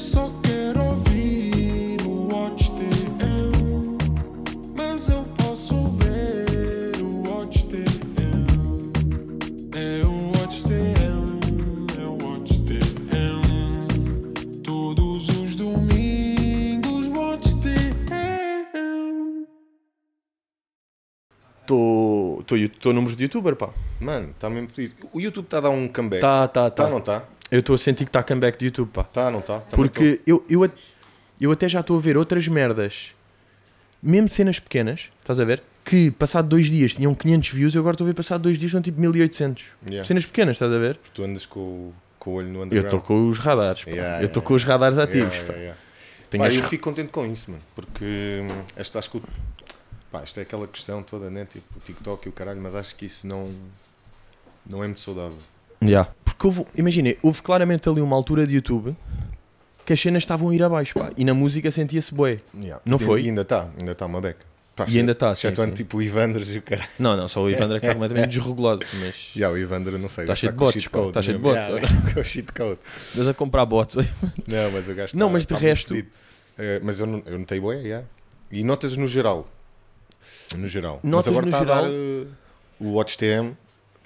só quero ouvir o Watch mas eu posso ver o Watch É o Watch é o Watch Todos os domingos, Watch TM. Tô, tô, tô números de youtuber, pá. Mano, tá mesmo fedido. O YouTube tá a dar um comeback. Tá, tá, tá. Tá, não tá? Eu estou a sentir que está comeback do YouTube, pá. Tá, não está. Porque eu, eu, eu até já estou a ver outras merdas, mesmo cenas pequenas, estás a ver? Que passado dois dias tinham 500 views, eu agora estou a ver passado dois dias são tipo 1800. Yeah. Cenas pequenas, estás a ver? Porque tu andas com, com o olho no underground. Eu estou com os radares, pá. Yeah, eu estou yeah, com os radares ativos, pá. Pá, as... eu fico contente com isso, mano, porque hum, esta, acho que pá, esta é aquela questão toda, né? Tipo, o TikTok e o caralho, mas acho que isso não, não é muito saudável. Yeah. Porque houve, imagina, houve claramente ali uma altura de YouTube que as cenas estavam a ir abaixo, pá, e na música sentia-se bué. Yeah. Não e, foi? E ainda está, ainda está uma beca. Pá, e ainda está, Já tipo o Ivandro e o cara. Não, não, só o Ivandro é que está completamente desregulado. Mas... Já, yeah, o Ivandro não sei. Está tá tá cheio de bots. Está cheio de bots. Está cheio de code. Estás a comprar bots. Não, mas o gasto Não, tá, mas de tá resto. Uh, mas eu não, eu não tenho boia, yeah. E notas no geral. No geral. Notas mas agora no está geral... a dar uh, o WatchTM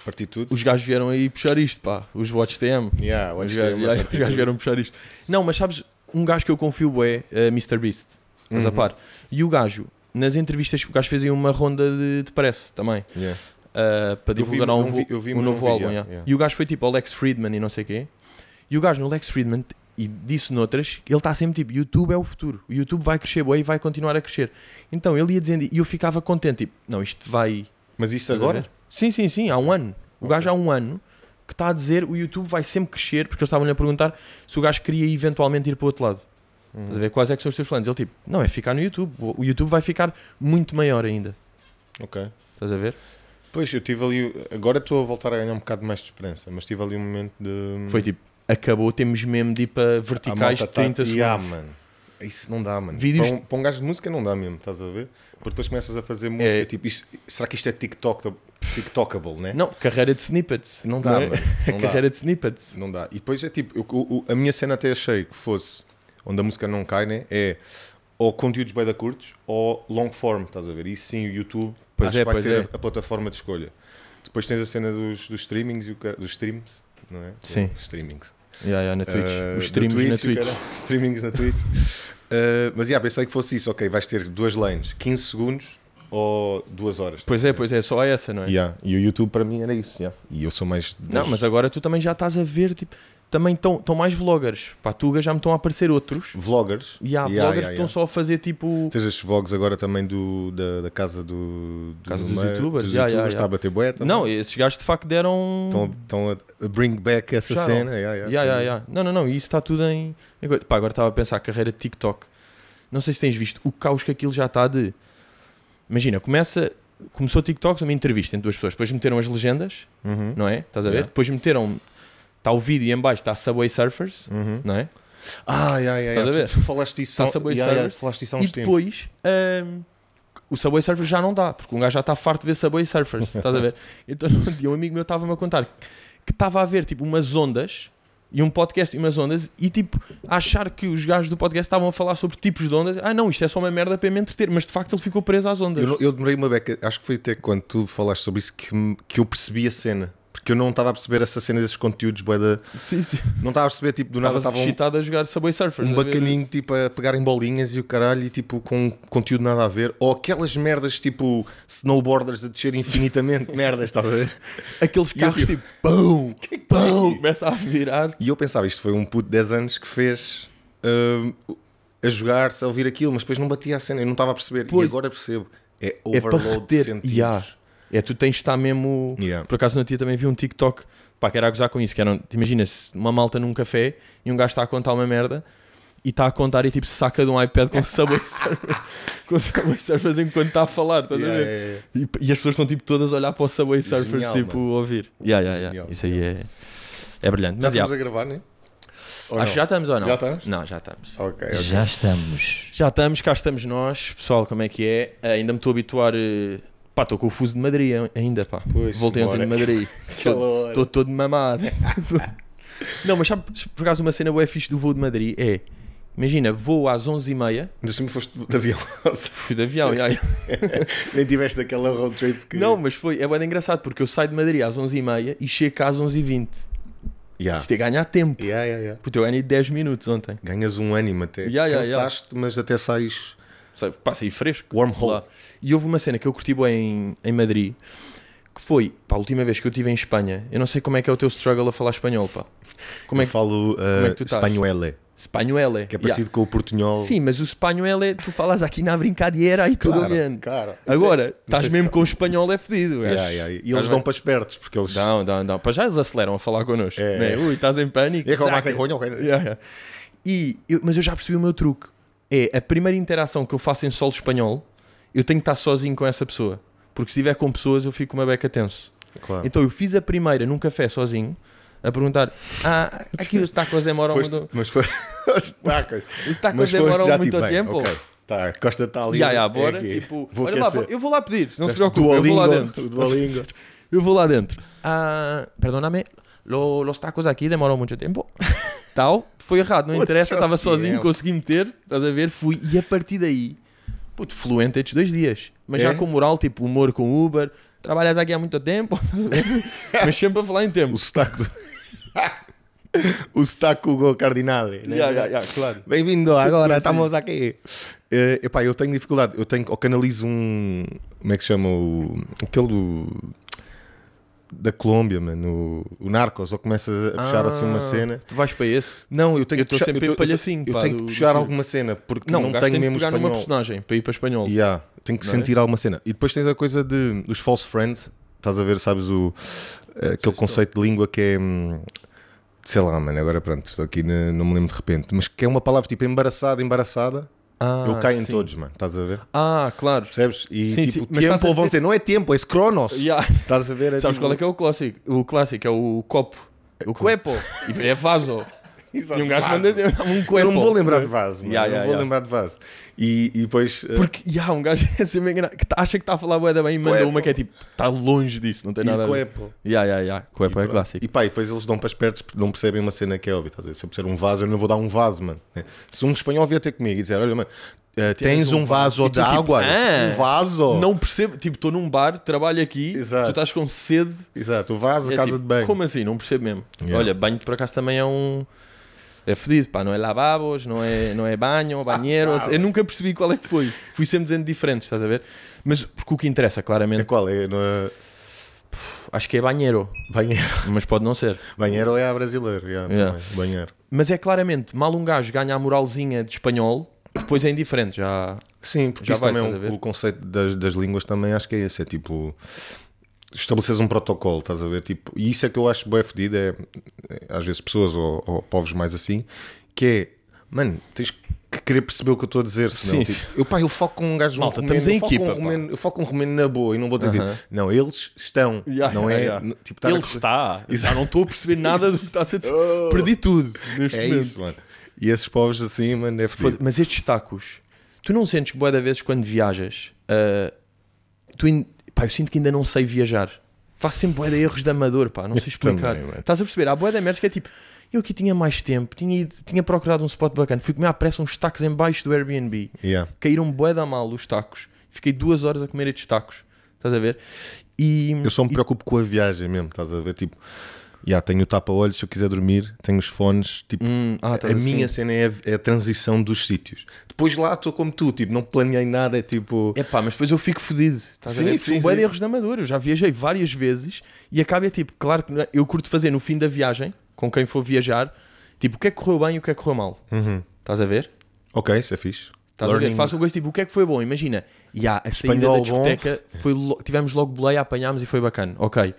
Parti tudo. Os gajos vieram aí puxar isto, pá. Os Watch TM. Yeah, Watch os, TM gajos, os gajos vieram puxar isto. Não, mas sabes, um gajo que eu confio é uh, eh, Mr. Beast. Estás uhum. a par? E o gajo, nas entrevistas que o gajo fez aí uma ronda de, de press também. Yeah. Uh, para divulgar um, vi, um novo álbum. Yeah, yeah. E o gajo foi tipo Alex Friedman e não sei o quê. E o gajo no Alex Friedman, e disse noutras, ele está sempre tipo: YouTube é o futuro, o YouTube vai crescer, e vai continuar a crescer. Então ele ia dizendo, e eu ficava contente, tipo: não, isto vai. Mas isso agora? Sim, sim, sim, há um ano. O gajo há um ano que está a dizer o YouTube vai sempre crescer, porque eles estavam-lhe a perguntar se o gajo queria eventualmente ir para o outro lado. Uhum. Estás a ver quais é que são os teus planos? Ele tipo, não, é ficar no YouTube. O YouTube vai ficar muito maior ainda. Ok. Estás a ver? Pois, eu tive ali. Agora estou a voltar a ganhar um bocado mais de esperança, mas tive ali um momento de. Foi tipo, acabou, temos mesmo de ir para verticais de 30 tá... segundos. Yeah, mano. Isso não dá, mano. Vídeos... Para, um, para um gajo de música não dá mesmo, estás a ver? Porque depois começas a fazer é. música, é... tipo, isto, será que isto é TikTok, TikTokable, né? Não, carreira de snippets. Não dá, não, é? mano. Não carreira dá. de snippets. Não dá. E depois é tipo, eu, eu, a minha cena até achei que fosse, onde a música não cai, né? É ou conteúdos bem da curtos ou long form, estás a ver? Isso sim, o YouTube pois acho é, que vai ser é. a, a, plataforma de escolha. Depois tens a cena dos, dos streamings, o, dos streams, não é? Sim. streamings. Yeah, yeah, na Twitch. Uh, Os streamings Twitch, na Twitch. streamings na Twitch. Eh, mas yeah, pensei que fosse isso, ok, vais ter duas lanes, 15 segundos ou duas horas. Tá pois é, pois é, só essa, não é? Yeah. E o YouTube para mim era isso, yeah. e eu sou mais... Não, mas agora tu também já estás a ver, tipo, também estão mais vloggers. Pá, Tuga já me estão a aparecer outros. Vloggers? E há yeah, vloggers yeah, que estão só a fazer tipo. Tens estes vlogs agora também do, da, da casa do. do casa dos youtubers. Dos youtubers está a bater boeta. Não, esses gajos de facto deram. Estão a bring back essa já, cena. Não, não, não. E isso está tudo em. Pá, agora estava a pensar, a carreira de TikTok. Não sei se tens visto o caos que aquilo já está de. Imagina, começa começou TikTok, uma entrevista entre duas pessoas, depois meteram as legendas, uhum. não é? Estás a ver? Yeah. Depois meteram está o vídeo e em baixo está Subway Surfers, uhum. não é? Ah, yeah, yeah, Estás Tu, falaste isso tá Subway yeah, Surfers, yeah, falaste isso há uns e depois um, o Subway Surfers já não dá, porque um gajo já está farto de ver Subway Surfers, estás a ver? Então um dia um amigo meu estava-me a contar que estava a ver tipo umas ondas e um podcast e umas ondas e tipo achar que os gajos do podcast estavam a falar sobre tipos de ondas. Ah, não, isto é só uma merda para me entreter, mas de facto ele ficou preso às ondas. Eu, eu demorei uma beca, acho que foi até quando tu falaste sobre isso que, que eu percebi a cena porque eu não estava a perceber essa cena desses conteúdos, boeda. Sim, sim. Não estava a perceber, tipo, do nada estava. excitado um, a jogar Subway Surfers. Um bacaninho, tipo, a pegarem bolinhas e o caralho, e tipo, com conteúdo nada a ver. Ou aquelas merdas, tipo, snowboarders a descer infinitamente, merdas, estás a ver? Aqueles carros, eu, tipo, tipo, pão, é pão, começa a virar. E eu pensava, isto foi um puto de 10 anos que fez. Uh, a jogar-se, a ouvir aquilo, mas depois não batia a cena, eu não estava a perceber. Pois. E agora percebo. É, é overload é de sentidos. Yeah. É tu tens de estar mesmo. Yeah. Por acaso no dia também vi um TikTok pá, que era a gozar com isso. Que era, imagina-se uma malta num café e um gajo está a contar uma merda e está a contar e tipo saca de um iPad com Subway Surfers, com Subway Surfers enquanto está a falar, estás yeah, a ver? Yeah, yeah. E, e, as pessoas estão tipo todas a olhar para o Subway Surfers genial, tipo ouvir. Yeah, yeah, yeah. Genial, isso aí é, é brilhante. Já estamos a gravar, né? Ou Acho que já estamos ou não? Já estamos? Não, já estamos. Okay, okay. Já estamos. Já estamos, cá estamos nós. Pessoal, como é que é? Ainda me estou a habituar. Uh Pá, estou com o fuso de Madrid ainda, pá. Pois, Voltei ontem de Madrid. Estou todo mamado. não, mas sabe, por acaso, uma cena bué fixe do voo de Madrid é... Imagina, voo às 11h30. Ainda assim foste de avião. Fui de avião, yeah. Nem tiveste aquela road trip que... Não, mas foi, é bem engraçado, porque eu saio de Madrid às 11h30 e chego cá às 11h20. Yeah. Isto é ganhar tempo. Yeah, yeah, yeah. Porque eu ganhei 10 minutos ontem. Ganhas um ânimo até. Yeah, yeah, Cansaste, yeah. mas até sais. Passei fresco. Warm hole. E houve uma cena que eu curti bem em, em Madrid, que foi, pá, a última vez que eu estive em Espanha, eu não sei como é que é o teu struggle a falar espanhol, pá. Como é que, eu falo uh, como é que eh, Que é parecido yeah. com o portunhol. Sim, mas o espanhuele, tu falas aqui na brincadeira e tudo bem. Claro. É- Agora, estás mesmo é- com o espanhol é fedido. Yeah, yeah, e eles dão para espertos, porque eles... Dão, dão, dão. Para já eles aceleram a falar connosco. É, né? Ui, estás em pânico. É E, eu, mas eu já percebi o meu truque. É a primeira interação que eu faço em solo espanhol eu tenho que estar sozinho com essa pessoa. Porque se estiver com pessoas, eu fico com uma beca tenso. Claro. Então eu fiz a primeira num café sozinho, a perguntar: Ah, aqui os tacos demoram foste, muito. Mas foi. os tacos. Os tacos demoram muito tipo, tempo. Okay. Tá, Costa está ali. Yeah, yeah, bora. É tipo, vou olha lá, eu vou lá pedir, não se preocupe, eu vou lá dentro. Duolingo. Eu vou lá dentro. Ah, me lo, los tacos aqui demoram muito tempo. Tal, foi errado, não interessa, estava sozinho, consegui meter, estás a ver? Fui, e a partir daí puto, fluente estes dois dias. Mas é? já com moral, tipo, humor com Uber. Trabalhas aqui há muito tempo, mas sempre a falar em tempo. O sotaque do... o sotaque Hugo Cardinale, né? Yeah, yeah, yeah, claro. Bem-vindo, agora estamos aqui. Uh, epá, eu tenho dificuldade. Eu tenho, ou canalizo um... Como é que se chama? O, aquele da Colômbia, mano, o, Narcos, ou começas a puxar ah, assim uma ah, cena. Tu vais para esse? Não, eu tenho eu que puxar, sempre eu, eu, tenho que puxar alguma cena porque não, não tenho tem mesmo que pegar espanhol. numa personagem para ir para espanhol. Yeah, tenho que não é? sentir é? alguma cena. E depois tens a coisa de dos false friends, estás a ver, sabes o eh, aquele conceito de língua que é hum, sei lá, mano, agora pronto, estou aqui não, não me lembro de repente, mas que é uma palavra tipo embaraçada, embaraçada ah, eu caio sim. em todos, mano. Estás a ver? Ah, claro. Percebes? E sim, tipo, sim. tempo dizer... vão dizer, não é tempo, é esse Cronos. Yeah. Estás a ver? É Sabes tipo... qual é que é o clássico? O clássico é o copo. É o cuepo. e é vaso. Exato, e um gajo manda um coelho. Eu não me vou lembrar de vaso. Yeah, yeah, não vou yeah. lembrar de vaso. E, e depois. Uh... Porque há um gajo é assim, que tá, acha que está a falar boeda bem e manda Coepo. uma que é tipo, está longe disso, não tem nada. Coepo. Yeah, yeah, yeah. Coepo e, é clássico. E pá, e depois eles dão para espertos porque não percebem uma cena que é óbvia. Se eu perceber um vaso, eu não vou dar um vaso, mano. Né? Se um espanhol vier ter comigo e dizer, olha, mano, Uh, tens, um vaso, um vaso de tipo, água? Tipo, ah, um vaso? Não percebo. Tipo, estou num bar, trabalho aqui, Exato. tu estás com sede. Exato, o vaso, é, casa tipo, de banho. Como assim? Não percebo mesmo. Yeah. Olha, banho por acaso também é um é fedido, pá, não é lavabos, não é, não é banho, banheiros. eu nunca percebi qual é que foi. Fui sempre dizendo diferentes, estás a ver? Mas porque o que interessa, claramente. É qual é? Não é... Acho que é banheiro. Banheiro. Mas pode não ser. Banheiro é a brasileiro, já, yeah. banheiro. Mas é claramente, mal um gajo ganha a moralzinha de espanhol, depois é indiferente, já. Sim, porque já isso vai, também o, é o, conceito das, das línguas também acho que é esse, é tipo estabeleces um protocolo, estás a ver? Tipo, e isso é que eu acho bem fedido, é, é, às vezes pessoas ou, ou, povos mais assim, que é, mano, tens que querer perceber o que eu estou a dizer, senão, sim, tipo, eu, pá, eu foco com um gajo Malta, um estamos em equipa, um romeno, eu foco com um romeno na boa e não vou ter uh tipo, -huh. não, eles estão, yeah, não yeah, é, yeah. Tipo, tá ele está, já não estou a perceber nada, está a ser, oh. perdi tudo neste é momento. isso, mano. E esses povos assim, mano, é fedido. Mas estes tacos, tu não sentes que boa da vezes quando viajas, uh, tu in pá, eu sinto que ainda não sei viajar. Faço sempre boeda erros de amador, pá, não sei explicar. Também, Estás a perceber? Há boeda merda que é tipo, eu aqui tinha mais tempo, tinha, ido, tinha procurado um spot bacana, fui comer à pressa uns tacos embaixo do Airbnb. Yeah. Caíram boeda mal os tacos. Fiquei duas horas a comer estes tacos. Estás a ver? E, eu só me e... preocupo com a viagem mesmo, estás a ver? Tipo, Yeah, tenho o tapa-olhos, se eu quiser dormir, tenho os fones. Tipo, hum, ah, a assim. minha cena é, é, a transição dos sítios. Depois lá estou como tu, tipo, não planeei nada, é tipo. É pá, mas depois eu fico fodido. sim, a ver? Sim, sim. erros na madura Eu já viajei várias vezes e acaba é tipo, claro que é, eu curto fazer no fim da viagem, com quem for viajar, tipo, o que é que correu bem e o que é que correu mal. Uhum. Estás a ver? Ok, isso é fixe. Estás Learning... a ver? Faço um coisa tipo, o que é que foi bom? Imagina, yeah, a saída Espanhol da discoteca, foi lo... tivemos logo boleia, apanhámos e foi bacana. Ok.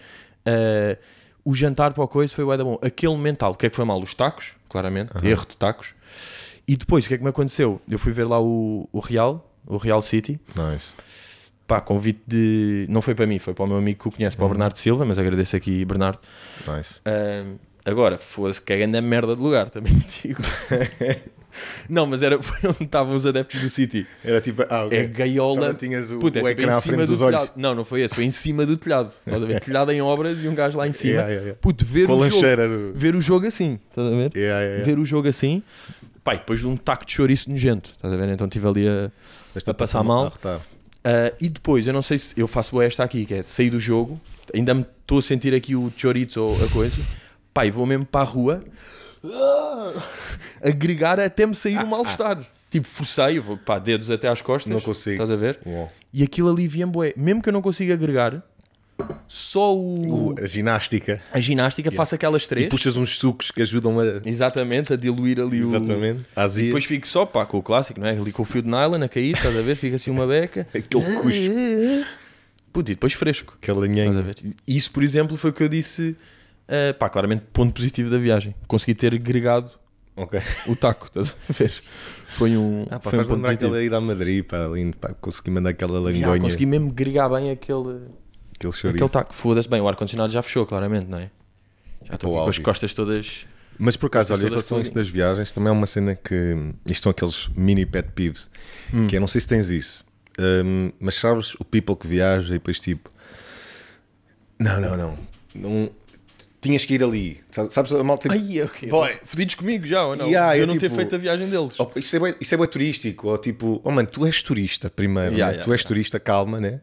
Uh o jantar para o coisa foi o bom. Aquele mental, o que é que foi mal? Os tacos, claramente, uhum. erro de tacos. E depois, o que é que me aconteceu? Eu fui ver lá o, o Real, o Real City. Nice. Pá, convite de. Não foi para mim, foi para o meu amigo que o conhece, para o uhum. Bernardo Silva, mas agradeço aqui, Bernardo. Nice. Uh, agora, fosse que é grande merda de lugar, também digo. Não, mas era onde estavam os adeptos do City. Era tipo, ah, okay. é gaiola. tinhas o, puta, o é tipo, ecrã à frente dos telhado. olhos. Não, não foi esse, foi em cima do telhado. Estás a ver? telhado em obras e um gajo lá em cima. Yeah, yeah, yeah. Puto, ver o jogo, do... ver o jogo assim, estás a ver? Ver o jogo assim. Pai, depois de um taco de chouriço nojento, estás a ver? Então estive ali a, a passar mal. A uh, e depois, eu não sei se eu faço esta aqui, que é sair do jogo, ainda estou a sentir aqui o chorizo ou a coisa. Pai, vou mesmo para a rua ah! Agregar é até me sair o ah, ah. mal-estar. Tipo, forcei, vou, pá, dedos até às costas. Não consigo. Estás a ver? Uou. E aquilo ali me Mesmo que eu não consiga agregar, só o... Uh, a ginástica. A ginástica, yeah. faço aquelas três. E puxas uns sucos que ajudam a. Exatamente, a diluir ali Exatamente. o. Exatamente. Depois fico só, pá, com o clássico, não é? Ali com o fio de nylon a cair, estás a ver? Fica assim uma beca. Aquele cuspo. Puto, e depois fresco. Aquela linha. Isso, por exemplo, foi o que eu disse Uh, pá, claramente, ponto positivo da viagem. Consegui ter agregado okay. o taco, estás a ver? Foi um. Ah, pá, foi faz um lembrar aquela ida a Madrid, pá, lindo, pá, consegui mandar aquela langonha. consegui mesmo agregar bem aquele. Aquele Aquele taco, foda-se bem, o ar-condicionado já fechou, claramente, não é? Já estou com as costas todas. Mas por acaso, olha, em relação a isso das viagens, também é uma cena que. Isto são aqueles mini pet peeves, hum. que eu é, não sei se tens isso, um, mas sabes o people que viaja e depois tipo. Não, não, não. Não, tinhas que ir ali. Sabes, a malta sempre... Ai, okay. Boy. Fodidos comigo já, ou não? Yeah, eu, eu não tipo, ter feito a viagem deles. Oh, isso, é bem, isso é bem turístico. Ou tipo, oh mano, tu és turista primeiro, yeah, né? yeah, tu és turista, calma, né?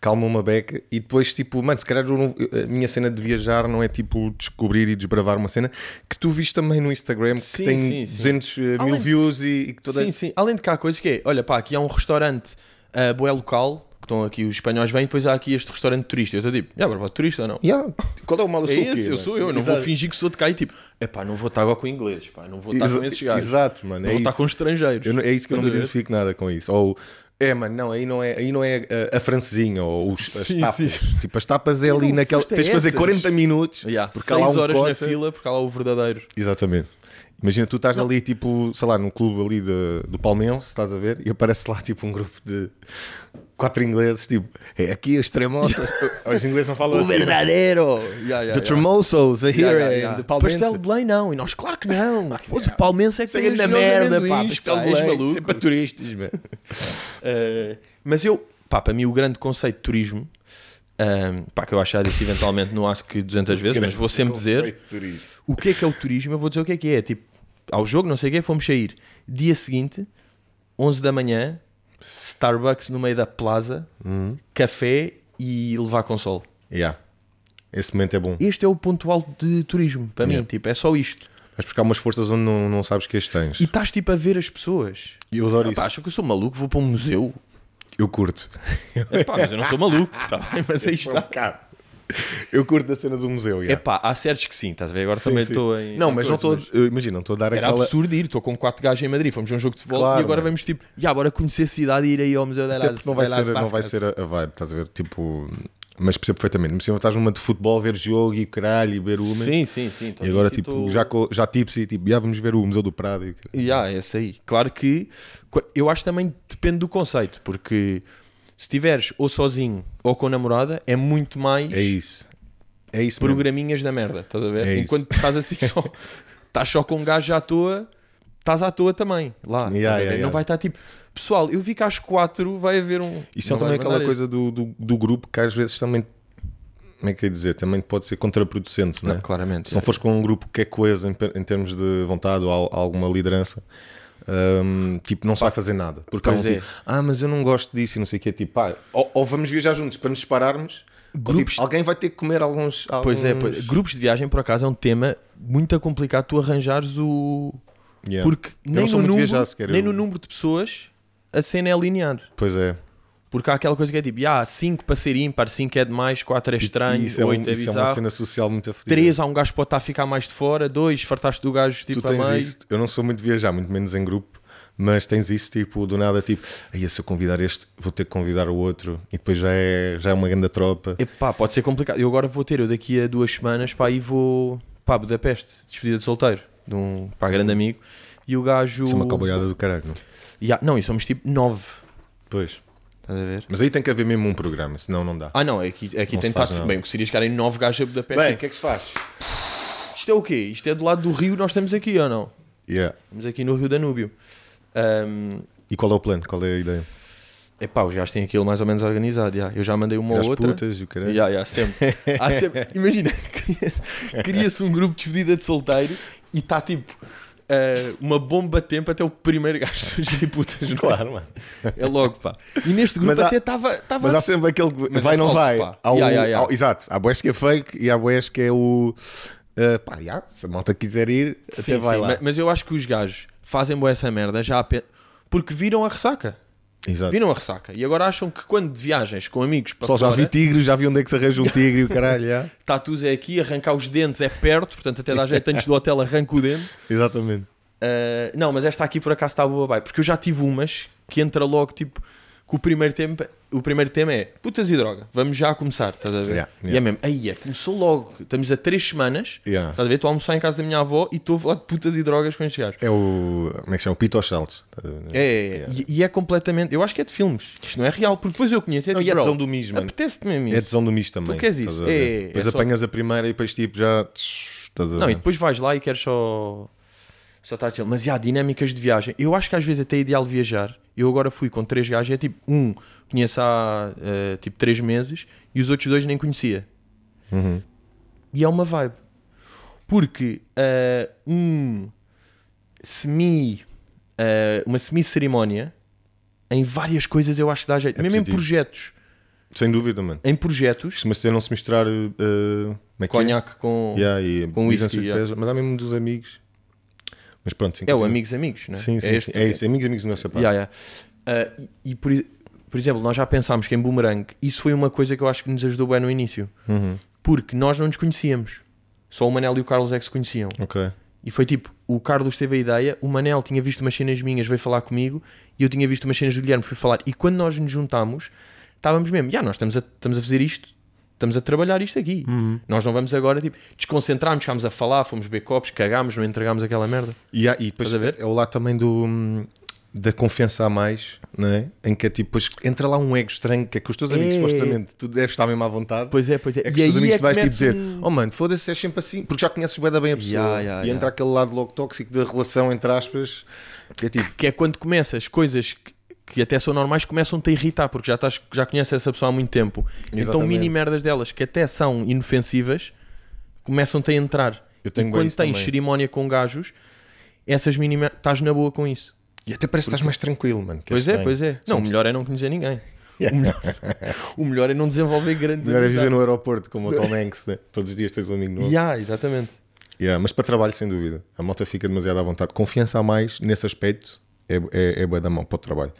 Calma uma beca. E depois, tipo, mano, se calhar não, a minha cena de viajar não é tipo descobrir e desbravar uma cena que tu viste também no Instagram que sim, tem sim, sim. 200 eh, mil Além... views e, e que toda. Sim, sim. Além de que há coisas que é, olha pá, aqui há um restaurante uh, eh, boé local que estão aqui, os espanhóis vêm, depois há aqui este restaurante turista. Eu estou tipo, já, yeah, turista ou não? Yeah. Qual é o mal? É eu sou é eu sou eu, não vou fingir que sou de cá e tipo, é pá, não vou estar agora com ingleses, pá, não vou estar com esses gajos. Exato, mano. Não é vou isso. estar com estrangeiros. Não, é isso que eu não me identifico nada com isso. Ou, é, mano, não, aí não é, aí não é a, eh, a francesinha ou os, sim, as tapas. Sim. Tipo, as tapas é ali naquela. Tens de fazer 40 minutos. Yeah, porque 6 há lá um horas na fila, porque há lá o verdadeiro. Exatamente. Imagina, tu estás não. ali, tipo, sei lá, num clube ali de, do palmeiras estás a ver, e aparece lá, tipo, um grupo de quatro ingleses, tipo, é aqui os tremosos os ingleses não falam o assim. O né? verdadeiro! Yeah, yeah, yeah. the tremosos, a here, yeah, yeah, the palmense. Pastel de Belém não, e nós, claro que não. Fosse o palmense é que é tem na merda, pá, pastel é de Belém, é sempre para turistas, mano. uh, mas eu, pá, para mim o grande conceito de turismo, um, ehm, pá, que eu achar isso eventualmente, não acho que 200 vezes, mas vou sempre dizer, o que é que é o turismo, eu vou dizer o que é que é, tipo, ao jogo, não sei o que, fomos sair, dia seguinte, 11 da manhã, Starbucks no meio da plaza, uhum. café e levar console. Yeah. Esse momento é bom. Este é o ponto alto de turismo para yeah. mim, tipo, é só isto. Vais buscar umas forças onde não, não sabes que as tens. E estás tipo a ver as pessoas. E eu adoro Epá, isso. Acho que eu sou maluco, vou para um museu. Eu curto. Epá, mas eu não sou maluco, tá mas aí está. Um eu curto da cena do museu. É pá, há certos que sim, estás a ver? Agora sim, também estou em. Não, em mas coisas, não estou. Mas... Imagina, não estou a dar Era aquela. absurdo ir, estou com quatro gajos em Madrid, fomos a um jogo de futebol claro, e agora mano. vamos tipo, e agora conhecer a cidade e ir aí ao museu da Lás, Não vai, ser, não vai ser a vibe, estás a ver? Tipo. Mas percebo perfeitamente. Mas estás numa de futebol, ver jogo e caralho, e ver o Sim, sim, sim. E agora, tipo, tô... já, já tipsy, tipo, já vamos ver o Museu do Prado. E yeah, é isso aí. Claro que eu acho também depende do conceito, porque se estiveres ou sozinho ou com a namorada, é muito mais. É isso. É isso. Programinhas mesmo. da merda, estás a ver? É Enquanto estás assim só. estás só com um gajo à toa, estás à toa também. Lá. Yeah, yeah, yeah. Não vai estar tipo. Pessoal, eu vi que às quatro vai haver um. Isso é também aquela coisa do, do, do grupo que às vezes também como é que é dizer, também pode ser contraproducente, não, é? não Claramente. Se não é. fores com um grupo que é coeso em, em termos de vontade ou alguma liderança, um, tipo, não se vai fazer nada. Porque pois há um tipo, é. tipo, ah, mas eu não gosto disso e não sei o que. Tipo, pá, ou, ou vamos viajar juntos para nos separarmos. Tipo, grupos... Tipo, alguém vai ter que comer alguns, alguns... Pois é, pois. grupos de viagem por acaso é um tema muito complicado tu arranjares o... Yeah. Porque nem, no número, nem eu... no número de pessoas a cena é linear. Pois é. Porque há aquela coisa que é tipo, ah, 5 para ser ímpar, 5 é demais, 4 é estranho, 8 é, um, é bizarro. Isso é uma cena social muito afetiva. 3 há um gajo que pode estar a ficar mais de fora, 2 fartaste do gajo tipo tu tens a Isso. Eu não sou muito viajar, muito menos em grupo, mas tens isso tipo, do nada, tipo, aí se eu convidar este, vou ter que convidar o outro e depois já é, já é uma grande tropa. Epá, pode ser complicado. Eu agora vou ter, eu daqui a duas semanas, pá, aí vou para Budapeste, despedida de solteiro, de um pá, grande amigo. E o gajo. Isso é uma cabalhada do caralho, não? Yeah, não, e somos tipo 9. Pois. Estás a ver? Mas aí tem que haver mesmo um programa, senão não dá. Ah, não, aqui, aqui que tem tudo bem. O que seria chegar em 9 gajos da Budapeste. Bem, o que é que se faz? Isto é o quê? Isto é do lado do rio, nós estamos aqui ou não? Yeah. Estamos aqui no Rio Danúbio. Um... E qual é o plano? Qual é a ideia? É pá, os gajos têm aquilo mais ou menos organizado. Yeah. Eu já mandei uma ou outra. putas e o Yeah, yeah, sempre. sempre... Imagina, cria-se um grupo de despedida de solteiro e está tipo uh, uma bomba de tempo até o primeiro gajo surgir putas, não é? Claro, mano. É logo, pá. E neste grupo mas até estava. Mas há assim. sempre aquele que mas é vai, não falso, vai. Há um, yeah, yeah. Há, exato, há boés que é fake e há boés que é o. Uh, pá, yeah, se a malta quiser ir, sim, até vai sim, lá. Mas, mas, eu acho que os gajos fazem boa essa merda já a pe... porque viram a ressaca. Exato. Viram a ressaca. E agora acham que quando de viagens com amigos para Só fora, já vi tigres, já vi onde é que se arranja um tigre e o caralho. Yeah. Tatus é aqui, arrancar os dentes é perto, portanto até dá jeito antes do hotel arranca o dente. Exatamente. Uh, não, mas esta aqui por acaso está boa, vai. Porque eu já tive umas que entra logo tipo que o primeiro tema o primeiro tema é putas e droga, vamos já começar, estás a ver? Yeah, yeah. E é mesmo, aí é, começou logo, estamos a três semanas, yeah. estás a ver? Estou a almoçar em casa da minha avó e estou a falar de putas e drogas com estes gajos. É o, como é que chama? O Pito aos Saltos. É, é, é. e, e, é completamente, eu acho que é de filmes, isto não é real, porque depois eu conheço. É, não, tipo, e é tipo, tesão do mis, mano. Apetece-te mesmo é isso. É tesão do mis também. Tu queres isso? É, depois é apanhas só... a primeira e depois tipo já. Não, e depois vais lá e queres só. Só estar chill. Mas há dinâmicas de viagem. Eu acho que às vezes até é ideal viajar eu agora fui com três gajos é tipo, um conheço há uh, tipo três meses e os outros dois nem conhecia. Uhum. E é uma vibe. Porque uh, um semi. Uh, uma semi-cerimónia em várias coisas eu acho que dá jeito. É Mesmo positivo. em projetos. Sem dúvida, mano. Em projetos. Se se não se misturar. Uh, Conhaque com, yeah, com whisky. Yeah. Mas há mesmo dos amigos. Mas pronto, sim, É o Amigos Amigos, não é? Sim, sim, é, sim. é isso, é. Amigos Amigos do meu sapato. Yeah, yeah. Uh, e, e por, por, exemplo, nós já pensámos que em Boomerang, isso foi uma coisa que eu acho que nos ajudou bem no início. Uhum. Porque nós não nos conhecíamos. Só o Manel e o Carlos é que se conheciam. Ok. E foi tipo, o Carlos teve a ideia, o Manel tinha visto umas cenas minhas, veio falar comigo, e eu tinha visto umas cenas do Guilherme, foi falar. E quando nós nos juntámos, estávamos mesmo, já, yeah, nós estamos a, estamos a fazer isto, estamos a trabalhar isto aqui. Uhum. Nós não vamos agora, tipo, desconcentrarmos, ficámos a falar, fomos beber copos, cagámos, não entregámos aquela merda. E, há, e depois é o lado também do, da confiança a mais, né Em que é tipo, pois entra lá um ego estranho que é que os teus é. amigos, supostamente, tu deves estar mesmo à vontade. Pois é, pois é. É que e os teus amigos é te vais tipo dizer, oh mano, foda-se, és sempre assim, porque já conheces bem, bem a pessoa. Yeah, yeah, e yeah. entra aquele lado logo tóxico da relação, entre aspas, que é tipo. Que é quando começas coisas que que até são normais começam-te a irritar porque já, estás, já conheces essa pessoa há muito tempo. Então exatamente. Então, mini merdas delas que até são inofensivas começam-te a entrar. e quando tens também. cerimónia com gajos, essas mini merdas, estás na boa com isso. E até parece que estás mais tranquilo, mano. É pois é, pois é. Não, o melhor é não conhecer ninguém. O melhor, o melhor é não desenvolver grandes. O melhor é viver no aeroporto como o Tom Hanks, né? todos os dias tens um amigo novo. Yeah, exatamente. Yeah, mas para trabalho, sem dúvida, a moto fica demasiado à vontade. Confiança a mais nesse aspecto é, é, é boa da mão para o trabalho.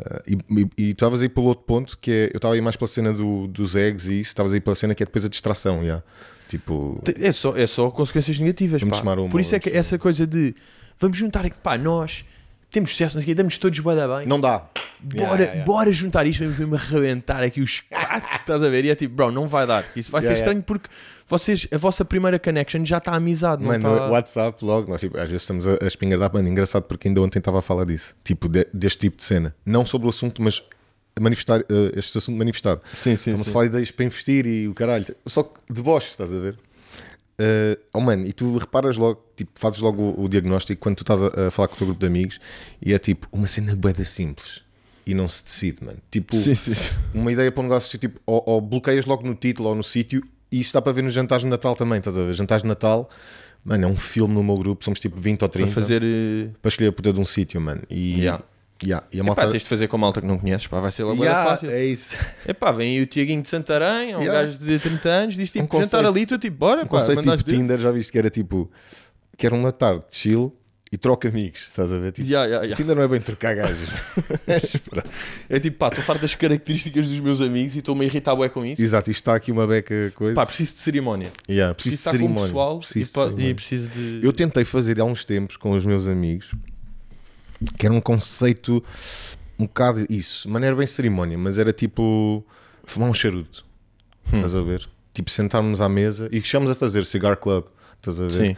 Uh, e estavas aí pelo outro ponto que é, eu estava aí mais pela cena do, dos eggs e isso, estavas aí pela cena que é depois a distração, yeah. tipo, é, só, é só consequências negativas. Pá. Por isso é que essa coisa de vamos juntar aqui, pá, nós temos sucesso, não sei o quê, damos todos bem. Não dá. Bora, yeah, yeah, yeah. bora juntar isto, vamos mesmo arrebentar aqui os quatro, estás a ver? E é tipo, bro, não vai dar. Isso vai ser estranho porque vocês, a vossa primeira connection já está amizade, não Mano, tá... WhatsApp logo, nós tipo, às vezes estamos a, a espingardar, mano, engraçado porque ainda ontem estava a falar disso, tipo, de, deste tipo de cena. Não sobre o assunto, mas manifestar, uh, este assunto manifestado. Sim, sim. Estamos sim. a falar de ideias para investir e o caralho. Só que bosta estás a ver? Uh, oh mano, e tu reparas logo, tipo, fazes logo o, o diagnóstico quando tu estás a, a, falar com o teu grupo de amigos e é tipo uma cena boeda simples e não se decide, mano. Tipo, sim, sim, sim. uma ideia para um negócio, tipo, ou, ou, bloqueias logo no título ou no sítio e isso dá para ver nos jantares de Natal também, estás a ver? Jantares de Natal, mano, é um filme no meu grupo, somos tipo 20 ou 30 para, fazer... Eh, para escolher a puta de um sítio, mano. E, yeah. Yeah. E a malta... Epá, tens de fazer com a malta que não conheces, pá, vai ser logo yeah, fácil. É isso. Epá, vem aí o Tiaguinho de Santarém, é um yeah. gajo de 30 anos, diz tipo, um conceito, sentar ali, tu tipo, bora, um pá, conceito tipo Tinder, já viste que era tipo, quero um latar de chill e troca amigos, estás a ver? Tipo, yeah, yeah, yeah. Tinder não é bem trocar gajos. é tipo, pá, estou farto das características dos meus amigos e estou-me a irritar bué com isso. Exato, isto está aqui uma beca coisa. Pá, preciso de cerimónia. Yeah, preciso, preciso de cerimónia. pessoal preciso e, de cerimónia. e preciso de... Eu tentei fazer há uns tempos com os meus amigos que era um conceito um bocado isso, maneira bem cerimónia, mas era tipo fumar um charuto, hum. estás a ver? Tipo sentarmos à mesa e que chegámos a fazer cigar club, estás a ver? Sim.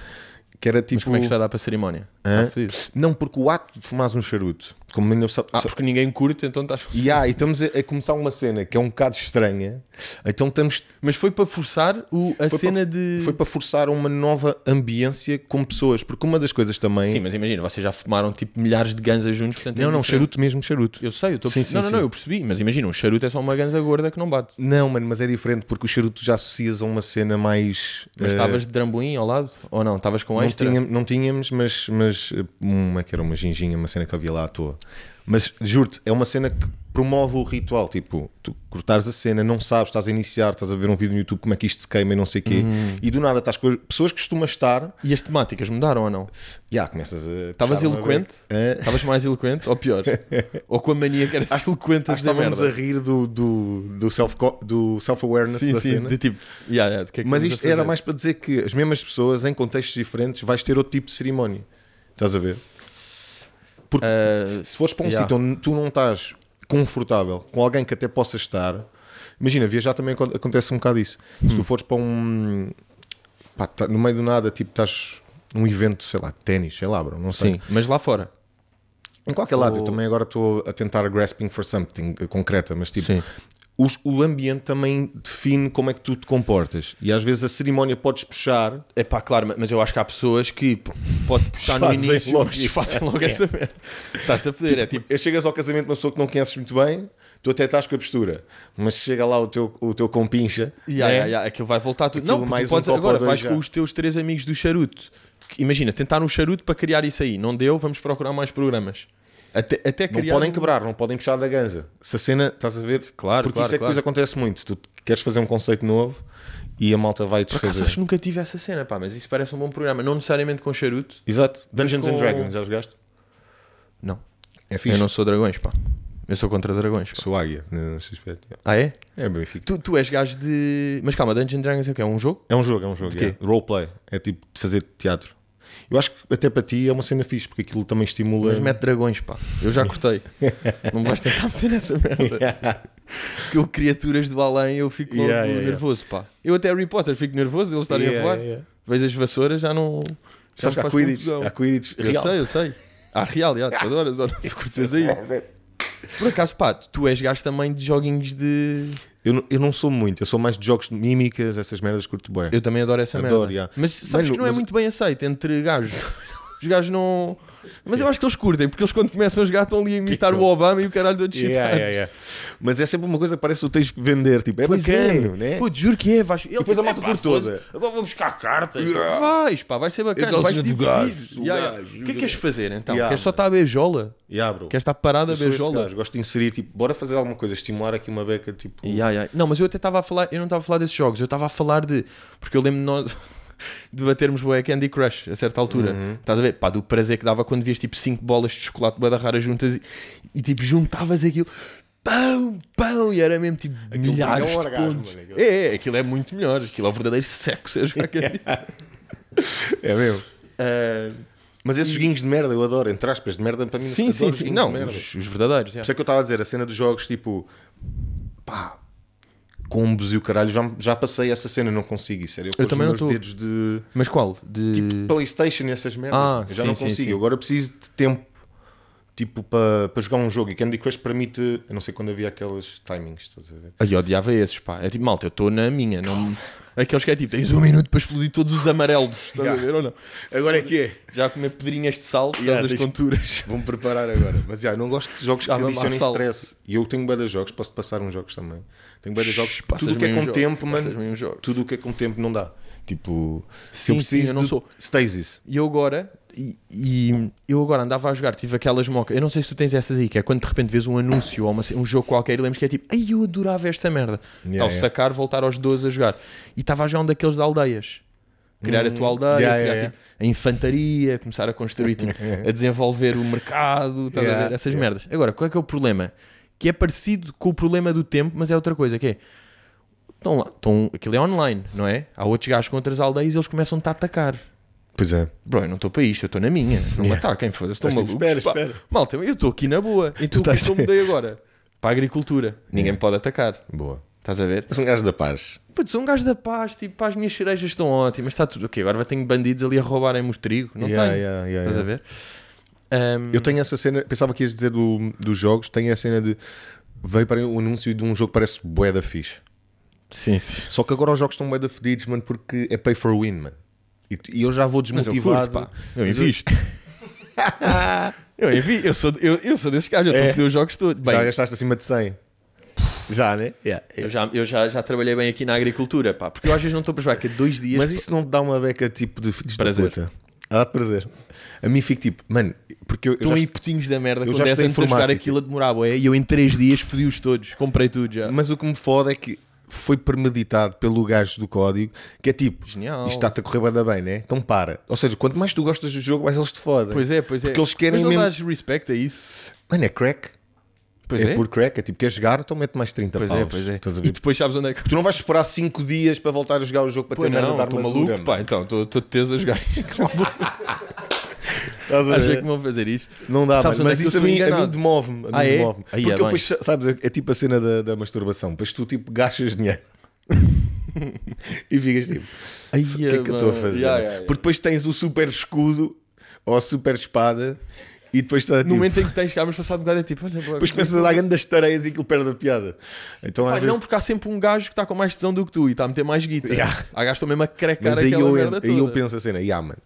Que era tipo... Mas como é que está tipo a dar para a cerimónia? Não, porque o ato de fumar um charuto como ainda sabe, ah, porque ninguém curte, então estás. Yeah, e estamos a, a, começar uma cena que é um bocado estranha. Então estamos. Mas foi para forçar o, a cena para, de. Foi para forçar uma nova ambiência com pessoas, porque uma das coisas também. Sim, mas imagina, vocês já fumaram tipo milhares de ganzas juntos. Portanto, não, é não, diferente. charuto né? mesmo, charuto. Eu sei, eu estou perce... Não, não, sim. não, eu percebi, mas imagina, um charuto é só uma ganza gorda que não bate. Não, mano, mas é diferente porque o charuto já associas a uma cena mais. Mas eh, estavas uh... de drambuim ao lado? Ou não? Estavas com extra? Não tínhamos, não tínhamos mas, mas eh, uma que era uma ginginha, uma cena que havia lá à toa. Mas juro-te, é uma cena que promove o ritual. Tipo, tu cortares a cena, não sabes, estás a iniciar, estás a ver um vídeo no YouTube como é que isto se queima e não sei o quê. Hum. E do nada estás com pessoas que costumas estar. E as temáticas mudaram ou não? Já, yeah, começas a. Estavas eloquente? Estavas mais eloquente ou pior? ou com a mania que eras acho, eloquente acho a Estávamos merda. a rir do, do, do self-awareness do self -awareness sim, da sim, cena. De tipo, yeah, yeah, que é que Mas isto era mais para dizer que as mesmas pessoas, em contextos diferentes, vais ter outro tipo de cerimónia. Estás a ver? Porque uh, se fores para um yeah. sítio onde tu não estás confortável com alguém que até possa estar, imagina, viajar também acontece um bocado isso. Hum. Se tu hum. fores para um. Pá, tá, no meio do nada, tipo, estás num evento, sei lá, ténis, sei lá, bro, não sei. Sim, mas lá fora. Em qualquer lado, Ou... eu também agora estou a tentar grasping for something concreta, mas tipo, Sim os, o ambiente também define como é que tu te comportas. E às vezes a cerimónia podes puxar. É pá, claro, mas eu acho que há pessoas que pode puxar no início, logo, mas fazem logo é. essa merda. Estás-te a foder. Tipo, é tipo... Chegas ao casamento de uma pessoa que não conheces muito bem, tu até estás com a postura, mas chega lá o teu, o teu compincha. Yeah, né? yeah, yeah. Aquilo vai voltar tudo. Não, mais tu podes, um agora vais já. com os teus três amigos do charuto. Imagina, tentar um charuto para criar isso aí. Não deu, vamos procurar mais programas. Até, até criar não podem quebrar, não podem puxar da ganza. Se a cena, estás a ver? Claro, Porque claro, isso é claro. que acontece muito. Tu queres fazer um conceito novo e a malta vai desfazer. acho que nunca tive essa cena, pá, mas isso parece um bom programa. Não necessariamente com charuto. Exato. Dungeons com... and Dragons, já jogaste? Não. É fixe. Eu não sou dragões, pá. Eu sou contra dragões. Pá. Sou águia, nesse aspecto. Ah, é? É Benfica. Tu, tu és gajo de. Mas calma, Dungeons and Dragons é o quê? É um jogo? É um jogo, é um jogo. De é. Roleplay. É tipo de fazer teatro. Eu acho que até para ti é uma cena fixe, porque aquilo também estimula. Mas mete dragões, pá. Eu já cortei. não me vais tentar meter nessa merda. Yeah. Que eu, criaturas do além, eu fico logo yeah, yeah, nervoso, pá. Eu até Harry Potter fico nervoso de eles estarem a voar. Vejo as vassouras, já não. Já Sabes que há Quidditch, há Quidditch real. Eu sei, eu sei. Há real, já, adoro, adoras, Tu curtes aí. É por acaso, pá, tu és gajo também de joguinhos de. Eu, eu não sou muito, eu sou mais de jogos de mímicas, essas merdas curto bem. Eu também adoro essa adoro, merda. Yeah. Mas sabes Mano, que não é mas... é muito bem aceito entre gajos. Os gajos não. Mas eu acho que eles curtem, porque eles quando começam a jogar estão ali a imitar o Obama e o caralho do Chicago. Yeah, yeah, yeah. Mas é sempre uma coisa que parece que tu tens que vender, tipo, é pois é. bacana, é. né? Pô, juro que é, vais. depois a tipo, malta por toda. Agora vou buscar cartas. Yeah. Vais, pá, vai ser bacana. Vais do gajo, yeah, gajo, O que é que queres fazer então? Yeah, queres só estar a beijola? Yeah, bro. Queres estar parada a beijola? Gosto de inserir, tipo, bora fazer alguma coisa, estimular aqui uma beca, tipo. Yeah, yeah. Não, mas eu até estava a falar, eu não estava a falar desses jogos, eu estava a falar de. Porque eu lembro de nós. de batermos bué Candy Crush a certa altura. Uhum. Estás a ver? Pá, do prazer que dava quando vias tipo 5 bolas de chocolate bué da rara juntas e, e tipo juntavas aquilo pão, pão, e era mesmo tipo aquilo é milhares de orgasmo, pontos. Mano, né, aquilo... É, é, aquilo é muito melhor, aquilo é o verdadeiro sexo, eu já quero É mesmo. Uh, mas esses e... joguinhos de merda eu adoro, entre aspas, de merda para mim. Sim, sim, sim. Não, os, os, verdadeiros. É. Por isso é que eu estava a dizer, a cena dos jogos tipo pá, combos e o caralho, já, já passei essa cena, não consigo isso. Eu, eu também não estou. De... Mas qual? De... Tipo PlayStation e essas merdas. Ah, eu já sim, não consigo. Sim, sim. Agora preciso de tempo tipo para pa jogar um jogo e Candy Crush permite, eu não sei quando havia aqueles timings, estás a ver? Aí eu odiava esses, pá. É tipo, malta, eu estou na minha, não aqueles que é tipo, tens um minuto para explodir todos os amarelos, estás yeah. a ver ou não? Agora é que é? Já comer pedrinhas de sal, yeah, as tonturas. Vou-me preparar agora, mas já, yeah, não gosto de jogos que adicionem stress. E eu tenho de jogos, posso passar uns jogos também tenho vários jogos. Passas tudo o que é com jogo, tempo, mano. Tudo o que é com tempo não dá. Tipo, se eu preciso, eu não sou. Stasis. E eu agora, e, e, eu agora andava a jogar, tive aquelas mocas. Eu não sei se tu tens essas aí, que é quando de repente vês um anúncio ou uma, um jogo qualquer e lembras que é tipo, ai eu adorava esta merda. Yeah, Tal, yeah. sacar, voltar aos 12 a jogar. E estava a jogar um daqueles de aldeias. Criar a tua hum, aldeia, yeah, criar, tipo, a infantaria, começar a construir, tipo, a desenvolver o mercado, estás a ver? Essas merdas. Agora, qual é que é o problema? que é parecido com o problema do tempo, mas é outra coisa, que é estão lá, estão, aquilo é online, não é? Há outros gajos com outras aldeias e eles começam a atacar. Pois é. Bro, eu não estou para isto, eu estou na minha. Não yeah. me ataquem, foda-se, estão tipo, malucos. Espera, pá. espera. Malta, eu estou aqui na boa. E tu, tu estás... que eu mudei agora? Para a agricultura. Yeah. Ninguém me pode atacar. Boa. Estás a ver? Sou um gajo da paz. Putz, sou um gajo da paz, tipo, pá, as minhas cerejas estão ótimas, está tudo ok. Agora tenho bandidos ali a roubarem-me o trigo, não yeah, tenho. Yeah, yeah, Estás a ver? Um... Eu tenho essa cena, pensava que ias dizer do, dos jogos, tenho a cena de. Veio para o anúncio de um jogo que parece bué da fixe. Sim, sim. Só que agora os jogos estão bué da fedidos, mano, porque é pay for win, mano. E, e eu já vou desmotivado. Mas eu, curto, pá. eu invisto. eu, invisto. eu, sou, eu, eu sou desses caras, eu estou é. a foder os jogos todos. Bem, já gastaste acima de 100. Já, né? Yeah, Eu, já, eu já, já trabalhei bem aqui na agricultura, pá, porque eu às vezes não estou para jogar, que é dois dias. Mas isso não te dá uma beca tipo de, de prazer. Ah, dá prazer a mim fico tipo, mano, porque eu. Estão em putinhos da merda eu quando já essa jogar aquilo a demorar, ué, e eu em 3 dias fodi-os todos, comprei tudo já. Mas o que me foda é que foi premeditado pelo gajo do código, que é tipo, Genial. isto está-te a correr bem, bem, né? Então para. Ou seja, quanto mais tu gostas do jogo, mais eles te fodem. Pois é, pois é. Porque eles querem Mas não mesmo... dás respeito a isso. Mano, é crack. Pois é, é, por crack, é tipo, quer jogar, então mete mais 30 pois paus. É, pois é. é. E depois sabes onde é que. Tu não vais esperar 5 dias para voltar a jogar o jogo para pois ter não, merda Estou maluco, pá, então estou de a jogar isto. Achei que vão fazer isto. Não dá, é mas, mas isso a mim, a mim demove-me. Ah, é? demove é Porque depois, sabes, é, é tipo a cena da, da masturbação. Depois tu tipo gastas dinheiro. e ficas tipo, o que é que eu estou a fazer? Yeah, yeah, yeah. Porque depois tens o super escudo ou a super espada e depois está tipo... No momento tipo, em que tens câmaras passado um gajo é tipo, olha, depois começas a dar grande das tareias e aquilo perde a piada. Então, vezes... Não, porque há sempre um gajo que está com mais tesão do que tu e está a meter mais guita. Yeah. Há gajo também a crecar aquela aí eu, merda toda. eu penso assim, cena yeah, mano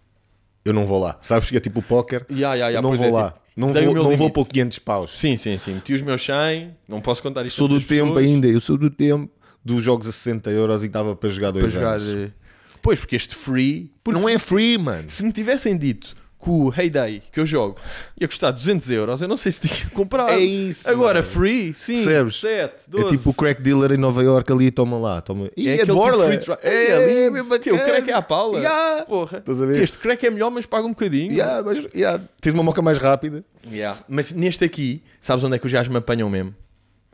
eu não vou lá. Sabes que é tipo o póquer, yeah, yeah, yeah, não vou é, lá. Tipo, não vou, não vou por 500 paus. Sim, sim, sim. Meti os meus 100, não posso contar isso. Sou do tempo pessoas. ainda, eu sou do tempo dos jogos a 60 euros e estava para jogar dois anos. Jogar... Eh, pois, porque este free... Porque não é free, mano. Se me tivessem dito com o Heyday que eu jogo ia custar 200 euros, eu não sei se tinha que comprar. É isso. Agora, mano. free, sim, Percebes? 7, 12. É tipo o crack dealer em Nova York ali, toma lá. Toma... E é, é de tipo borla. Tipo é, é, é, mesmo, que o crack é à Paula. Yeah. Porra. Este crack é melhor, mas paga um bocadinho. Yeah, mas, yeah. Tens uma moca mais rápida. Yeah. Mas neste aqui, sabes onde é que os gajos me apanham mesmo?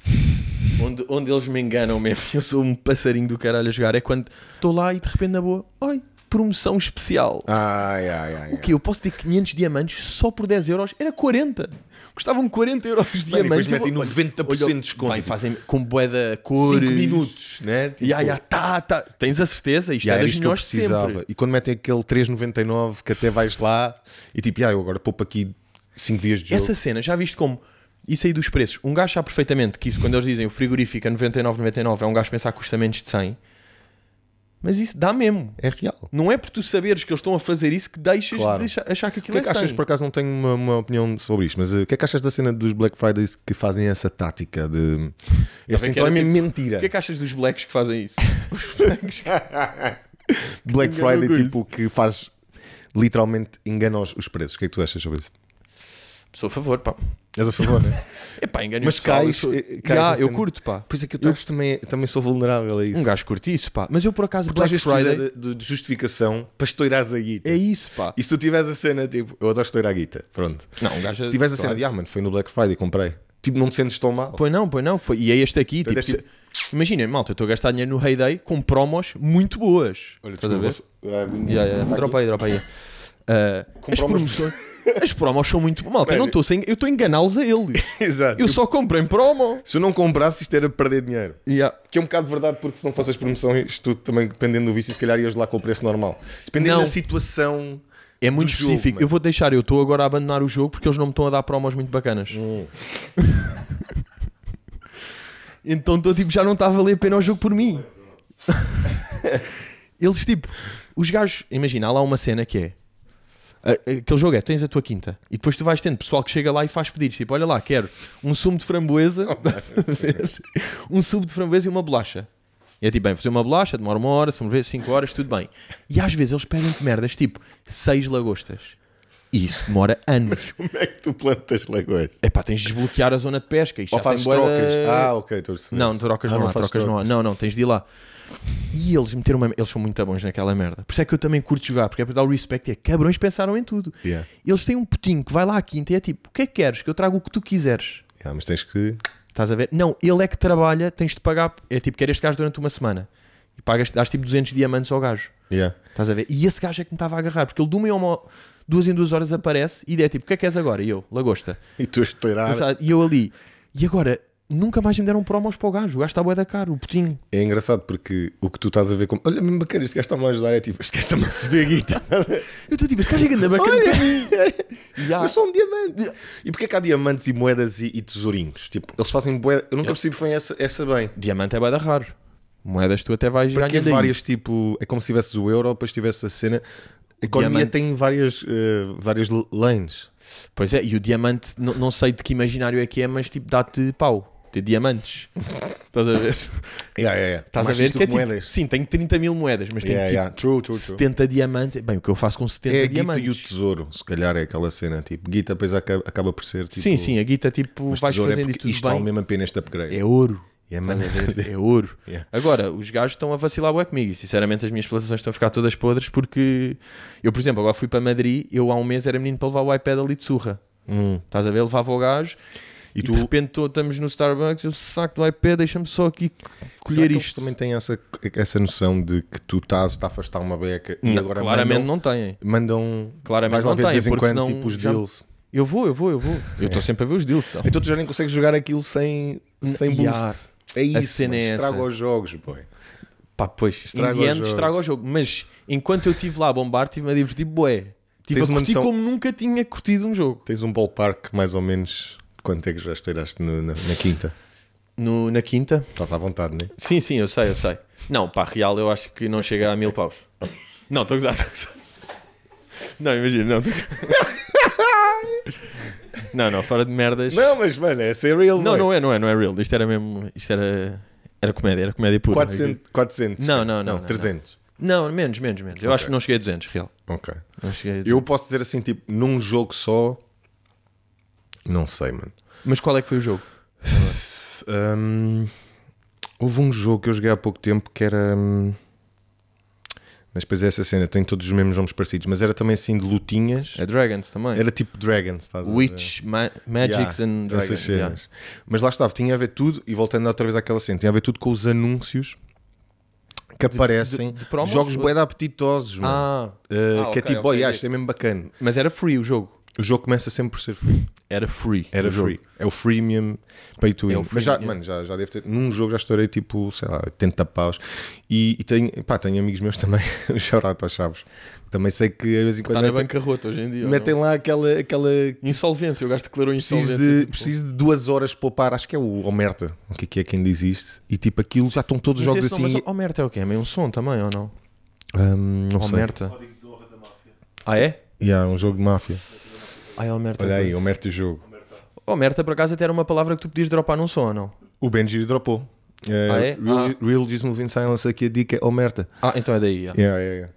onde, onde eles me enganam mesmo. Eu sou um passarinho do caralho a jogar. É quando estou lá e de repente na boa, oi promoção especial. Ai, ai, ai, o que? Eu posso ter 500 diamantes só por 10 euros? Era 40. Custavam 40 euros os diamantes. Depois metem 90% de desconto. Bem, fazem com boeda cor. 5 minutos, né? Tipo, yeah, yeah, tá, tá. Tens a certeza? Isto yeah, é das melhores sempre. E quando metem aquele 3,99 que até vais lá e tipo, ah, eu agora poupo aqui 5 dias de jogo. Essa cena, já viste como isso aí dos preços. Um gajo sabe perfeitamente que isso, quando eles dizem o frigorífico é a 99,99 é um gajo pensar que custa menos de 100. Mas isso dá mesmo. É real. Não é por tu saberes que eles estão a fazer isso que deixas claro. de achar que aquilo o que é, é que achas, por acaso não tenho uma, uma, opinião sobre isto, mas eh, o que é que achas da cena dos Black Fridays que fazem essa tática de. Esse então é tipo, mentira. O que é que achas dos blacks que fazem isso? Black Friday, tipo, que faz literalmente engana os, os preços. O que é que tu achas sobre isso? Sou a favor, pá. És a favor, né? Epá, engano Mas cai eh, é eu, sou... cai. yeah, eu curto, pá. Por isso é que eu, eu também, também sou vulnerável a isso. Um gajo curte isso, pá. Mas eu por acaso Black Friday de, de, justificação para estourar a guita. É isso, pá. E se tu tiveres a cena tipo, eu adoro estourar a guita, pronto. Não, um gajo se é tiveres a cena de ah, mano, foi no Black Friday, comprei. Tipo, não te sentes tão mal. Pois não, pois não. Foi. E é este aqui, então tipo, tipo... Ser... imagina, malta, eu estou a gastar dinheiro no Heyday com promos muito boas. Olha, estás a ver? yeah, tá Dropa aí, dropa aí. Uh, as promoções. As promos são muito mal. Eu não estou sem. Eu estou a enganá-los a eles. Exato. Eu só comprei em promo. Se eu não comprasse, isto era perder dinheiro. Yeah. Que é um bocado verdade, porque se não fosse as promoções, tudo também dependendo do vício, se calhar ias lá com o preço normal. Dependendo não. da situação. É muito específico. Jogo, eu vou deixar, eu estou agora a abandonar o jogo porque eles não me estão a dar promos muito bacanas. Hum. então estou tipo, já não está a valer a pena o jogo por mim. eles tipo, os gajos, imagina, há lá uma cena que é aquele jogo é: tens a tua quinta e depois tu vais tendo pessoal que chega lá e faz pedidos, tipo, olha lá, quero um sumo de framboesa, um sumo de framboesa e uma bolacha. E é tipo, bem, fazer uma bolacha demora uma hora, se me horas, tudo bem. E às vezes eles pedem merdas, tipo, seis lagostas. E isso demora anos. Como é que tu plantas lagosta? É pá, tens de desbloquear a zona de pesca. Isto Ou fazes trocas? Ah, ok, estou a Não, trocas ah, não, não há, trocas, trocas não há. Não, não, tens de ir lá. E eles meteram uma... Eles são muito bons naquela merda. Por isso é que eu também curto jogar, porque é para dar o respect. É cabrões pensaram em tudo. Yeah. Eles têm um putinho que vai lá à quinta e é tipo: o que é que queres? Que eu trago o que tu quiseres. Ah, mas tens que. Estás a ver? Não, ele é que trabalha, tens de pagar. É tipo: quer este gajo durante uma semana e pagas, dás tipo 200 diamantes ao gajo. Yeah. Estás a ver? E esse gajo é que me estava a agarrar, porque ele meio ao. uma, duas em duas horas aparece e é tipo, o que é que és agora? E eu, lagosta. E tu estourar. E eu ali. E agora, nunca mais me deram promos para o gajo. O gajo está da caro, o putinho. É engraçado porque o que tu estás a ver como. Olha, mesmo bacana, este gajo está-me a ajudar. É tipo, este gajo está-me a foder a guita. eu estou tipo, este gajo é grande bacana. Olha, yeah. eu sou um diamante. E porquê é que há diamantes e moedas e, e tesourinhos? Tipo, eles fazem bué. Eu nunca yeah. percebi bem essa, essa bem. Diamante é bué raro. Moedas tu até vais ganhar. Porque é várias, tipo. É como se tivesses o euro, depois tivesse a cena. A economia diamante... tem várias, uh, várias lanes. Pois é, e o diamante, não sei de que imaginário é que é, mas tipo, dá-te pau. De diamantes. Estás a ver? Yeah, yeah, yeah. Estás a ver que é tipo, moedas. sim, tenho 30 mil moedas, mas tenho yeah, tipo true, true, 70 true. diamantes. Bem, o que eu faço com 70 é a diamantes? Guita e o tesouro, se calhar é aquela cena. Tipo, guita depois acaba, acaba por ser tipo. Sim, sim, a guita tipo vai vais é fazendo é e tudo. Isto bem. vale mesmo a pena este upgrade. É ouro. Yeah, é man. É ouro. Yeah. Agora, os gajos estão a vacilar o comigo. E, sinceramente, as minhas plantações estão a ficar todas podres porque eu, por exemplo, agora fui para Madrid. Eu há um mês era menino para levar o iPad ali de surra. Hum. Estás a ver? Levava o gajo. E, e tu... de repente tô, estamos no Starbucks, eu saco do iPad, deixa-me só aqui colher Será isto. também tem essa, essa noção de que tu estás a afastar uma beca e não, agora Claramente mandam, não têm. Mandam. Claramente não têm. De vez em quando, tipo os já... deals. Eu vou, eu vou, eu vou. Eu estou é. sempre a ver os deals. Então. então tu já nem consegues jogar aquilo sem, sem boost. Yeah. É isso, a cena é estraga os jogos, boy. Pá, pois, estraga o estraga o jogo. Mas enquanto eu estive lá a bombar, estive-me a divertir, boé. Estive Tens a curtir como nunca tinha curtido um jogo. Tens um ballpark mais ou menos. Quanto é que já estouraste no- na, na quinta? No, na quinta? Estás à vontade, não é? Sim, sim, eu sei, eu sei. Não, pá, real eu acho que não chega a mil paus. Não, estou a gozar, estou a gozar. Não, imagina, não, estou a gozar. Não, não, fora de merdas. Não, mas mano, é ser real. Não, é? não, é, não é, não é real. Isto era mesmo. Isto era. Era comédia, era comédia pura. 400. 400 não, não, não. não 300. Não, menos, menos, menos. Eu okay. acho que não cheguei a 200, real. Ok. Não cheguei Eu posso dizer assim, tipo, num jogo só. Não sei, mano. Mas qual é que foi o jogo? um, houve um jogo que eu joguei há pouco tempo que era. Um... Mas depois é essa cena tem todos os mesmos nomes parecidos, mas era também assim de lutinhas. É Dragons também. Era tipo Dragons, estás Witch, ma Magics yeah, and Dragons. Essas cenas. Yeah. Mas lá estava, tinha a ver tudo, e voltando outra vez àquela cena, tinha a ver tudo com os anúncios que aparecem de, de jogos bem apetitosos, mano. Ah, uh, ah, que é okay, é tipo, okay, oh, yeah, isto é mesmo bacana. Mas era free o jogo. O jogo começa sempre por ser free era free. Era free. Jogo. É o freemium pay to é win. É mas já, mano, já, já deve ter. Num jogo já estourei tipo, sei lá, 80 paus. E, e tenho, pá, tenho amigos meus também, o Chorato às Chaves. Também sei que às vezes em Está na bancarrota hoje em dia. Metem lá aquela, aquela. Insolvência, o gajo declarou insolvência. Preciso de, tipo... preciso de duas horas para poupar, acho que é o Omerta, o que é que ainda é, existe. E tipo aquilo já estão todos os jogos assim. Não, mas Omerta é o quê? É meio um som também ou não? Um, não Omerta. sei. Ah, é? Yeah, há é um jogo de máfia. Ai, Omerta. Olha aí, Omerta e jogo. Omerta, por acaso, até era uma palavra que tu podias dropar num som ou não? O Benji dropou. É, ah, é? Real, ah. Moving Silence, aqui a dica é Omerta. Ah, então é daí. Yeah. Yeah, yeah,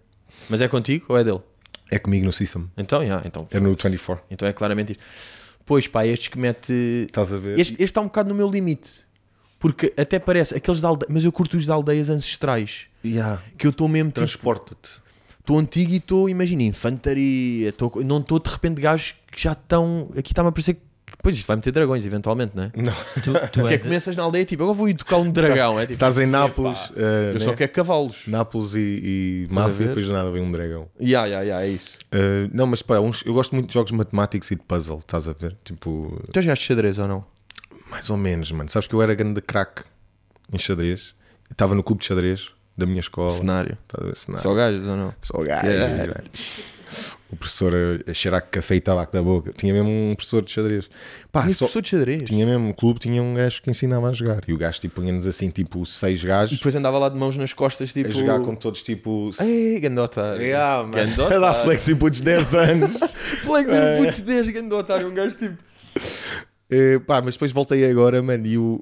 Mas é contigo ou é dele? É comigo no System. Então, yeah, então é no 24. Então é claramente isto. Pois pá, estes que mete. Estás a ver? Este, este está um bocado no meu limite. Porque até parece, aqueles da mas eu curto os de aldeias ancestrais. Yeah. Que eu estou mesmo. transportado. Transporta-te estou antigo e estou, imagina, infantaria, eh, tô, não estou de repente gajo que já estão. Aqui está-me a parecer que. Pois isto vai meter dragões, eventualmente, não é? Não. Tu, tu Porque é és... começas na aldeia tipo, agora vou educar um dragão. É, tipo, Estás em Nápoles. uh, eu né? só quero cavalos. Nápoles e, e Máfia, depois de nada vem um dragão. Yeah, yeah, yeah, é isso. Uh, não, mas pá, uns, eu gosto muito de jogos matemáticos e de puzzle, estás a ver? Tipo. Tu já xadrez ou não? Mais ou menos, mano. Sabes que eu era grande craque em xadrez. Estava no clube de xadrez da minha escola. Cenário. Tá cenário. Só gajos ou não? Só gajos. É o professor a cheirar café e tabaco da boca. Tinha mesmo um professor de xadrez. Pá, tinha só... professor de xadrez? Tinha mesmo. O clube tinha um gajo que ensinava a jogar. E o gajo tipo, punha-nos assim, tipo, seis gajos. E depois andava lá de mãos nas costas, tipo. A jogar com todos, tipo. Ei, gandota. Yeah, man. gandota. flex flexi putos 10 anos. flexi é. putos 10, gandota. Um gajo tipo. Eh, pá, mas depois voltei agora, mano, e o,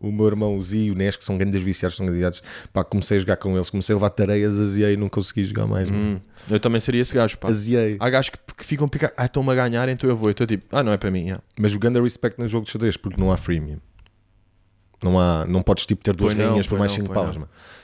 o, o meu irmãozinho e o Nes, que são grandes viciados, são candidatos, pá, comecei a jogar com eles, comecei a levar tareias, aziei e não consegui jogar mais. Hum, eu também seria esse gajo, pá. Aziei. Há gajos que, que ficam picados, ah, estão-me a ganhar, então eu vou. Eu estou tipo, ah, não é para mim. Yeah. Mas jogando a respect no jogo de xadrez, porque não há freemium. Não, há, não podes tipo ter duas pois rainhas não, por mais 5 paus.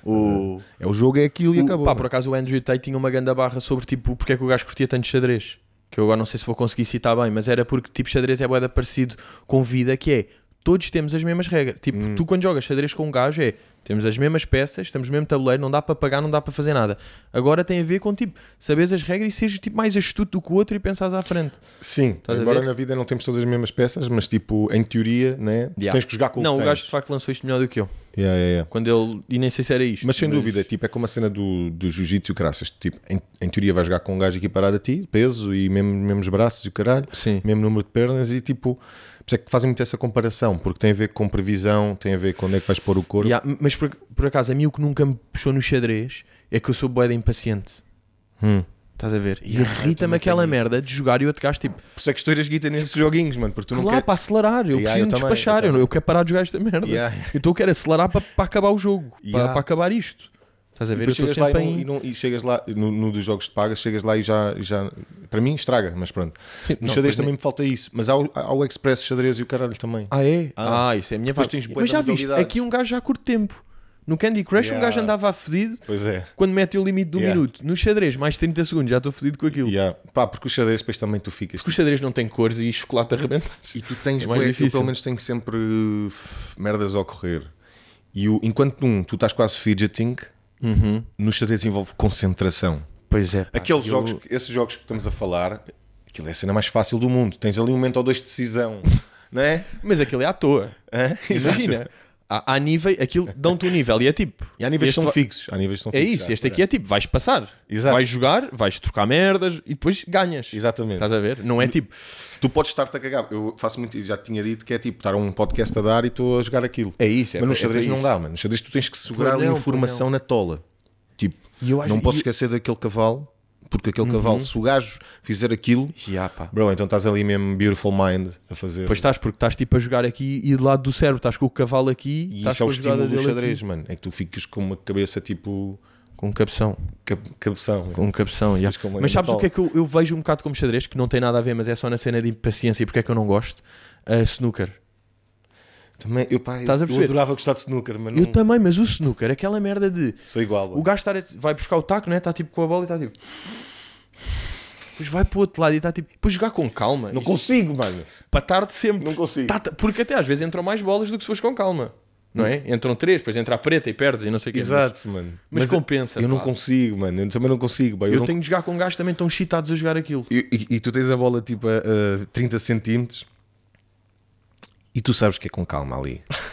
O... É, é, o jogo é aquilo e acabou. Pá, mano. por acaso o Andrew Tate tinha uma ganda barra sobre tipo porque é que o gajo curtia tanto xadrez que eu agora não sei se vou conseguir citar bem, mas era porque tipo xadrez é boeda parecido com vida, que é todos temos as mesmas regras. Tipo, hum. tu quando jogas xadrez com um gajo é temos as mesmas peças, temos o mesmo tabuleiro, não dá para pagar, não dá para fazer nada. Agora tem a ver com, tipo, saberes as regras e seres tipo, mais astuto do que o outro e pensares à frente. Sim, agora embora na vida não temos todas as mesmas peças, mas, tipo, em teoria, né? Yeah. tens que jogar com o Não, o, o gajo de facto lançou isto melhor do que eu. Yeah, yeah, yeah. Quando ele, e nem sei se era isto. Mas sem mas... dúvida, tipo, é como a cena do, do jiu-jitsu, caraças. Tipo, em, em, teoria vais jogar com um gajo equiparado a ti, peso e mesmo, mesmos braços e o caralho, Sim. mesmo número de pernas e tipo, por isso é que fazem muito essa comparação, porque tem a ver com previsão, tem a ver com onde é que vais pôr o corpo. Yeah, mas mas por, por acaso, a mim o que nunca me puxou no xadrez é que eu sou boeda impaciente. Hum. Estás a ver? E irrita-me aquela merda isso. de jogar e outro gajo tipo. Por isso é que estouras guita nesses tipo, joguinhos, mano. Porque tu claro, não quer... para acelerar. Eu yeah, preciso eu me também, despachar. Eu, eu, não, eu, quero parar de jogar esta merda. Yeah. Então eu quero acelerar para, para acabar o jogo. Para, para acabar isto. Estás a ver? E, chegas lá, e, e, não, e chegas lá no, no, dos jogos de pagas, chegas lá e já, já. Para mim, estraga, mas pronto. Sim, no não, xadrez é. também nem... me falta isso. Mas ao, ao Express xadrez e o caralho também. Ah, é? Ah, ah isso é a minha vaga. Mas já viste, aqui um gajo já há curto tempo. No Candy Crush yeah. um gajo andava a fedido pois é. quando mete o limite do yeah. minuto. No xadrez, mais 30 segundos, já estou fedido com aquilo. Yeah. Pá, porque o xadrez depois também tu ficas. Porque o xadrez não tem cores e chocolate a arrebentar. E tu tens, é mais difícil. Tu, pelo menos tenho sempre eh, merdas a ocorrer. E o, enquanto num, tu estás quase fidgeting, uhum. nos xadrez envolve concentração. Pois é. Pá, Aqueles eu... jogos, esses jogos que estamos a falar, aquilo é a cena mais fácil do mundo. Tens ali um momento ou dois de decisão, não é? Mas aquilo é à toa. É? Imagina. Exato. Há, há nível, aquilo dão-te um nível e é tipo. E há níveis são fixos. Há níveis são é isso, este aqui é tipo, vais passar, Exato. vais jogar, vais trocar merdas e depois ganhas. Exatamente. Estás a ver? Não é tipo. Tu podes estar-te a cagar. Eu faço muito, já te tinha dito que é tipo, estar um podcast a dar e estou a jogar aquilo. É isso, é Mas no é xadrez não dá, mano. No xadrez tu tens que segurar a informação na tola. Tipo, não posso esquecer daquele cavalo porque aquele uhum. cavalo, se o gajo fizer aquilo, Iapa. bro, então estás ali mesmo beautiful mind a fazer. Pois estás, porque estás tipo a jogar aqui e do lado do cérebro, estás com o cavalo aqui e isso é o estímulo do xadrez, mano. É que tu ficas com uma cabeça tipo. Com um cabeção. Cab cabeção. Com um cabeção, yeah. Mas, mas sabes o que é que eu, eu, vejo um bocado como xadrez, que não tem nada a ver, mas é só na cena de impaciência e porque é que eu não gosto? Uh, snooker. Também, eu, pá, Estás a eu adorava gostar de snooker, mas não... Eu também, mas o snooker, aquela merda de. Sou igual. O gajo tá, vai buscar o taco, né? Está tipo com a bola e está tipo. Depois vai para o outro lado e está tipo. Depois jogar com calma. Não Isto- consigo, mano. Para tarde sempre. Não consigo. Tá, tá- porque até às vezes entram mais bolas do que se fores com calma. Não é? Entram três, depois entra a preta e perdes e não sei o que. Exato, mano. mas compensa, Eu não consigo, mano. Eu também não consigo. pá. Eu, Eu não- tenho de jogar com gajos também estão excitados a jogar aquilo. E, e- e tu tens a bola tipo a, a 30 centímetros e tu sabes que é com calma ali.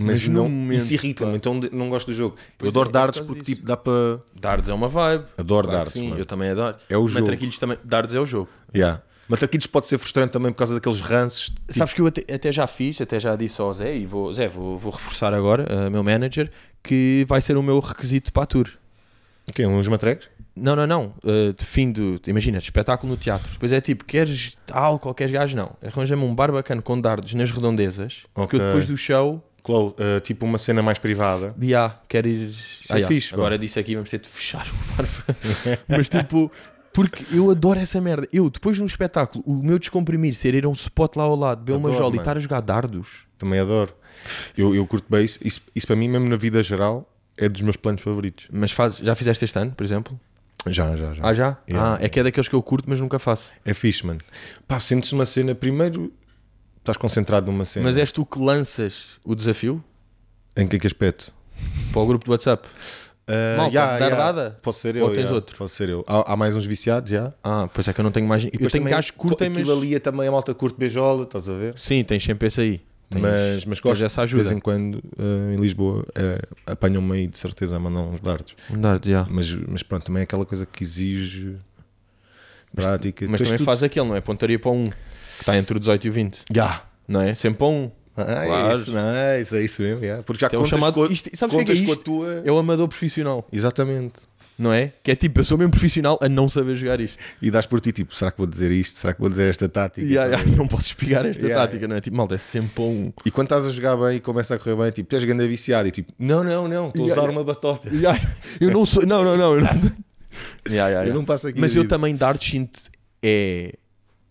Mas, Mas não, momento, isso irrita-me, então não gosto do jogo. Pois eu adoro é, é dardos porque tipo dá para. Dardos é uma vibe. Adoro claro dardos. Sim, mano. eu também adoro. É o jogo. Matraquilhos também. Dardos é o jogo. Yeah. Matraquilhos pode ser frustrante também por causa daqueles rances. Tipo... Sabes que eu até, até, já fiz, até já disse ao Zé, e vou, Zé, vou, vou reforçar agora, uh, meu manager, que vai ser o meu requisito para a tour. Quem? Uns matregues? Não, não, não. Uh, do, imagina, espetáculo no teatro. Depois é tipo, queres álcool, queres gás? Não. Arranja-me um bar bacana com dardos nas redondezas, okay. porque eu depois do show uh, tipo uma cena mais privada. Yeah, queres? ir. Isso é ah, é yeah. fixe, Agora bom. disse aqui, vamos ter de fechar o bar. Mas tipo, porque eu adoro essa merda. Eu, depois de um espetáculo, o meu descomprimir ser ir a um spot lá ao lado, beber uma jola e estar a jogar dardos. Também adoro. Eu, eu curto bem isso. isso. Isso para mim, mesmo na vida geral, é dos meus planos favoritos. Mas faz, já fizeste este ano, por exemplo? Já, já, já. Ah, já? Ah, é que é daqueles que eu curto, mas nunca faço. É fixe, mano. Pá, sentes uma cena primeiro, estás concentrado numa cena. Mas és tu que lanças o desafio? Em que, é que aspecto? Para o grupo do WhatsApp. Uh, Malta, yeah, yeah. Pode ser eu. Ou tens yeah. outro? Pode ser eu. Há, há, mais uns viciados já. Ah, pois é que eu não tenho mais. eu tenho também, gajos que curtem, mas. Aquilo ali é também a malta curte beijola, estás a ver? Sim, tens sempre esse aí mas, mas gosto essa ajuda. de vez em quando uh, em Lisboa uh, eh, apanham-me aí de certeza a mandar uns dardos. Um dardo, yeah. mas, mas pronto, também é aquela coisa que exige prática. Mas, mas também tudo... faz aquele, não é? Pontaria para um que está entre o 18 e o 20. Já. Yeah. Não é? Sempre para um. Ah, é claro. é isso, não, é? é isso, é isso mesmo. Yeah. Porque já então, contas, chamado, com, isto, sabes é contas que é que é isto? com a tua. É o amador profissional. Exatamente não é? Que é tipo, eu sou mesmo profissional a não saber jogar isto. E das por ti, tipo, será que vou dizer isto? Será que vou dizer esta tática? Yeah, yeah, não posso explicar esta yeah, tática, não é? Tipo, malta, é sempre um. E quando estás a jogar bem e começa a correr bem, tipo, tens grande viciado e tipo, não, não, não, estou a usar uma batota. eu não sou, não, não, não. Eu não, eu não passo aqui. Mas eu também, Dart Shint é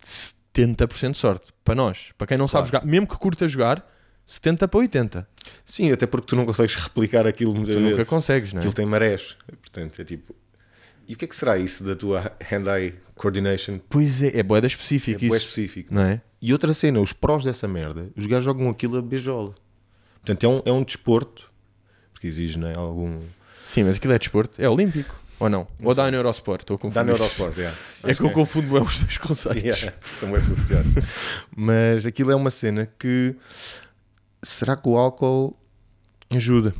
70% sorte para nós, para quem não claro. sabe jogar, mesmo que curta jogar 70 para 80. Sim, até porque tu não consegues replicar aquilo muitas tu vezes. nunca consegues, não é? Aquilo tem marés. Portanto, é tipo. E o que é que será isso da tua hand-eye coordination? Pois é, é boeda específica é isso. É Não é? E outra cena, os prós dessa merda, os gajos jogam aquilo a beijola. Portanto, é um, é um desporto, porque exige não é, algum... Sim, mas aquilo é desporto, é olímpico, ou não? ou dá no Eurosport, estou a confundir. Dá no yeah. É. é. que eu confundo bem os dois conceitos. Yeah, estão associados. mas aquilo é uma cena que será que o álcool ajuda?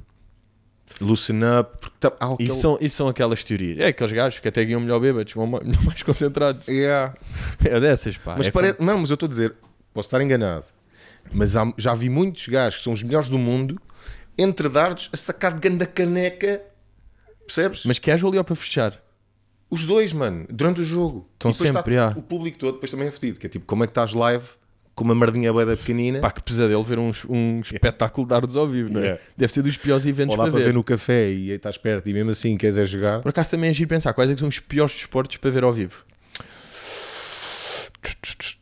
Loosen up, porque tá, álcool... isso, são, são aquelas teorias. É aqueles gajos que até guiam melhor bêbados, vão mais, mais concentrados. Yeah. É dessas, pá. Mas, é pare... como... Não, mas eu estou a dizer, posso estar enganado, mas há, já vi muitos gajos que são os melhores do mundo entre dardos a sacar de ganda caneca, percebes? Mas que o ou para fechar? Os dois, mano, durante o jogo. Estão sempre, está, yeah. O público todo depois também é fedido, que é tipo, como é que estás live com uma mardinha boeda pequenina. Pá, que pesadelo ver um, um espetáculo de dardos ao vivo, não é? Yeah. Deve ser dos piores eventos Ou dá para, para ver. ver no café e estás perto e mesmo assim queres é jogar. Por acaso também é giro pensar, quais é são os piores desportos para ver ao vivo?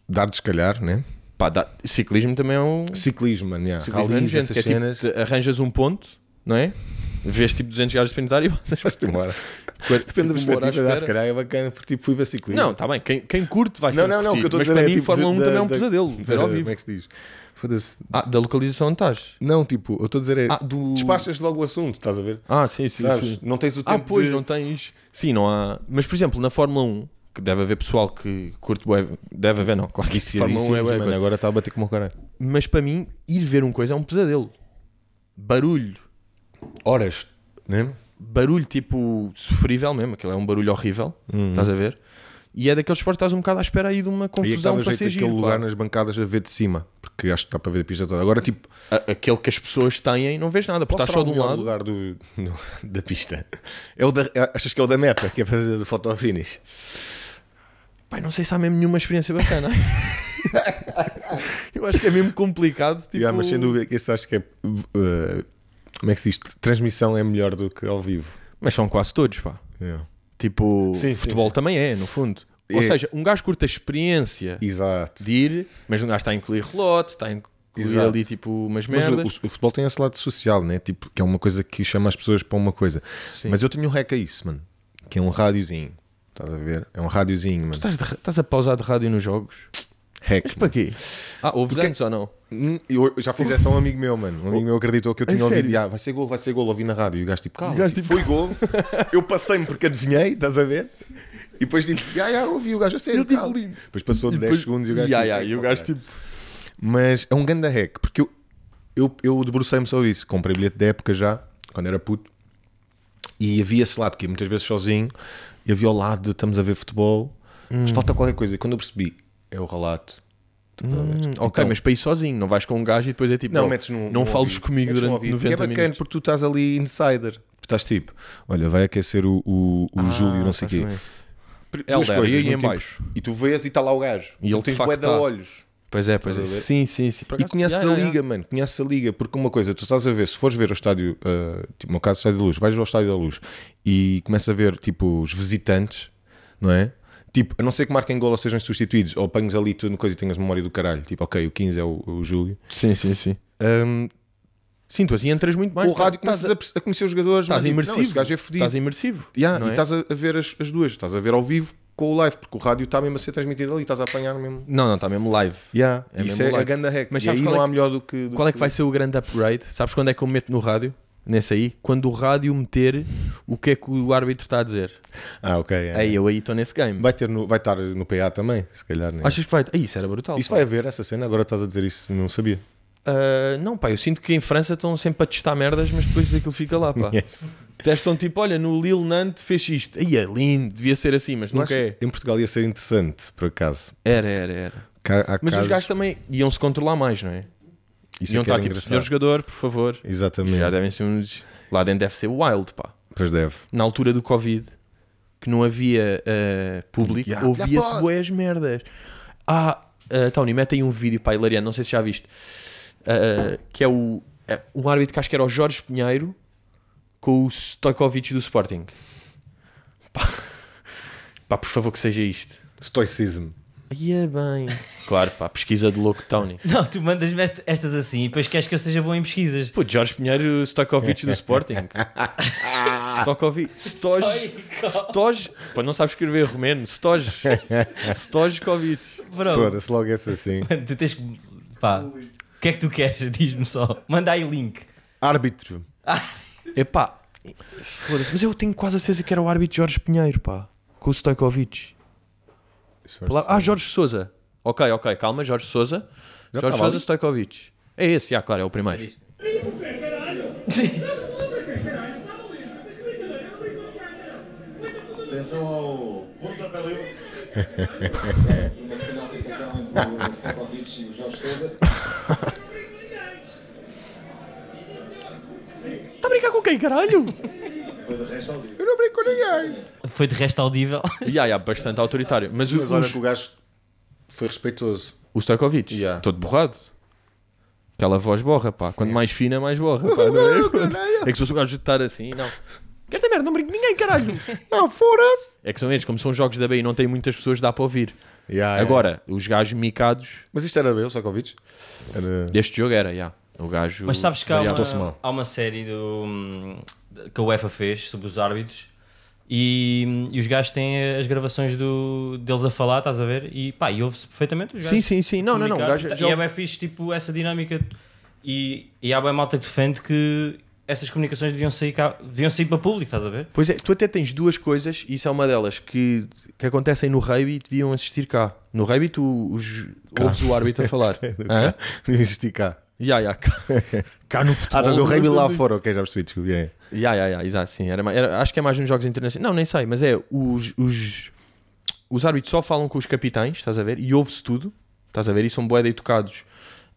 Dardos, se calhar, né? Pá, ciclismo também é um. Ciclismo, mano, yeah. Ciclismo é, gente, é, tipo, arranjas um ponto, não é? vês tipo 200 gajos sprintar e vocês vais-te embora. Depende da perspectiva, se calhar é bacana, porque tipo, fui ciclismo Não, está bem, quem, quem curte vai não, ser. Não, não, não, que eu estou a dizer. Para é, mim, tipo, Fórmula 1 também é um da, pesadelo, da, ver ao vivo. Como é que se diz? Foda-se. Ah, da localização onde estás? Não, tipo, eu estou a dizer é. Ah, do... Despachas logo o assunto, estás a ver? Ah, sim, sim, Sabes? sim. Não tens o ah, tempo. Ah, pois, de... não tens. Sim, não há. Mas, por exemplo, na Fórmula 1, que deve haver pessoal que curte web. deve haver não, claro que isso Fórmula 1 é bué, agora está a bater como o caralho. Mas para mim, ir ver um coisa é um pesadelo. Barulho, horas, né? barulho tipo sofrível mesmo, aquilo é um barulho horrível, uhum. estás a ver? E é daqueles esportes que estás um bocado à espera aí de uma é confusão para ser giro. aquele lugar nas bancadas a ver de cima, porque acho que dá para ver a pista toda. Agora, tipo. A, aquele que as pessoas têm não vês nada, porque estás só de um lado. lugar do, da pista? É o da, é, achas que é o da meta, que é para fazer do foto finish? Pai, não sei se há mesmo nenhuma experiência bacana. Eu acho que é mesmo complicado. Tipo... Yeah, mas tipo- sem dúvida que isso acho que é. Uh, como é que se diz? Transmissão é melhor do que ao vivo. Mas são quase todos, pá. Tipo, sim, futebol sim, também é, no fundo. É. Ou seja, um gajo curta a experiência Exato. de ir, mas um gajo está a incluir relote, está a incluir Exato. ali tipo umas merdas. Mas o, o, futebol tem esse lado social, né? Tipo, que é uma coisa que chama as pessoas para uma coisa. Sim. Mas eu tenho um hack a isso, mano. Que é um rádiozinho. Estás a ver? É um rádiozinho, mano. Tu estás, de, estás a pausar de rádio nos jogos? Hack. Mas para quê? Ah, ouves Porque... antes ou não? Hum, eu já fiz essa a um amigo meu, mano. Um amigo meu acreditou que eu tinha é ouvido. Ah, vai ser gol, vai ser gol. Ouvi na rádio. E o gajo tipo, calma. Gajo, tipo, foi tipo, gol. eu passei-me porque adivinhei, estás a ver? E depois tipo, ah, já ouvi o gajo a sério. Tipo, depois passou de 10 depois... segundos e o gajo yeah, tipo. Yeah, e o gajo tipo. Mas é um da hack, porque eu, eu, eu debrucei-me só isso. Comprei bilhete da época já, quando era puto. E havia esse lado que é muitas vezes sozinho. E havia ao lado de estamos a ver futebol. Hum. Mas falta qualquer coisa. E quando eu percebi, é o relato. Tipo, hum, ok, Então- mas para ir sozinho, não vais com um gajo e depois é tipo, não, oh, metes num, não num fales ouvido. comigo Metes durante 90 é bacana minutos. porque tu estás ali insider. Estás tipo, olha, vai aquecer o, o, o ah, Júlio, não sei o quê. Duas coisas, e tipo, E tu vês e está lá o gajo. E ele tem facto bué de olhos. Pois é, pois é. Sim, sim, sim. E conhece conheces a liga, mano. Conheces a liga. Porque uma coisa, tu estás a ver, se fores ver o estádio, uh, tipo, no caso, o Estádio da Luz, vais ao Estádio da Luz e começa a ver, tipo, os visitantes, não é? Tipo, a não ser que marquem gol ou sejam substituídos, ou apanhos ali tudo no coisa e tenhas memória do caralho. Tipo, ok, o 15 é o, o Júlio. Sim, sim, sim. Um, Sinto assim, entras muito mais. O rádio tá, a, a, conhecer os jogadores, estás tipo, imersivo. Não, gajo é Estás imersivo. Yeah, é? E estás a, ver as, as, duas. Estás a ver ao vivo com o live, porque o rádio está mesmo a ser transmitido ali, estás a apanhar mesmo. Não, não, está mesmo live. Yeah, é Isso mesmo é live. a grande hack. Mas e aí não é, há melhor do que. Do qual é que vai ser o grande upgrade? Sabes quando é que eu meto no rádio? nesse aí, quando o rádio meter o que é que o árbitro está a dizer. Ah, ok. É. Aí eu aí estou nesse game. Vai, ter no, vai estar no PA também, se calhar. Né? Achas que vai? Aí, isso era brutal. Isso vai haver, essa cena? Agora estás a dizer isso, não sabia. Uh, não, pá, eu sinto que em França estão sempre a testar merdas, mas depois aquilo fica lá, pá. Testam tipo, olha, no Lil Nant fez isto. Aí é lindo, devia ser assim, mas, nunca é. Em Portugal ia ser interessante, por acaso. Era, era, era. mas casos... os gajos também iam se controlar mais, não é? Isso e é um tático do senhor jogador, por favor. Exatamente. Já devem ser uns. Lá dentro deve ser wild, pá. Pois deve. Na altura do Covid, que não havia uh, público, yeah. ouvia-se yeah, boas merdas. Ah, uh, Tony, metem um vídeo para hilariano, não sei se já viste, uh, que é o. É, um árbitro que acho que era o Jorge Pinheiro com o Stojkovic do Sporting. Pá. pá, por favor, que seja isto. stoicism Ia é bem. Claro, pá, pesquisa de louco Tony. Não, tu mandas-me estas assim e depois queres que eu seja bom em pesquisas. Pô, Jorge Pinheiro, Stokovic do Sporting. Stokovic. Stoj. Stoj. Pô, não sabes escrever romeno. Stoj. Stojkovic. Foda-se logo essa assim. Mano, tu tens. Pá, o que é que tu queres? Diz-me só. Manda aí link. Árbitro. Ah. Epá, foda-se, mas eu tenho quase a certeza que era o árbitro Jorge Pinheiro, pá, com o Stokovic. Ah, Jorge Souza. Ok, ok, calma, Jorge Souza. Já Jorge tá Souza Stojkovic. É esse, ah, claro, é o primeiro. Atenção ao pontapé livre. Uma pequena altercação entre o Stojkovic e o Jorge Souza. Tá a brincar com quem, caralho? Foi de resto audível. Eu não brinco com ninguém. Foi de resto audível. Ia ia bastante autoritário. Mas, Mas olha os, que o gajo foi respeitoso. o Stojkovic, Ya. todo borrado. Aquela voz borra, pá. Quanto mais fina, mais borra, pá. Não é? é que se fosse o gajo de estar assim, não. Quer esta merda, não brinco com ninguém, caralho. Não, fora-se! É que são eles, como são jogos da B e não tem muitas pessoas, dá para ouvir. Ia. Agora, os gajos micados, Mas isto era bem, o Sokovic? Era... este jogo era, já. O gajo. Mas sabes que há uma, há uma série do. Hum, que a UEFA fez sobre os árbitros e, e, os gajos têm as gravações do, deles a falar, estás a ver? E pá, e ouve-se perfeitamente os gajos. Sim, sim, sim. Não, não, não. Gajo, já... E é bem fixe, tipo, essa dinâmica. E, e há bem malta que defende que essas comunicações deviam sair, cá, deviam sair para público, estás a ver? Pois é, tu até tens duas coisas, e isso é uma delas, que, que acontecem no rugby e deviam assistir cá. No rugby tu os, ouves o árbitro a falar. É deviam assistir cá. Yeah, yeah. Cá, cá no futebol. Ah, estás o Remy lá fora, ok, já percebi, desculpa. Yeah, yeah, yeah, yeah exato, sim. Era, era, acho que é mais nos jogos internacionais. Não, nem sei, mas é os, os, os árbitros só falam com os capitães, estás a ver? E ouve-se tudo, estás a ver? E são boeda educados.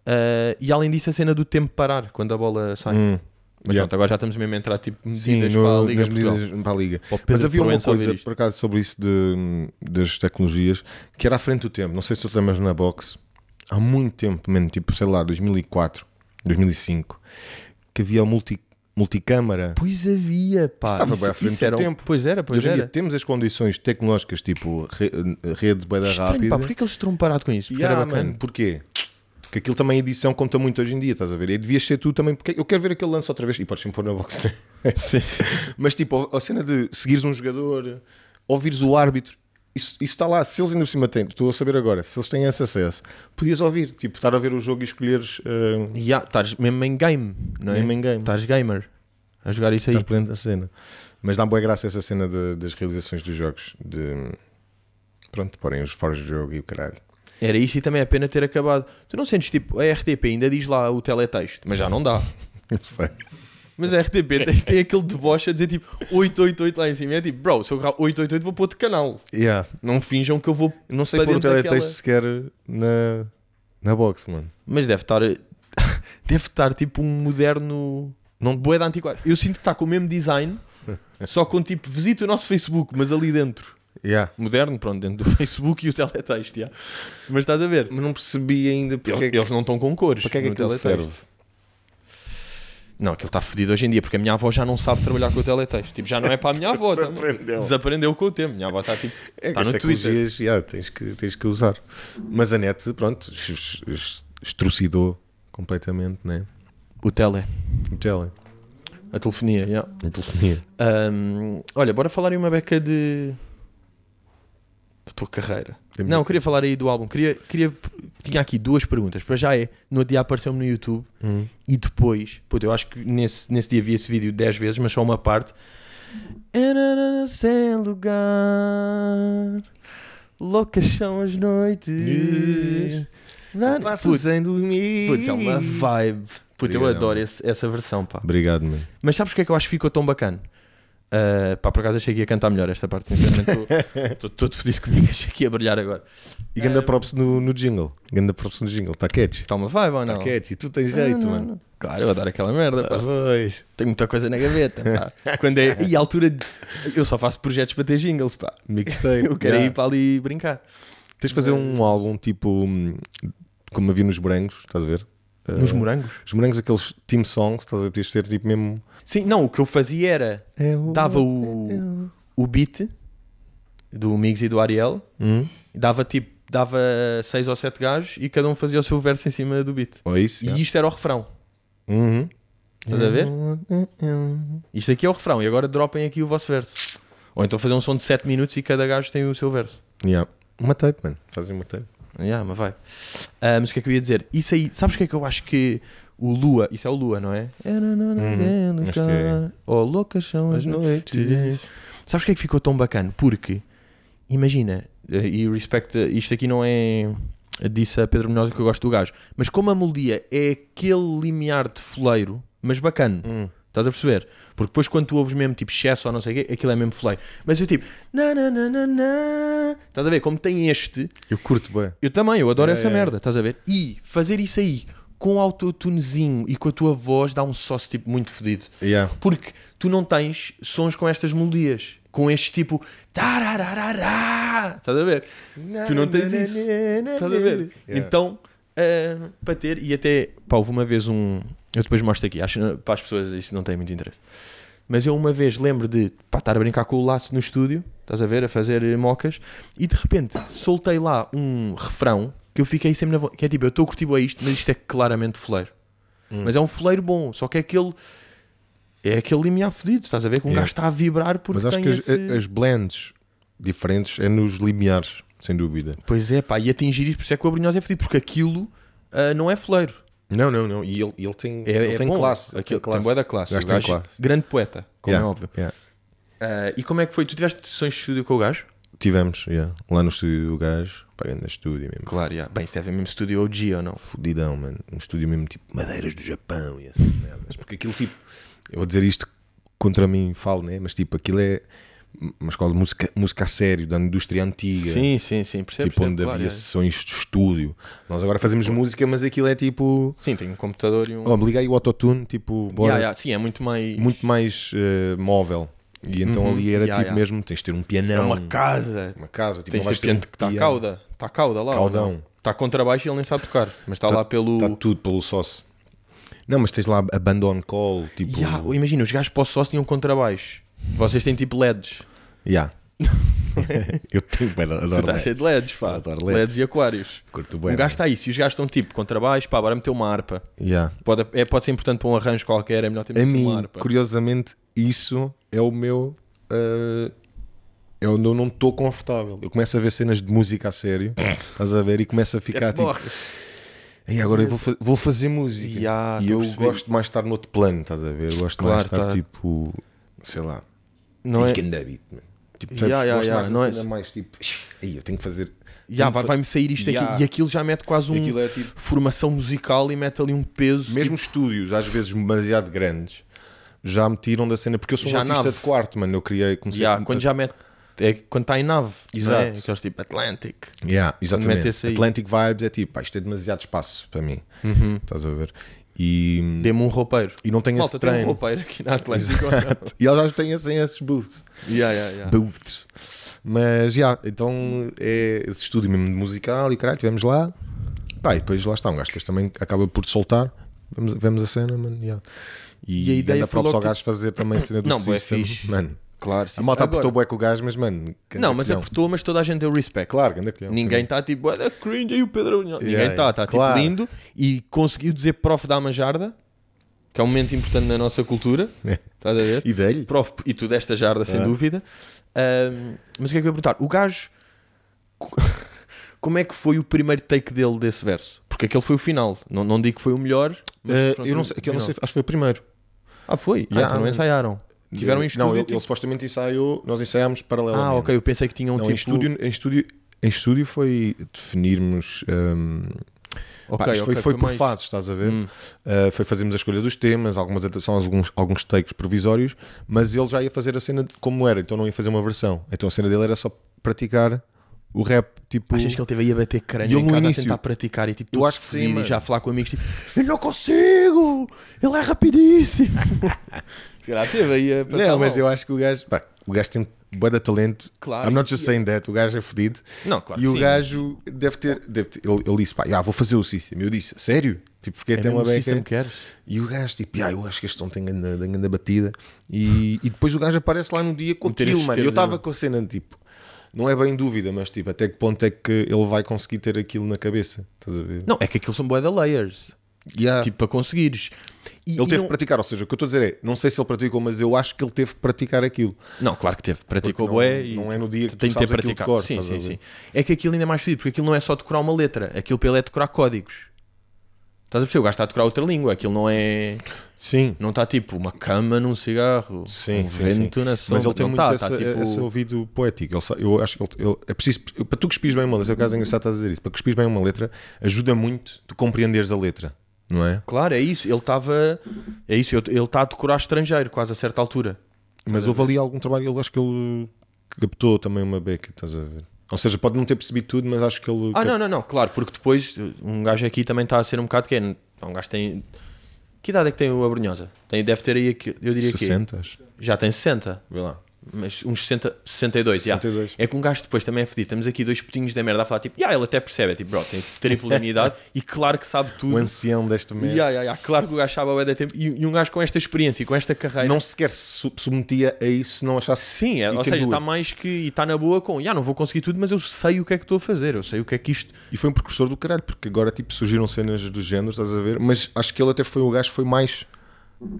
Uh, e além disso, a cena do tempo parar quando a bola sai. Hum, mas yeah. pronto, agora já estamos mesmo a entrar tipo medidas Sim, no, para a Liga. Medidas para a Liga. Mas havia uma coisa, por acaso, sobre isso de, das tecnologias, que era à frente do tempo. Não sei se tu lembras na boxe há muito tempo, mesmo tipo, sei lá, 2004, 2005, que havia multi, multicâmara. Pois havia, pá. Estava isso, bem à frente era, do tempo. Pois era, pois era. Dia, temos as condições tecnológicas, tipo re, rede bem rápida. Pá, porquê que eles estão parado com isso? Porque yeah, era bacana. Mano, porquê? que aquilo também a edição conta muito hoje em dia, estás a ver? E devias ser tu também, porque eu quero ver aquele lance outra vez e podes-me pôr na box, né? Mas tipo, a cena de seguires um jogador, ouvires o árbitro isso, isso está lá, se eles ainda por cima têm, estou a saber agora, se eles têm esse acesso, podias ouvir, tipo, estar a ver o jogo e escolheres. Uh... Eh, yeah, estás mesmo em game, não é? Mesmo em game. Estás gamer a jogar isso aí. Estás presente na cena. Mas dá-me boa graça essa cena de, das realizações dos jogos, de. Pronto, porém os foros de jogo e o caralho. Era isso e também é pena ter acabado. Tu não sentes tipo, a RTP ainda diz lá o teletexto, mas já não dá. Eu sei. Mas a RTP tem, tem aquele deboche a dizer tipo 888 lá em cima. É tipo, bro, se eu colocar 888 vou para outro canal. Yeah. Não finjam que eu vou. Não sei pôr o teletexto daquela... sequer na, na box, mano. Mas deve estar. deve estar tipo um moderno. Não de da antiquário. Eu sinto que está com o mesmo design, só com tipo, visita o nosso Facebook, mas ali dentro. Yeah. Moderno, pronto, dentro do Facebook e o teletexto. Yeah. Mas estás a ver? Mas não percebi ainda porque. Eles, é que... eles não estão com cores. Para que é que aquilo serve? Não, aquilo está fedido hoje em dia, porque a minha avó já não sabe trabalhar com o teletexto. Tipo, já não é para a minha avó. Tá? Desaprendeu. Desaprendeu com o tempo. Minha avó está tipo. É tá no é Twitter. Yeah, tens, que, tens que usar. Mas a net, pronto, estrucidou completamente, né? O tele. O tele. A telefonia, yeah. A telefonia. Um, olha, bora falar em uma beca de. da tua carreira. Não, queria falar aí do álbum. Queria, queria... Tinha aqui duas perguntas. Para já é, no outro dia apareceu-me no YouTube hum. e depois, puto, eu acho que nesse, nesse dia vi esse vídeo 10 vezes, mas só uma parte. Era sem lugar, loucas são as noites. Dar... Passo sem dormir. Putz, é uma vibe. Puto, eu adoro esse, essa versão, pá. Obrigado, meu. Mas sabes o que é que eu acho que ficou tão bacana? Uh, pá, por acaso achei que ia cantar melhor esta parte, sinceramente. Estou todo fodido comigo, achei que ia brilhar agora. E ganda uh, props no, no jingle. Ganda props no jingle, está catch. Está uma vibe ou tá não? Está catch, e tu tens ah, jeito, não, mano. Não. Claro, eu adoro aquela merda. Pá. Pois. Tenho muita coisa na gaveta. Pá. Quando é. E a altura. De... Eu só faço projetos para ter jingles, pá. Mixtape. eu quero yeah. ir para ali brincar. Tens de fazer um álbum tipo. Hum, como havia nos Brangos, estás a ver? Nos eh, morangos? Os morangos, aqueles team songs, estás a dizer tipo mesmo. Sim, não, o que eu fazia era. Eu, dava o, o beat do Migs e do Ariel, hum? dava tipo. Dava seis ou sete gajos e cada um fazia o seu verso em cima do beat. Oh, isso, e é. isto era o refrão. Uhum. Estás a ver? Isto aqui é o refrão e agora dropem aqui o vosso verso. Ou então fazer um som de 7 minutos e cada gajo tem o seu verso. Yeah. Uma tape, mano. Fazem uma tape. Yeah, mas vai. Uh, mas o que é que eu ia dizer? Isso aí, sabes o que é que eu acho que o Lua, isso é o Lua, não é? Hum, é. Uhum, é, é, é. Oh, loucas são as, as noites. noites. Sabes o que é que ficou tão bacana? Porque, imagina, eh, e respect, eh, isto aqui não é. Disse a Pedro Menosa que eu gosto do gajo, mas como a melodia é aquele limiar de foleiro, mas bacana. Hum Estás a perceber? Porque depois quando tu ouves mesmo tipo excesso ou não sei o quê, aquilo é mesmo flay. Mas eu tipo, na na na na na. Estás a ver? Como tem este. Eu curto bem. Eu também, eu adoro é, essa é, é, merda, estás a ver? E fazer isso aí com o autotunezinho e com a tua voz dá um sócio tipo muito fodido. Yeah. Porque tu não tens sons com estas melodias. Com este tipo. Estás a ver? Na, tu não tens na, isso. Estás a ver? Yeah. Então, uh, para ter. E até. Pá, houve uma vez um eu depois mostro aqui. Acho, eh, para as pessoas isto não tem muito interesse. Mas eu uma vez lembro de pá, estar a brincar com o laço no estúdio, estás a ver, a fazer eh, mocas, e de repente soltei lá um refrão que eu fiquei sempre na que é tipo, eu estou a isto, mas isto é claramente fuleiro. Hum. Mas é um fuleiro bom, só que é aquele é aquele limiar fodido, estás a ver? Que um yeah. gajo está a vibrar porque Mas acho que esse... as, blends diferentes é nos limiares, sem dúvida. Pois é, pá, e atingir isso, por isso é que o Abrinhosa é fodido, porque aquilo uh, não é fuleiro. Não, não, não. E ele, ele tem, é, ele é tem bom. classe. Aquilo, classe. Tem da classe. Gajo o gajo classe. Grande poeta, como é yeah. é óbvio. Yeah. Uh, e como é que foi? Tu tiveste sessões de estúdio com o gajo? Tivemos, yeah. lá no estúdio do gajo, pagando no estúdio mesmo. Claro, yeah. bem, se deve mesmo estúdio OG ou não? Fudidão, mano. Um estúdio mesmo tipo madeiras do Japão e assim, Porque aquilo tipo, eu vou dizer isto contra mim, falo, né? Mas tipo, aquilo é uma escola de música, música a sério, da indústria antiga. Sim, sim, sim. Percebo, tipo, percebo, onde claro, havia é. sessões de estúdio. Nós agora fazemos música, mas aquilo é tipo. Sim, tem um computador e um. Oh, me liguei o autotune, tipo. Bora... Yeah, yeah, sim, é muito mais. Muito mais uh, móvel. E então uhum, ali era yeah, tipo mesmo: tens de ter um pianão. É uma casa. Uma casa, tipo, tens de piano que está cauda. Está cauda lá. está Está contrabaixo e ele nem sabe tocar. Mas está tá, lá pelo. Está tudo pelo sócio. Não, mas tens lá abandon call, tipo. Yeah, imagina, os gajos para o sócio tinham contrabaixo vocês têm tipo LEDs. Já. eu tenho, bem, adoro Você está cheio de LEDs, pá. Adoro LEDs. LEDs e aquários. Curto bem. Um gajo está isso Se os gajos estão tipo contrabaixo, pá, agora meteu uma harpa. Yeah. Pode, é, pode ser importante para um arranjo qualquer, é melhor ter a mim, uma harpa. Curiosamente, isso é o meu. Uh, é onde eu não estou confortável. Eu começo a ver cenas de música a sério, estás a ver? E começo a ficar é tipo. E agora eu vou, fa vou fazer música. Yeah, e eu gosto mais de estar no outro plano, estás a ver? Eu gosto claro, mais de estar tá. tipo sei lá, não é. It, tipo, sabes, yeah, yeah, yeah, não é-, é... mais tipo, aí eu tenho que fazer. Yeah, vai, vai-me sair isto yeah. aqui. E aquilo já mete quase um é tipo... formação musical e mete ali um peso. Mesmo tipo... estúdios, às vezes demasiado grandes, já me tiram da cena. Porque eu sou já um artista de quarto, mano. Eu criei, comecei yeah, a... Quando já mete. É quando está em nave. É? Exato. É? Aqueles tipo Atlantic. Yeah, exatamente. Atlantic Vibes é tipo, pá, ah, isto é demasiado espaço para mim. Uhum. Estás a ver? E... Dê-me um roupeiro. E não tem Malta, esse treino. Tem um roupeiro aqui na Atlético. e eles já têm assim esses booths. Yeah, yeah, yeah. Booths. Mas, já, yeah, então é esse estúdio mesmo musical e caralho, estivemos lá. Pá, e depois lá está, um gajo depois também acaba por soltar. Vemos, vemos a cena, mano, yeah. E, e a ideia foi gajo fazer também a cena do não, System. É mano, Claro, sim. A malta apertou bué com o gajo, mas mano. Não, mas apertou, mas toda a gente deu respect. Claro, ganda colhão. Ninguém está tipo, é cringe aí o Pedro. Yeah, Ninguém está, está tipo lindo e conseguiu dizer prof da jarda que é um momento importante na nossa cultura. É. Estás a ver? E velho Prof, e tu desta jarda, sem é. dúvida. mas o que é que eu ia perguntar? O gajo. Como é que foi o primeiro take dele desse verso? Porque aquele foi o final. Não, não digo que foi o melhor, mas. Uh, pronto, eu não sei, aquele não sei, acho que foi o primeiro. Ah, foi? Yeah, ah, então não ensaiaram. Tiveram um estúdio? Não, tipo- ele, ele, supostamente ensaiou, nós ensaiámos paralelamente. Ah, ok, eu pensei que tinham um não, tipo... Em estúdio, em, estúdio, em estúdio foi definirmos... Um... Okay, Pá, okay, foi, foi, foi, por mais... fases, estás a ver? Hum. Uh, foi fazermos a escolha dos temas, algumas são alguns, alguns takes provisórios, mas ele já ia fazer a cena como era, então não ia fazer uma versão. Então a cena dele era só praticar o rap, tipo... Achas que ele teve aí a bater crânio em casa início, a tentar praticar e tipo, tu acho que sim, e já a falar com amigos tipo, eu não consigo, ele é rapidíssimo. teve aí é a Não, tá mas eu acho que o gajo, pá, o gajo tem boa de talento. Claro. I'm not just saying that. O gajo é fodido. Não, claro E o sim. gajo deve ter. Deve ter- ele, ele disse, pá, já, vou fazer o sistema. Eu disse, sério? Tipo, fiquei é até uma beca. queres? E o gajo, tipo, eu acho que este som tem grande, batida. E, e depois o gajo aparece lá no dia com aquilo, mano. Eu estava com a cena, tipo, não é bem dúvida, mas tipo, até que ponto é que ele vai conseguir ter aquilo na cabeça? Estás a ver? Não, é que aquilo são boa de layers yeah. tipo, para conseguires. E, ele e teve não... que praticar, ou seja, o que eu estou a dizer é, não sei se ele praticou, mas eu acho que ele teve que praticar aquilo. Não, claro que teve, praticou não, bué e não é no tipo, dia que tem que ter praticado. Cor, sim, sim, sim. É que aquilo ainda é mais fodido, porque aquilo não é só decorar uma letra, aquilo para ele é decorar códigos. Estás a perceber? O gajo está a decorar outra língua, aquilo não é. Sim. Não está tipo uma cama num cigarro, sim, um sim, vento sim. na sombra. Mas ele tem não muito tá, essa, tá, tipo... esse ouvido poético. Ele, eu acho que ele, ele, é preciso. Para tu cuspires bem uma letra, o caso é engraçado estás a dizer isso. Para cuspires bem uma letra, ajuda muito tu compreenderes a letra não é? Claro, é isso. Ele estava. É isso, ele está a decorar estrangeiro, quase a certa altura. Mas houve ali algum trabalho, Ele acho que ele captou também uma beca, estás a ver? Ou seja, pode não ter percebido tudo, mas acho que ele. Ah, não, não, não, claro, porque depois um gajo aqui também está a ser um bocado que Um gajo tem. Que idade é que tem o Abrunhosa? Tem, deve ter aí, eu diria 60. que. 60. Já tem 60. Vê lá mas uns 60, 62, 62. Yeah. é que um gajo depois também é fedido. Temos aqui dois putinhos da merda a falar, tipo, yeah, ele até percebe, é tipo, bro, tem triplo da idade e claro que sabe tudo. O ancião deste merda. Yeah, yeah, yeah, Claro que o gajo sabe a da tempo e, e, um gajo com esta experiência e com esta carreira não sequer se submetia a isso se não achasse. Sim, é, ou é seja, está mais que e está na boa com, yeah, não vou conseguir tudo, mas eu sei o que é que estou a fazer, eu sei o que é que isto. E foi um precursor do caralho, porque agora tipo surgiram cenas do género, estás a ver, mas acho que ele até foi o gajo foi mais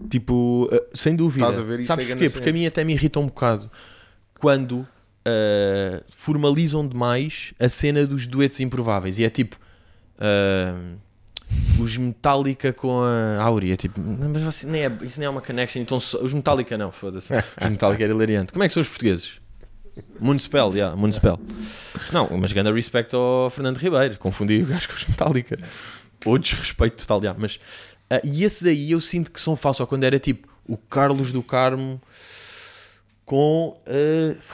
Tipo, uh, sem dúvida. Estás a ver, Sabes porquê? Porque a mim até me irrita um bocado quando uh, formalizam demais a cena dos duetos improváveis. E é tipo. Uh, os Metallica com a Áurea, tipo, mas você, nem é, isso nem é uma connection, então os Metallica não, foda-se. Os Metallica era é hilariante. Como é que são os portugueses? Moonspell, yeah, Moonspell. Não, mas grande respeito ao Fernando Ribeiro, confundi o gajo com os Metallica. Ou desrespeito total, yeah, mas Uh, e esses aí eu sinto que são falsos. Ou quando era tipo o Carlos do Carmo com,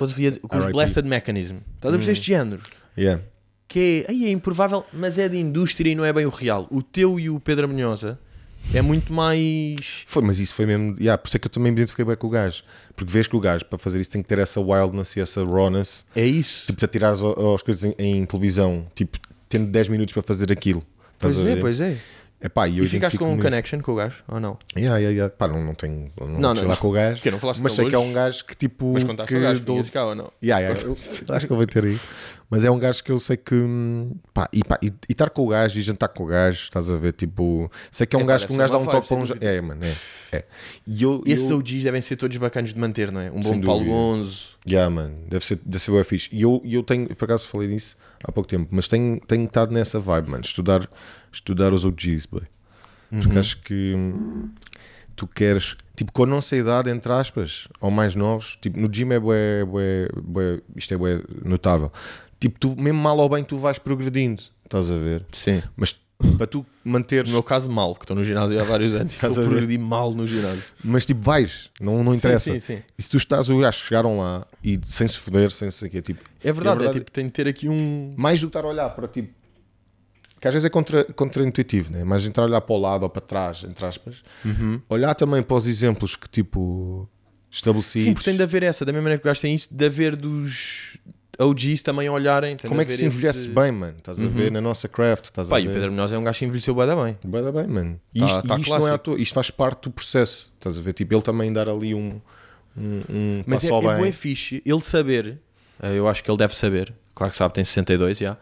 uh, via, com os Blasted Mechanism. Estás a ver uhum. este género? Yeah. Que é, aí é improvável, mas é de indústria e não é bem o real. O teu e o Pedro Munhosa é muito mais. Foi, mas isso foi mesmo. Yeah, por isso é que eu também me identifiquei bem com o gajo. Porque vês que o gajo, para fazer isso, tem que ter essa wildness e essa rawness. É isso. Tipo, te atirares as coisas em, em, televisão, tipo, tendo 10 minutos para fazer aquilo. É, pois é, pois é e ficaste com um connection com o gajo, ou não? Yeah, yeah, yeah. Pá, não, não tenho. Não, não, não, lá com o gajo. Porque não falaste mas sei que é um gajo que tipo. Mas contaste que o gajo dou... cá, ou não? Yeah, yeah, eu, acho que eu vou ter aí. Mas é um gajo que eu sei que. Pá, e, pá, e, e estar com o gajo e jantar com o gajo, estás a ver? Tipo. Sei que é um é, gajo que um gajo dá um toque para um. É, mano, é. é. E eu, Esses eu... OGs devem ser todos bacanos de manter, não é? Um bom Paulo Gonzo. Yeah, mano, deve ser, deve ser bem E eu, eu tenho, por acaso falei nisso, há pouco tempo, mas tenho, tenho estado nessa vibe, mano. Estudar, estudar os OGs, boy. Porque uhum. acho que tu queres, tipo, com a nossa idade, entre aspas, ou mais novos, tipo, no gym é bué, bué, bué isto é bué notável. Tipo, tu, mesmo mal ou bem, tu vais progredindo, estás a ver? Sim. Mas para tu manter, no meu caso, mal, que estou no ginásio há vários anos estou a progredir mal no ginásio. Mas tipo, vais, não, não interessa. Sim, sim, sim. E se tu estás, os gajos chegaram lá e sem se foder, sem se aqui, é tipo. É verdade, é verdade, é tipo, tem de ter aqui um. Mais do que estar a olhar para tipo. Que às vezes é contra, contraintuitivo, né? mas entrar a olhar para o lado ou para trás, entre aspas, uhum. olhar também para os exemplos que tipo estabelecidos. Sim, porque tem de haver essa, da mesma maneira que o gajo tem isso, de haver dos, OGs também olharem. Como é que se envelhece esse... bem, mano? Estás uhum. a ver na nossa craft, estás Pá, a ver. E o Pedro Menores é um gajo que envelheceu bem bem. Bem mano. E tá- isto, tá isto não é à isto faz parte do processo, estás a ver? Tipo, ele também dar ali um. um, um Mas é, bem. é bem fixe ele saber, eh, eu acho que ele deve saber, claro que sabe, tem 62 já,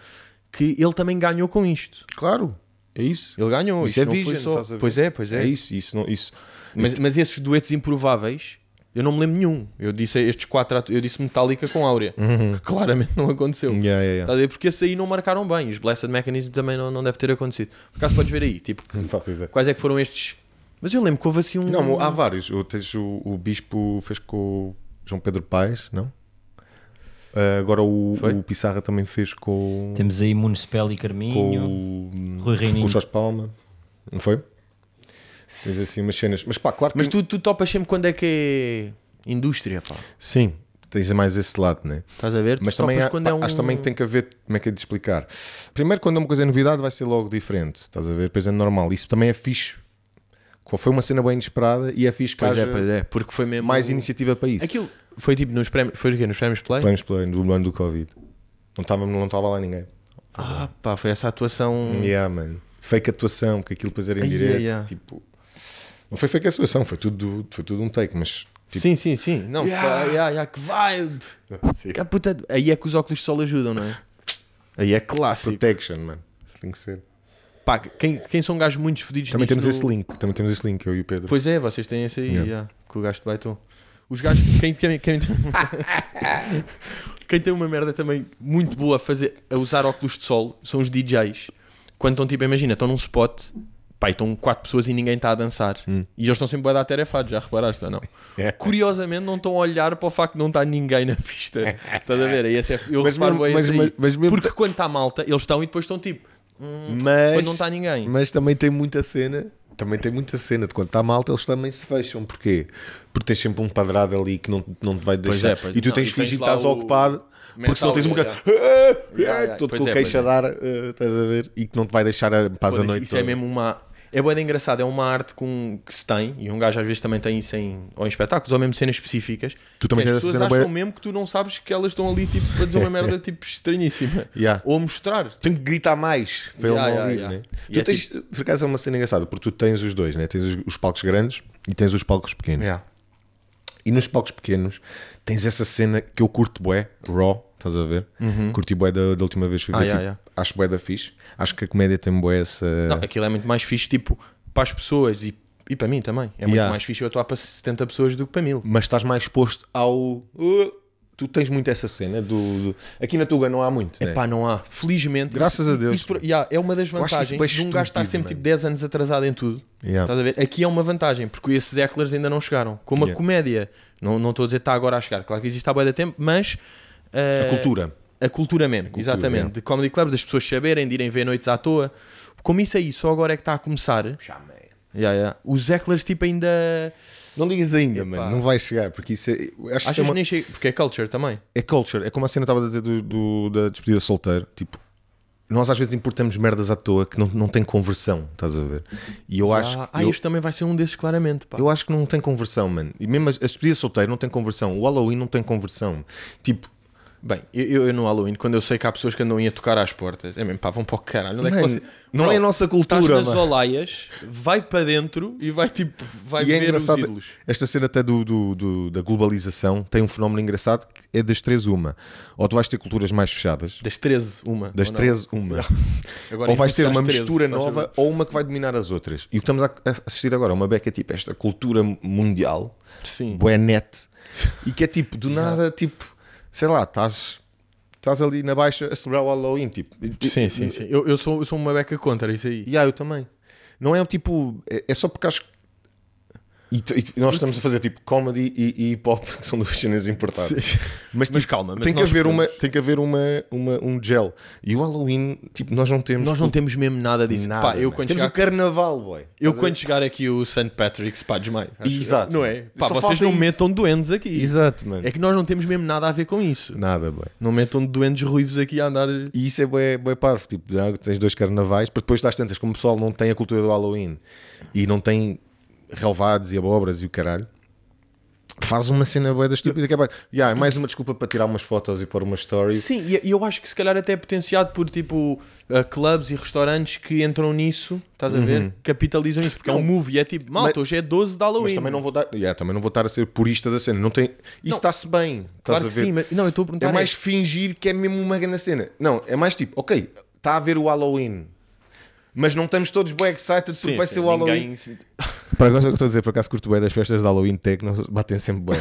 que ele também ganhou com isto. Claro, é isso. Ele ganhou. Isso, isso é não vision, só... Pois é, pois é. É isso, isso não. Isso. Mas, mas esses duetos improváveis eu não me lembro nenhum. Eu disse estes quatro eu disse Metallica com Áurea, uhum. que claramente não aconteceu. Yeah, yeah, yeah. Tá a ver? Porque esse aí não marcaram bem. Os Blessed Mechanism também não, não deve ter acontecido. Por acaso podes ver aí, tipo, quais é que foram estes. Mas eu lembro que houve assim um. Não, há vários. O, tens o, o Bispo fez com o João Pedro Paes, não? Uh, agora o, o, Pissarra também fez com. Temos aí Municipal e Carminho, com, Rui Reininho. Com o Palma, não foi? Tens assim umas cenas. Mas pá, claro que. Mas tu, tu topas sempre quando é que é indústria, pá. Sim, tens mais esse lado, né? Estás a ver? Tu mas também há, quando é pá, é um... acho também que tem que haver, como é que é de explicar? Primeiro, quando uma coisa é novidade, vai ser logo diferente, estás a ver? Depois é normal. Isso também é fixe. Foi uma cena bem inesperada e é fixe que pois é, pois é, porque foi mesmo mais iniciativa para isso. Aquilo foi tipo nos prémios, foi o quê? Nos prémios Play? Prémios Play, no ano do Covid. Não estava não lá ninguém. ah, pá, foi essa atuação. Yeah, mano. Fake atuação, que aquilo depois era em yeah, Yeah. Tipo, não foi fake é a situação, foi tudo, foi tudo um take, mas. Tipo... Sim, sim, sim. Não, yeah. yeah, yeah, que vibe! Que puta... Aí é que os óculos de sol ajudam, não é? Aí é clássico. Protection, mano. Tem que ser. Pá, quem, quem são gajos muito fodidos Também temos esse link, também temos esse link, eu e o Pedro. Pois é, vocês têm esse aí, yeah. Yeah, com o gajo de Baiton. Os gajos, quem, quem, quem, tem... quem tem uma merda também muito boa a, fazer, a usar óculos de sol são os DJs. Quando estão tipo, imagina, estão num spot Pá, estão quatro pessoas e ninguém está a dançar. Hum. E eles estão sempre a dar tarefados, já reparaste ou não? É. Curiosamente, não estão a olhar para o facto de não estar ninguém na pista. Estás a ver? Aí é, eu mas reparo mesmo, mas, mas, mas mesmo Porque quando está malta, eles estão e depois estão tipo. Hum, tipo, mas, não está ninguém. Mas também tem muita cena também tem muita cena de quando está malta, eles também se fecham. Porquê? Porque tens sempre um padrado ali que não, não te vai deixar. Pois é, pois e tu não, tens de fingir que estás ocupado. Porque não tens um bocado. Estou Yeah, Todo com é, queixa a é. dar, uh, estás a ver? E que não te vai deixar a paz Pô, a noite. Isso é toda. é mesmo uma é de engraçado, é uma arte com, que se tem, e um gajo às vezes também tem isso em, ou em espetáculos, ou mesmo cenas específicas. Tu também tens as pessoas acham mesmo que tu não sabes que elas estão ali tipo, para dizer uma merda tipo estranhíssima. Yeah. Ou a mostrar. Tipo... Tem que gritar mais para yeah, ele não ouvir. Yeah, né? Tu é tens, tipo... por acaso é uma cena engraçada, porque tu tens os dois, né? tens os, os palcos grandes e tens os palcos pequenos. E nos palcos pequenos tens essa cena que eu curto bué, raw, estás a ver? Uhum. Curti bué da, da última vez que vi, ah, tipo, yeah, yeah. acho bué da fixe. Acho que a comédia tem boé essa... Não, aquilo é muito mais fixe, tipo, para as pessoas e, e para mim também. É muito yeah. mais fixe eu atuar para 70 pessoas do que para mil. Mas estás mais exposto ao... Uh, tu tens muito essa cena do, do, aqui na Tuga não há muito é né? pá não há felizmente graças isso, a Deus isso, yeah, é uma das vantagens de um gajo estar sempre tipo 10 anos atrasado em tudo yeah. estás a ver aqui é uma vantagem porque esses hecklers ainda não chegaram como yeah. comédia não, não estou a dizer está agora a chegar claro que existe há boa de tempo mas a eh, cultura. A cultura mesmo, a cultura, exatamente. É. De comedy clubs, das pessoas saberem, de irem ver noites à toa. Como isso aí só agora é que está a começar. Chame. Yeah, yeah. Os Ecklers, tipo, ainda. Não ligas ainda, mano. Não vai chegar, porque isso é. Acho é Achas que, é uma... nem chega. Porque é culture também. É culture. É como a cena estava a dizer do, do, da despedida solteiro. Tipo, nós às vezes importamos merdas à toa que não, não tem conversão, estás a ver? E eu ah, acho. Que ah, eu... este também vai ser um desses, claramente. Pá. Eu acho que não tem conversão, mano. E mesmo a despedida solteiro não tem conversão. O Halloween não tem conversão. Tipo, Bem, eu, eu, no Halloween, quando eu sei que há pessoas que andam a tocar às portas, é mesmo, pá, vão para o caralho. Não, é, você... não Bro, é a nossa cultura. Estás nas mano. olaias, vai para dentro e vai tipo, vai e é ver é os ídolos. Esta cena até do, do, do, da globalização tem um fenómeno engraçado que é das 13 uma. Ou tu vais ter culturas mais fechadas. Das 13 uma. Das 13 uma. Agora, ou vais ter uma 13, mistura nova ou uma que vai dominar as outras. E o que estamos a assistir agora é uma beca tipo esta cultura mundial. Sim. net. E que é tipo, do nada, tipo sei lá, estás estás ali na baixa a celebrar o Halloween. Tipo, sim, sim, sim. Eu, eu, sou, eu sou uma beca contra isso aí. E yeah, eu também. Não é tipo. É, é só porque acho que e, e, nós estamos a fazer tipo comedy e, e hip hop, que são duas cenas importantes. Sim. Mas, tipo, mas calma, mas tem, que haver podemos... uma, tem que haver uma, uma, um gel. E o Halloween, tipo, nós não temos. Nós não temos mesmo nada disso. Nada, pá, eu né? quando temos chegar... o carnaval, boy. Eu quando chegar aqui o St. Patrick's, pá, desmaio. Exato. Não é? Pá, Só vocês não isso. metam doentes aqui. Exato, mano. É que nós não temos mesmo nada a ver com isso. Nada, boy. Não metam doentes ruivos aqui a andar. E isso é bué, bué parvo. Tipo, tens dois carnavais, para depois estás tantas, como o pessoal não tem a cultura do Halloween e não tem relvados e abobras e o caralho. Faz uma cena boeda estúpida que é yeah, é mais uma desculpa para tirar umas fotos e pôr uma story Sim, e eu acho que se calhar até é potenciado por tipo uh, eh, clubes e restaurantes que entram nisso, estás a ver? Uhum. Capitalizam isso, porque não, é um movie, é tipo, malta, mas, hoje é 12 de Halloween. Mas também não vou dar, yeah, também não vou estar a ser purista da cena. Não tem, isso está-se bem, estás claro a ver? Sim, mas, não, eu estou a perguntar. É mais é... fingir que é mesmo uma grande cena. Não, é mais tipo, ok, está a ver o Halloween, mas não estamos todos bem excited sim, porque vai ser o Halloween. Ninguém... Para agora é o que eu estou a dizer, por acaso curto bem das festas de Halloween Tecno, batem sempre bem.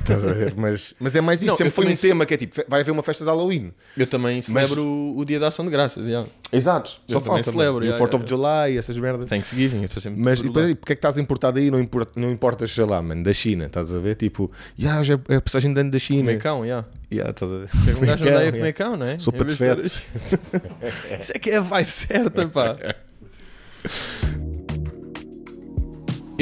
Estás a ver? Mas, mas é mais isso, Não, sempre foi um tema que é tipo, vai haver uma festa de Halloween. Eu também celebro mas... o dia da ação de graças. já Exato, eu só falta. Celebro, e yeah, o 4 of July, essas merdas. Thanksgiving, eu sou sempre. Mas e depois, porque é que estás importado aí? Não, importa, não importas, sei lá, mano, da China, estás a ver? Tipo, já hoje é, é a passagem de ano da China. Comecão, já. já estás a ver? um gajo a comer cão, não é? Sopa de fetos. Isso é que é a vibe certa, pá.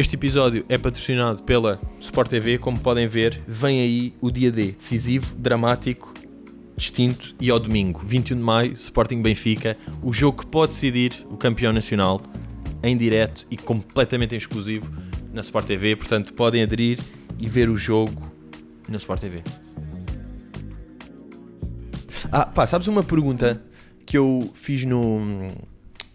Este episódio é patrocinado pela Sport TV, como podem ver, vem aí o dia D, decisivo, dramático, distinto e ao domingo, 21 de maio, Sporting Benfica, o jogo que pode decidir o campeão nacional em direto e completamente exclusivo na Sport TV, portanto podem aderir e ver o jogo na Sport TV. Ah, pá, sabes uma pergunta que eu fiz no,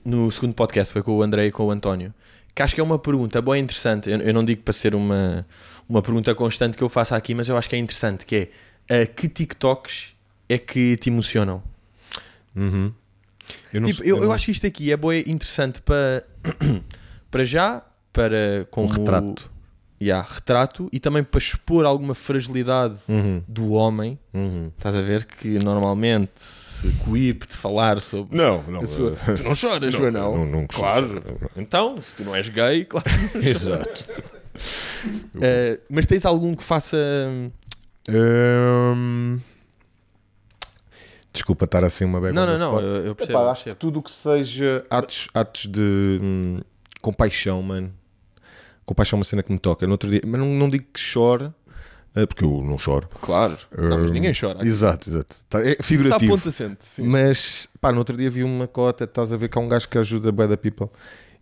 no segundo podcast, foi com o André e com o António, que acho que é uma pergunta boa e interessante. Eu, eu, não digo para ser uma, uma pergunta constante que eu faço aqui, mas eu acho que é interessante, que é eh, que TikToks é que te emocionam? Uhum. Eu, tipo, eu, eu, eu, acho que isto aqui é boa interessante para, para já, para como... Um retrato yeah, retrato e também para expor alguma fragilidade uhum. do homem. Uhum. Estás a ver que normalmente se coíbe de falar sobre. Não, não. Sua... Eh, tu não choras, não, Não, é não, não claro. Então, se tu não és gay, claro. Exato. uh, mas tens algum que faça. Um... Hum. Desculpa estar assim uma bebida. Não, não, não. Eu, eu percebo, Epá, acho que tudo o que seja atos, atos de hum, compaixão, mano Compaixão é uma cena que me toca. No outro dia, mas não, não digo que chore, eh, porque eu não choro. Claro, não, mas ninguém eh, chora. Aqui. Exato, exato. Tá, é figurativo. Está pontacente, sim. Mas, pá, no outro dia vi uma cota, estás a ver que há um gajo que ajuda a bad people.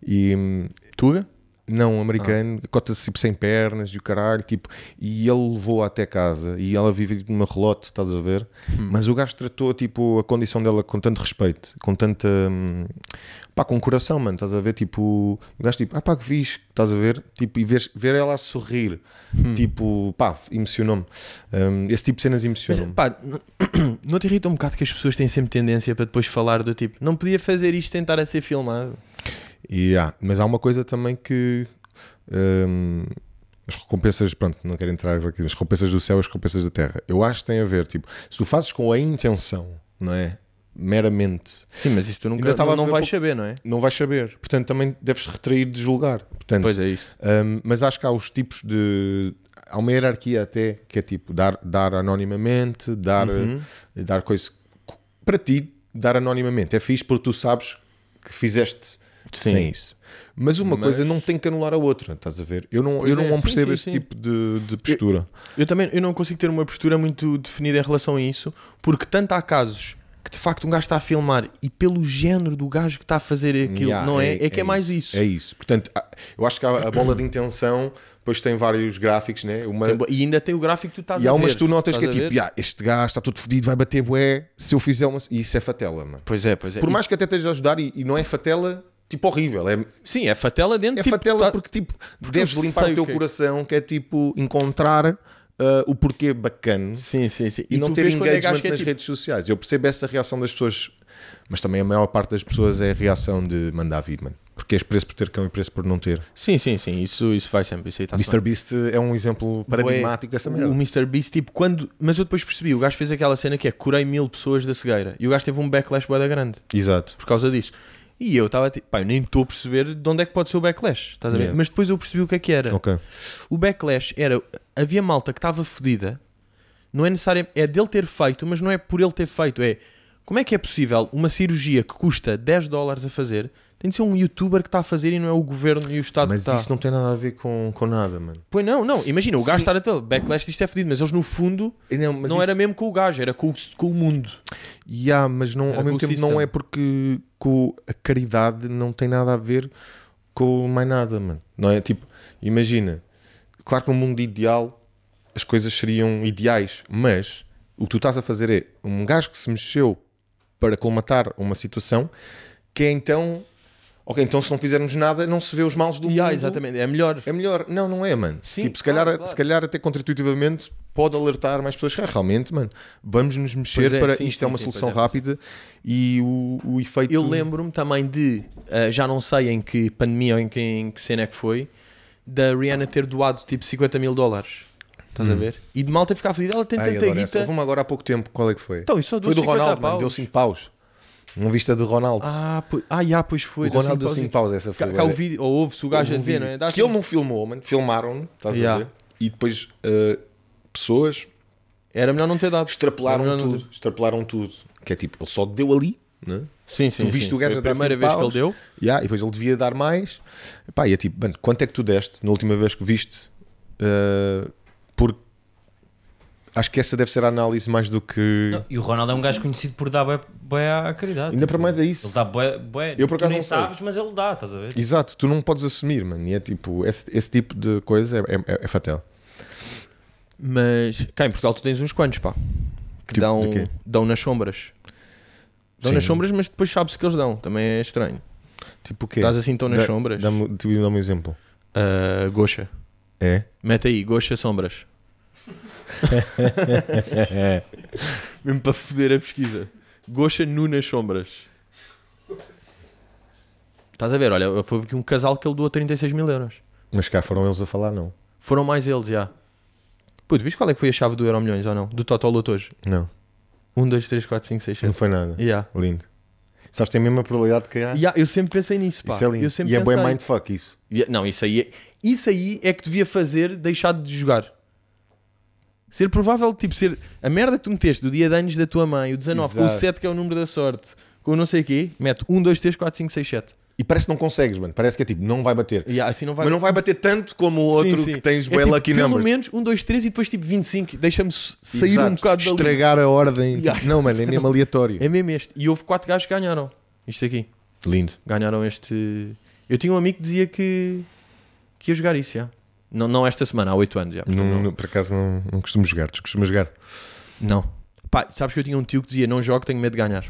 E... Hum, Tuga? Não, um americano, ah. cota-se tipo sem pernas e o caralho, tipo, e ele levou até casa e ela vive tipo, numa relote, estás a ver? Hum. Mas o gajo tratou tipo a condição dela com tanto respeito, com tanta. Hum, pá, com coração, mano, estás a ver? Tipo, o gajo tipo, ah pá, que fixe, estás a ver? Tipo, e ver, ver ela a sorrir, hum. tipo, pá, emocionou-me. Um, esse tipo de cenas emocionam Mas, pá, não te irrita um bocado que as pessoas têm sempre tendência para depois falar do tipo, não podia fazer isto sem estar a ser filmado? Ah, mas há uma coisa também que. Hum, as recompensas, pronto, não quero entrar aqui, as recompensas do céu e as recompensas da terra. Eu acho que tem a ver, tipo, se tu fazes com a intenção, não é? Meramente. Sim, mas isto tu nunca não, não vais saber, não é? Não vais saber. Portanto, também deves retrair de julgar. Portanto, pois é isso. Hum, mas acho que há os tipos de. Há uma hierarquia até que é tipo dar, dar anonimamente, dar, uhum. Eh, dar coisa. Para ti, dar anonimamente é fixe porque tu sabes que fizeste sim. sem isso. Mas uma Mas... coisa não tem que anular a outra, estás a ver? Eu não, eu não é, percebo sim, sim, esse tipo de, de postura. Eu, eu, também eu não consigo ter uma postura muito definida em relação a isso, porque tanto há casos que de facto um gajo está a filmar e pelo género do gajo que está a fazer aquilo, yeah, não é? É, é que é, é mais isso. isso. É isso. Portanto, eu acho que a, a bola de intenção depois tem vários gráficos, né? Uma... Tem, e ainda tem o gráfico que tu estás e a ver. E há umas tu notas que é tipo, yeah, este gajo está todo fodido, vai bater bué, se eu fizer uma... E isso é fatela, mano. Pois é, pois é. Por mais que até estejas a ajudar e, e não é fatela, tipo horrível. É, sim, é fatela dentro. É tipo, fatela tá... porque tipo deves limpar o teu coração, que é tipo encontrar. Uh, o porquê bacana sim, sim, sim. e, e não ter é engagement é nas tipo... redes sociais. Eu percebo essa reação das pessoas, mas também a maior parte das pessoas é a reação de mandar vir, mano. Porque és preso por ter cão e preso por não ter. Sim, sim, sim. Isso, isso vai sempre. Isso aí tá Mr. Beast é um exemplo paradigmático Ué, dessa merda. O Mr. Beast, tipo, quando. Mas eu depois percebi, o gajo fez aquela cena que é curei mil pessoas da cegueira. E o gajo teve um backlash boeda grande. Exato. Por causa disso. E eu estava tipo, pá, eu nem estou a perceber de onde é que pode ser o backlash, estás a ver? Yeah. Mas depois eu percebi o que é que era. Okay. O backlash era, havia malta que estava fedida, não é necessário, é dele ter feito, mas não é por ele ter feito, é como é que é possível uma cirurgia que custa 10 dólares a fazer tem de ser um youtuber que está a fazer e não é o governo e o Estado mas que está. Mas isso não tem nada a ver com, com nada, mano. Pois não, não. Imagina, o Sim. gajo estar tá até. Backlash isto é fedido, mas eles no fundo não, não isso... era mesmo com o gajo, era com, o, com o mundo. E yeah, mas não, ao mesmo tempo não é porque com a caridade não tem nada a ver com mais nada, mano. Não é? Tipo, imagina, claro que no mundo ideal as coisas seriam ideais, mas o que tu estás a fazer é um gajo que se mexeu para colmatar uma situação que é então Ok, então se não fizermos nada, não se vê os males do yeah, mundo. exatamente, é melhor. É melhor. Não, não é, mano. Sim, tipo, se calhar, claro, se calhar até contra-intuitivamente pode alertar mais pessoas. Ah, realmente, mano, vamos nos mexer é, para sim, isto é sim, é uma sim, solução é, é. rápida e o, o efeito. Eu lembro-me também de, uh, já não sei em que pandemia ou em que, em que cena é que foi, da Rihanna ter doado tipo 50 mil dólares. Estás hum. a ver? E de malta ficar feliz. Ela tem tanta guita. Houve uma agora há pouco tempo. Qual é que foi? Então, isso foi do Ronaldo, mano. Deu 5 paus uma vista do Ronaldo. Ah, pois, ah, pois foi. O Ronaldo assim pausa essa foi. Cá, cá o vídeo, ou ouve-se o gajo a dizer, não é? Dá que ele não filmou, mano. Filmaram, estás yeah. a ver? E depois uh, pessoas. Era melhor não ter dado. Extrapolaram tudo. Extrapolaram tudo. Que é tipo, ele só deu ali, né? Sim, sim. Tu viste sim. o gajo é a, primeira vez paus, que ele deu. Yeah, e depois ele devia dar mais. E, pá, e é tipo, mano, quanto é que tu deste na última vez que viste? Uh, Acho que essa deve ser a análise mais do que. Não, e o Ronaldo é um gajo conhecido por dar boé à caridade. Ainda tipo, para mais é isso. Ele dá bué. bué. Eu por acaso tu nem sabes, mas ele dá, estás a ver? Exato, tu não podes assumir, mano. E é tipo, esse, esse tipo de coisa é, é, é fatal. Mas cá em Portugal tu tens uns quantos, pá. Que tipo dão, dão nas sombras. Dão Sim. nas sombras, mas depois sabes que eles dão. Também é estranho. Tipo o quê? Estás assim tão nas sombras. Dá-me tipo, dá um exemplo. Uh, goxa. É? Mete aí, goxa sombras. Mesmo para foder a pesquisa. Goxa nu nas sombras. Estás a ver? Olha, foi aqui um casal que ele doou 36 mil euros. Mas cá foram eles a falar, não? Foram mais eles, já. Pô, tu viste qual é que foi a chave do Euro Milhões ou não? Do Total Loto hoje? Não. 1, 2, 3, 4, 5, 6, 7. Não foi nada. Yeah. Lindo. Sabes, tem a mesma probabilidade de cair. Yeah, eu sempre pensei nisso, pá. Isso é lindo. Eu sempre e é pensei... é bem mindfuck isso. Yeah, não, isso aí é... isso aí é que devia fazer deixar de jogar. Ser provável, tipo, ser a merda que tu meteste do dia de anos da tua mãe, o 19, com o 7 que é o número da sorte, com não sei o quê, mete 1, 2, 3, 4, 5, 6, 7. E parece que não consegues, mano. Parece que é tipo, não vai bater. E ah, assim não vai. Mas não vai bater tanto como o outro Sim, sim. que tens é, bem tipo, lucky pelo menos 1, 2, 3 e depois tipo 25. Deixa-me sair Exato. um bocado dali. Estragar a ordem. tipo, Não, mano, é mesmo aleatório. É mesmo este. E houve 4 gajos que ganharam. Isto aqui. Lindo. Ganharam este. Eu tinha um amigo que dizia que, que ia jogar isso, já. Não, não esta semana, há 8 anos já. Não, não... Por acaso não, não costumo jogar. Tu costumas jogar? Não. Pá, sabes que eu tinha um tio que dizia: Não jogo, tenho medo de ganhar.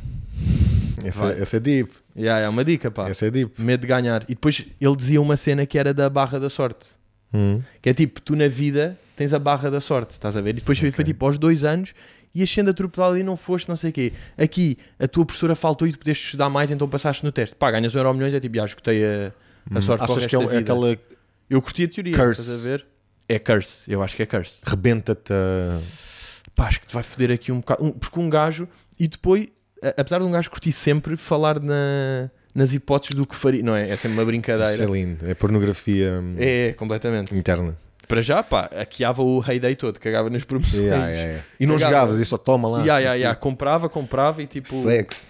Essa, essa é deep. Yeah, é uma dica, pá. Essa é deep. Medo de ganhar. E depois ele dizia uma cena que era da barra da sorte. Hum. Que é tipo: Tu na vida tens a barra da sorte, estás a ver? E depois okay. foi tipo aos dois anos e sendo atropelado e não foste, não sei o quê. Aqui a tua professora faltou e tu pudeste estudar mais, então passaste no teste. Pá, ganhas um euro milhões, é tipo, já escutei a, a hum. sorte hum. Achas que é, é aquela eu curti a teoria, curse. estás a ver? É curse, eu acho que é curse. Rebenta-te Pá, acho que te vai foder aqui um bocado. Um, porque um gajo, e depois, a, apesar de um gajo curtir sempre falar na, nas hipóteses do que faria, não é? É sempre uma brincadeira. Isso é lindo, é pornografia hum, é, é, completamente. interna. Para já, pá, hackeava o Heyday todo, cagava nas promoções. Yeah, yeah, yeah. E não cagava. jogavas, e só toma lá. Yeah, yeah, yeah. Comprava, comprava e tipo. Flex.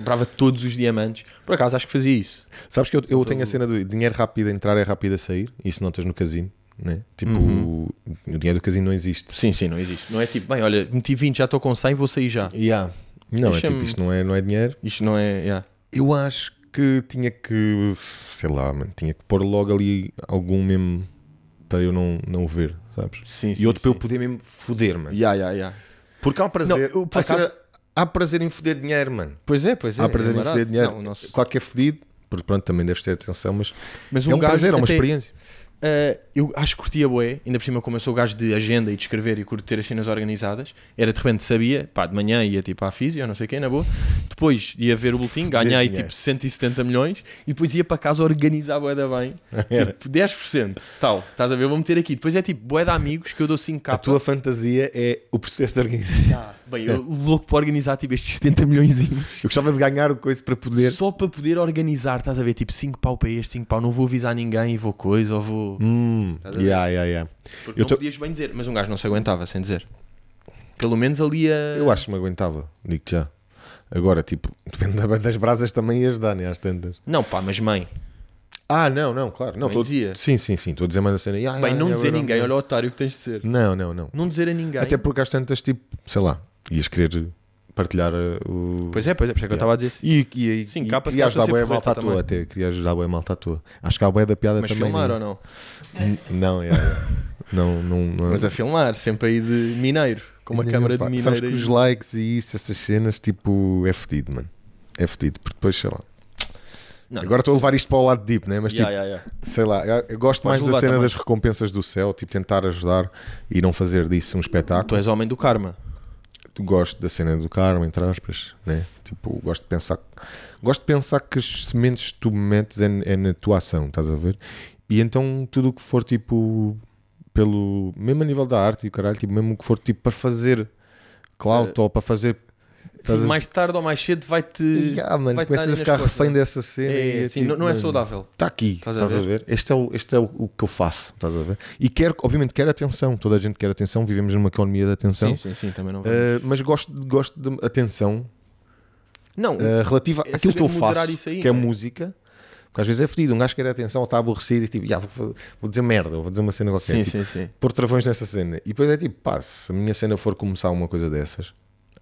Comprava todos os diamantes. Por acaso, acho que fazia isso. Sabes que eu, eu tenho a cena do dinheiro rápido a entrar é rápido a sair. Isso não tens no casino. Né? Tipo, uhum. o dinheiro do casino não existe. Sim, sim, não existe. Não é tipo, bem, olha, meti 20, já estou com 100, vou sair já. Yeah. Não, é tipo, isto não é, não é dinheiro. Isto não é. Yeah. Eu acho que tinha que, sei lá, mano, tinha que pôr logo ali algum mesmo para eu não, não ver, sabes? Sim, e outro sim. para eu poder mesmo foder, mano. Yeah, yeah, yeah. Porque há um prazer. Não, eu, por acaso, Há prazer em foder dinheiro, mano. Pois é, pois é. Há prazer é em foder dinheiro. Não, nosso... Claro que é fodido, porque pronto, também deves ter atenção, mas, mas um é um prazer, é uma até... experiência. Uh, eu acho que curtia bué, ainda por cima como eu sou gajo de agenda e de escrever e curto ter as cenas organizadas, era de repente sabia, pá, de manhã ia tipo à física, não sei quem, na boa, depois ia ver o boletim, ganhei tipo 170 milhões e depois ia para casa organizar bué da bem, é. tipo 10%, tal, estás a ver, vou meter aqui, depois é tipo bué de amigos que eu dou 5k. A tua fantasia é o processo de organização. Ah, Bem, eu louco para organizar tipo estes 70 milhões. Eu gostava de ganhar o coisa para poder. Só para poder organizar, estás a ver? Tipo 5 pau para este, 5 pau. Não vou avisar ninguém e vou coisa ou vou. Hum, yeah, yeah, yeah. Porque eu não tô... podias bem dizer, mas um gajo não se aguentava sem dizer. Pelo menos ali a. Eu acho que me aguentava, digo já. Agora, tipo, depende das brasas também ias dar, né? Às tantas. Não, pá, mas mãe. Ah, não, não, claro. Não, tô... dizia. Sim, sim, sim. Estou a dizer mais a cena. Ah, Bem, não dizer a ninguém, olha o otário que tens de ser. Não, não, não. Não dizer a ninguém. Até porque às tantas, tipo, sei lá, ias querer partilhar eh, o. Pois é, pois é, por isso é que eu estava a dizer isso. E, e, e, Sim, capas e querias dar boé malta à toa, até. Querias dar boé malta à toa. Acho que há boé da piada Mas também. Mas filmar ou não? Não, é. Não, não, não, Mas a filmar, sempre aí de mineiro, com uma câmara de mineiro. Sabes que os likes e isso, essas cenas, tipo, é fedido, mano. É fedido, porque depois, sei lá. Não, agora estou a levar isto para o lado deep, né? mas yeah, tipo, yeah, yeah. sei lá, eu gosto Podes mais da cena também. das recompensas do céu, tipo tentar ajudar e não fazer disso um espetáculo. Tu és homem do karma gosto da cena do karma, entre aspas, né? Tipo, gosto de pensar, gosto de pensar que as sementes que tu metes é, é na tua ação, estás a ver? E então tudo o que for tipo pelo mesmo a nível da arte e o caralho, tipo, mesmo o que for tipo para fazer clout é. ou para fazer Sim, mais tarde ou mais cedo vai-te. Yeah, vai começas a ficar refém dessa cena. É, é, sim, tipo, não, é tipo, saudável. Está aqui, estás, estás a, ver? a ver? Este é, o, este é o, o, que eu faço, estás a ver? E quero, obviamente, quero atenção. Toda a gente quer atenção. Vivemos numa economia de atenção. Sim, sim, sim, também não. Uh, mas gosto, gosto de atenção. Não. Uh, relativa é àquilo que eu faço, aí, que é, é música. Porque às vezes é fedido, um gajo quer atenção ou está aborrecido e tipo, yeah, vou, vou, dizer merda, vou dizer uma cena qualquer. Sim, tipo, sim, sim. travões nessa cena. E depois é tipo, pá, se a minha cena for começar uma coisa dessas,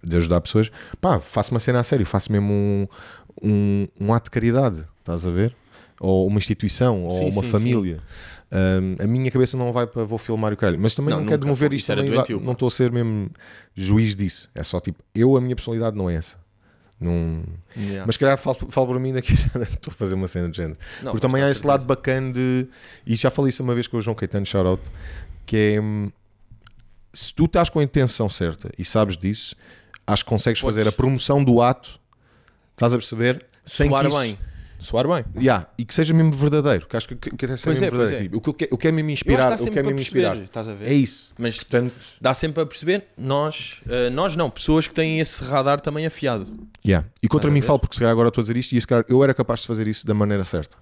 de ajudar pessoas, pá, faço uma cena a sério, faço mesmo um, um, um ato de caridade, estás a ver? Ou uma instituição, ou sim, uma sim, família. Sim. Um, a minha cabeça não vai para vou filmar o caralho, mas também não, não quero demover isto, também, doentio, não estou a ser mesmo juiz disso. É só tipo, eu, a minha personalidade não é essa. Num... Yeah. Mas calhar falo, falo para mim daqui estou a fazer uma cena de género. Não, Porque também há esse lado bacana de. E já falei isso uma vez com o João Caetano, shout out, que é hum, se tu estás com a intenção certa e sabes disso, acho que consegues Podes. fazer a promoção do ato, estás a perceber? Sem Soar que isso... bem. Soar bem. Yeah, e que seja mesmo verdadeiro, que acho que, que, que seja mesmo é, verdadeiro. É. Tipo, o, que, o que, é mesmo inspirar, o que é mesmo inspirar. É isso. Mas Portanto, dá sempre a perceber, nós, uh, nós não, pessoas que têm esse radar também afiado. Yeah. E contra mim falo, porque se calhar agora estou a dizer isto, e se calhar eu era capaz de fazer isso da maneira certa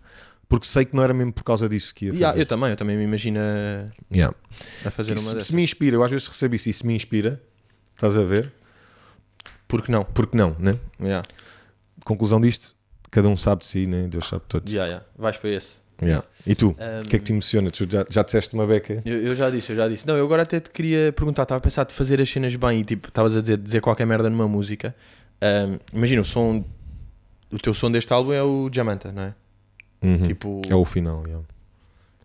porque sei que não era mesmo por causa disso que ia fazer. Yeah, eu também, eu também me imagino a, yeah. a fazer uma se, se me inspira, eu às vezes recebo isso e se me inspira, estás a ver? Porque não? Porque não, né? Yeah. Conclusão disto, cada um sabe de si, né? Deus sabe de todos. Yeah, yeah. Vais para esse. Yeah. E tu, o um, que é que te emociona? Tu já, já disseste uma beca? Eu, eu, já disse, eu já disse. Não, eu agora até te queria perguntar, estava a pensar de fazer as cenas bem e tipo, estavas a dizer, dizer qualquer merda numa música. Um, imagina, o som, o teu som deste álbum é o Diamanta, não é? Uhum. Tipo... É o final, yeah.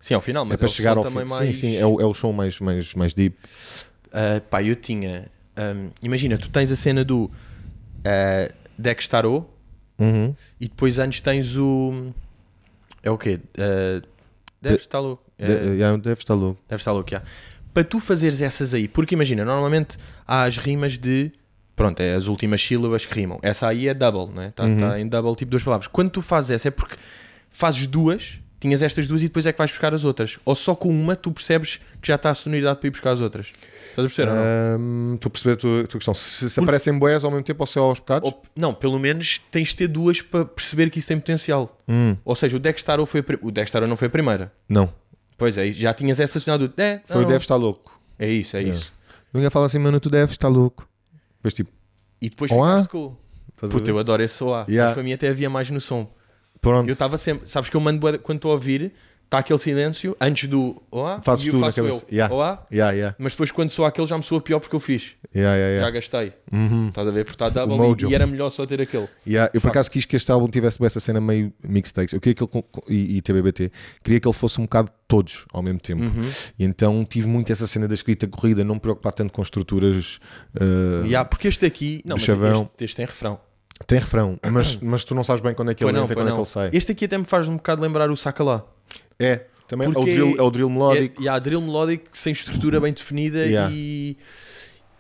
Sim, é o final, é mas é, para é chegar ao fim. Mais... Sim, sim, é o, é o som mais, mais, mais deep. Uh, pá, eu tinha um, imagina, tu tens a cena do uh, Dex Tarot uhum. e depois antes tens o. É o quê? Eh, deve estar eh, louco. deve estar louco. Deve estar louco, Para tu fazeres essas aí, porque imagina, normalmente há as rimas de. Pronto, é as últimas sílabas que rimam. Essa aí é double, não é? Está uhum. tá em double, tipo duas palavras. Quando tu fazes essa, é porque fazes duas tinhas estas duas e depois é que vais buscar as outras. Ou só com uma tu percebes que já está a sonoridade para ir buscar as outras. Estás a perceber ou não? Estou a perceber a tua, tua questão. Se, se aparecem boés ao mesmo tempo ou se aos bocados? Ou, não, pelo menos tens de ter duas para perceber que isso tem potencial. Hum. Ou seja, o Dextaro foi o Dextaro não foi a primeira. Não. Pois é, já tinhas essa sonoridade. do eh, não, Foi o Deve está louco. É isso, é, é. isso. Ninguém fala assim, mano, tu deves estar louco. Mas tipo. E depois Olá? ficaste com. Puta, eu adoro esse OA. Yeah. para mim até havia mais no som. Pronto. Eu estava sempre. Sabes que eu mando quando estou a ouvir, está aquele silêncio antes do olá Fazes e eu faço eu yeah. olá yeah, yeah. mas depois quando sou aquele já me soa pior porque eu fiz já gastei uhum. estás a ver porque está double e, era melhor só ter aquele eu por acaso quis que este álbum tivesse essa cena meio mixtakes. eu queria que ele e, e TBBT queria que ele fosse um bocado todos ao mesmo tempo uhum. e então tive muito essa cena da escrita corrida não me preocupar tanto com estruturas uh, porque este aqui não, mas chavão. este, este tem refrão tem refrão, mas, mas tu não sabes bem quando é que ele entra e quando não. é que ele sai. Este aqui até me faz um bocado lembrar o Saca lá. É, também é, o drill, é o drill é, melódico. É, drill melódico sem estrutura bem definida yeah. e,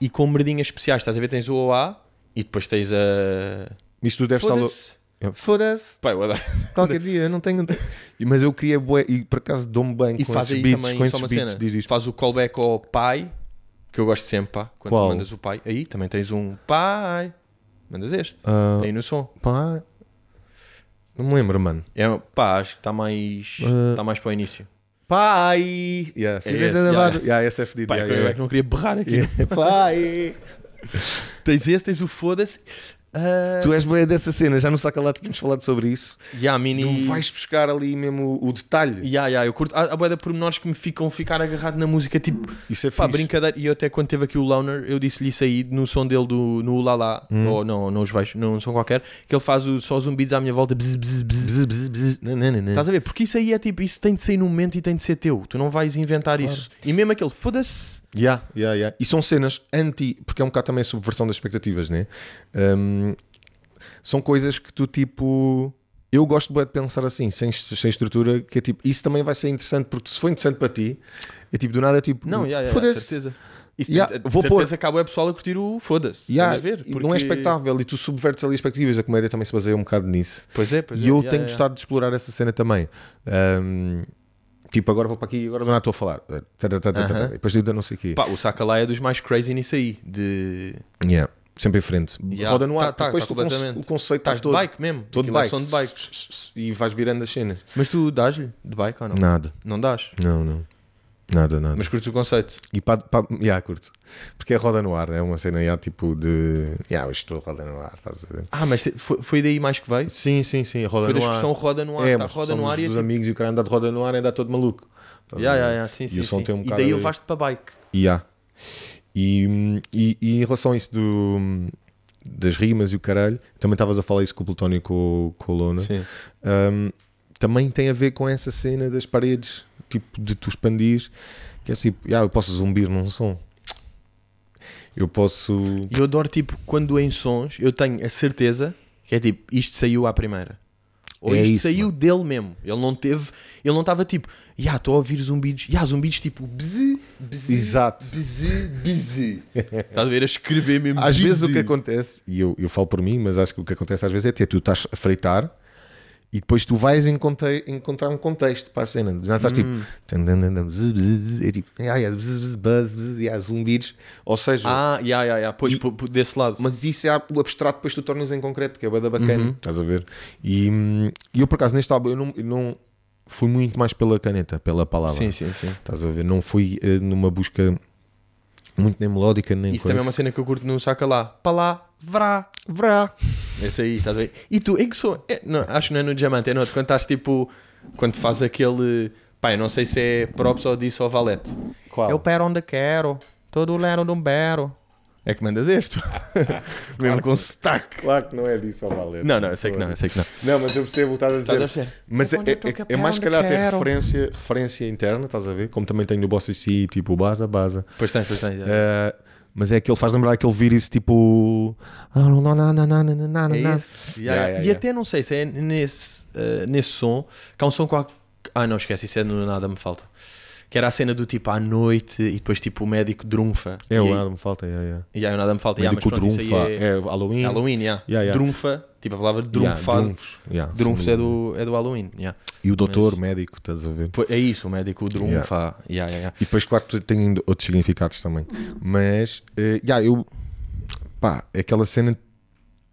e com merdinhas especiais. Estás a ver? Tens o OA e depois tens a. Isso tu deves Foda estar. Foda-se. Qualquer dia, não tenho. Mas eu queria. Bué, e por acaso dou-me bem e com faz esses beats. com esses beats, diz isto. Faz o callback ao pai, que eu gosto sempre, pá, quando Qual? mandas o pai. Aí também tens um pai. Mandas este. Uh, ah, aí no som. Pá. Não me lembro, mano. É, pá, acho que está mais. Está ah, uh, mais para o início. Pai! Yeah, é esse, yeah, yeah. esse é fedido. Pai, yeah, eu é que não queria berrar aqui. Yeah. Pai! tens esse, tens o foda-se. Uh... Tu és boia dessa cena, já no saca lá tínhamos falado sobre isso. Yeah, mini... Tu vais buscar ali mesmo o, detalhe. Yeah, yeah, eu curto. Há, boia de pormenores que me ficam ficar agarrado na música, tipo. Isso é pá, fixe. brincadeira. E eu até quando teve aqui o Loner, eu disse-lhe isso aí no som dele do no Ulala, hum. ou não, não os vejo, num som qualquer, que ele faz o, só zumbidos à minha volta. Bzz, bzz, bzz, bzz, bzz. Não, não, não, Estás a ver? Porque isso aí é tipo, isso tem de sair no momento e tem de ser teu. Tu não vais inventar claro. isso. E mesmo aquele foda-se Yeah, yeah, yeah. E são cenas anti. Porque é um bocado também a subversão das expectativas, né? Um, são coisas que tu tipo. Eu gosto de pensar assim, sem, sem estrutura, que é tipo, isso também vai ser interessante, porque se for interessante para ti, é tipo, do nada é tipo, não, yeah, yeah, foda-se. Certeza. Isso yeah, tem, vou certeza pôr. acaba a pessoal a curtir o foda-se. Yeah, porque... Não é expectável e tu subvertes ali expectativas. A comédia também se baseia um bocado nisso. Pois é, pois E é, eu yeah, tenho yeah. gostado de explorar essa cena também. Um, Tipo, agora vou para aqui, agora não estou a falar. Tata, tata, uh -huh. depois digo não sei o quê. o saca lá é dos mais crazy nisso aí. De... Yeah. Sempre em frente. Yeah. Roda no tá, ar. Tá, depois tá, tá o, conceito Estás todo. de bike mesmo. Todo é bike. de bike. E vais virando as cenas. Mas tu dás-lhe de bike ou não? Nada. Não dás? Não, não. Nada, nada. Mas curtes o conceito. E pá, pá, yeah, curto. Porque é roda no ar, é uma cena yeah, tipo de. Yeah, estou roda no ar, estás a ver? Ah, mas foi, foi daí mais que veio? Sim, sim, sim. Roda foi no da expressão ar. roda no ar, é, tá, roda no ar dos, e. os tipo amigos e o cara anda de roda no ar e anda é todo maluco. Yeah, yeah, yeah, sim, e sim, o som sim. tem um bocado. E daí levaste para bike. Yeah. E, e, e em relação a isso do, das rimas e o caralho, também estavas a falar isso com o Plutónio e com, com Lona. Sim. Um, também tem a ver com essa cena das paredes, tipo, de tu expandir, que é tipo, ah, eu posso zumbir num som. Eu posso. Eu adoro, tipo, quando em sons, eu tenho a certeza que é tipo, isto saiu à primeira. Ou é isto isso, saiu mano. dele mesmo. Ele não teve. Ele não estava tipo, já yeah, estou a ouvir zumbidos. Já, yeah, zumbidos tipo, bzi, bzi. Exato. Bzi, bzi. Estás a ver a escrever mesmo. Às vezes o que acontece, e eu, eu falo por mim, mas acho que o que acontece às vezes é que tu estás a freitar e depois tu vais encontrar um contexto para a cena. Já estás tipo. zumbis. Ou seja. Ah, yeah, yeah, yeah. Pois, e, desse lado. Mas isso é o abstrato, depois tu tornas em concreto, que é bada bacana. Uhum. Estás a ver? E, e hum, eu, por acaso, neste álbum, eu não, eu não fui muito mais pela caneta, pela palavra. Sim, sim, sim. Estás a ver? Não fui eh, numa busca muito nem melódica, nem Isso também é uma assim. cena que eu curto no Saca lá. Palá, vrá, vrá. Esse aí, estás a ver? E tu, é que sou. É, não, acho que não é no Diamante, é no outro. Quando estás tipo. Quando faz aquele. Pai, não sei se é props ou disso ou valete. Qual? Eu pero onde quero, todo lero de um bero é que mandas este. Mesmo com sotaque. Claro que não é disso ao valente. Não, não, eu sei que não, eu sei que não. Não, mas eu percebo que estás a dizer. Estás a mas é, é, é, mais calhar até referência, referência interna, estás a ver? Como também tenho no Boss e tipo Baza, Baza. Pois tens, pois tens. Uh, mas é que ele faz lembrar aquele vírus tipo. Ah, é isso. Yeah, yeah, e yeah. até não sei se é nesse, uh, nesse som, que há um som qual. Ah, não, esquece, isso é no Nada Me Falta que era a cena do tipo à noite e depois tipo o médico drunfa. É, o nada me falta, é. yeah. nada me falta. O médico yeah, mas pronto, drunfa, é... é Halloween. Halloween, yeah. Yeah, yeah. Drunfa, tipo a palavra drunfar. Yeah, drunfos yeah, drunfos é, do, é do Halloween. Yeah. E o doutor, mas... médico, estás a ver? É isso, o médico drunfa. Yeah. Yeah, E depois, claro que tem outros significados também. Mas, uh, yeah, eu. Pá, é aquela cena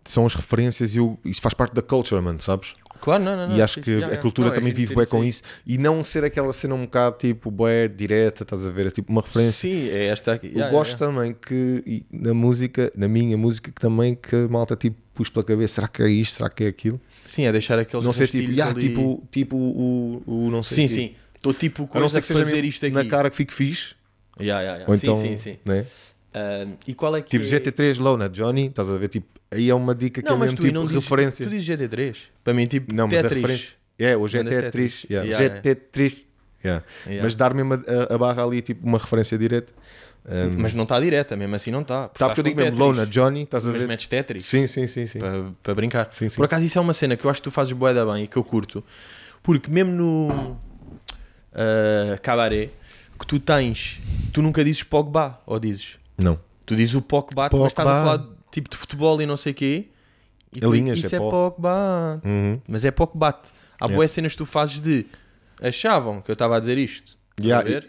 são as referências e isso faz parte da culture, mano, sabes? Claro, não, não. E acho que já, a cultura não, é também é vive bem com isso. E não ser aquela cena um bocado tipo, bué, direta, estás a ver? É tipo uma referência. Sim, é esta aqui. Eu já, gosto já, também que na música, na minha música, que também que a malta tipo pus pela cabeça, será que é isto, será que é aquilo? Sim, é deixar aqueles Não sei, tipo, ali... tipo, tipo o, o não sei. Sim, tipo. sim. Estou tipo, coisa a não ser que fazer isto aqui. Na cara que fique fixe. Yeah, yeah, yeah. Ou então, sim, sim, sim. Né? e qual é tipo que tipo é... GT3 Lona Johnny, estás a ver? Tipo, aí é uma dica não, que é mesmo tu, tipo não dizes, referência. Tu dizes GT3, para mim, tipo, não, é Tetris. mas a referência é o GT3, é yeah. GT3, mas dar-me a, a, barra ali, tipo, uma referência direta. Um... Mas não está direta, mesmo assim não está. Está porque eu digo mesmo Lona Johnny, estás a ver? Mas metes Tetris, sim, sim, sim, sim. Para, para brincar. Sim, sim. Por acaso, isso é uma cena que eu acho que tu fazes bué da bem e que eu curto, porque mesmo no uh, Cabaré que tu tens, tu nunca dizes Pogba ou dizes. Não. Tu dizes o Pogba, Pogba. mas estás a falar tipo de futebol e não sei o quê. E é tu, linhas, isso é, é Pogba. Uhum. Mas é Pogba. Há yeah. boas cenas que tu fazes de achavam que eu estava a dizer isto. Yeah, a ver?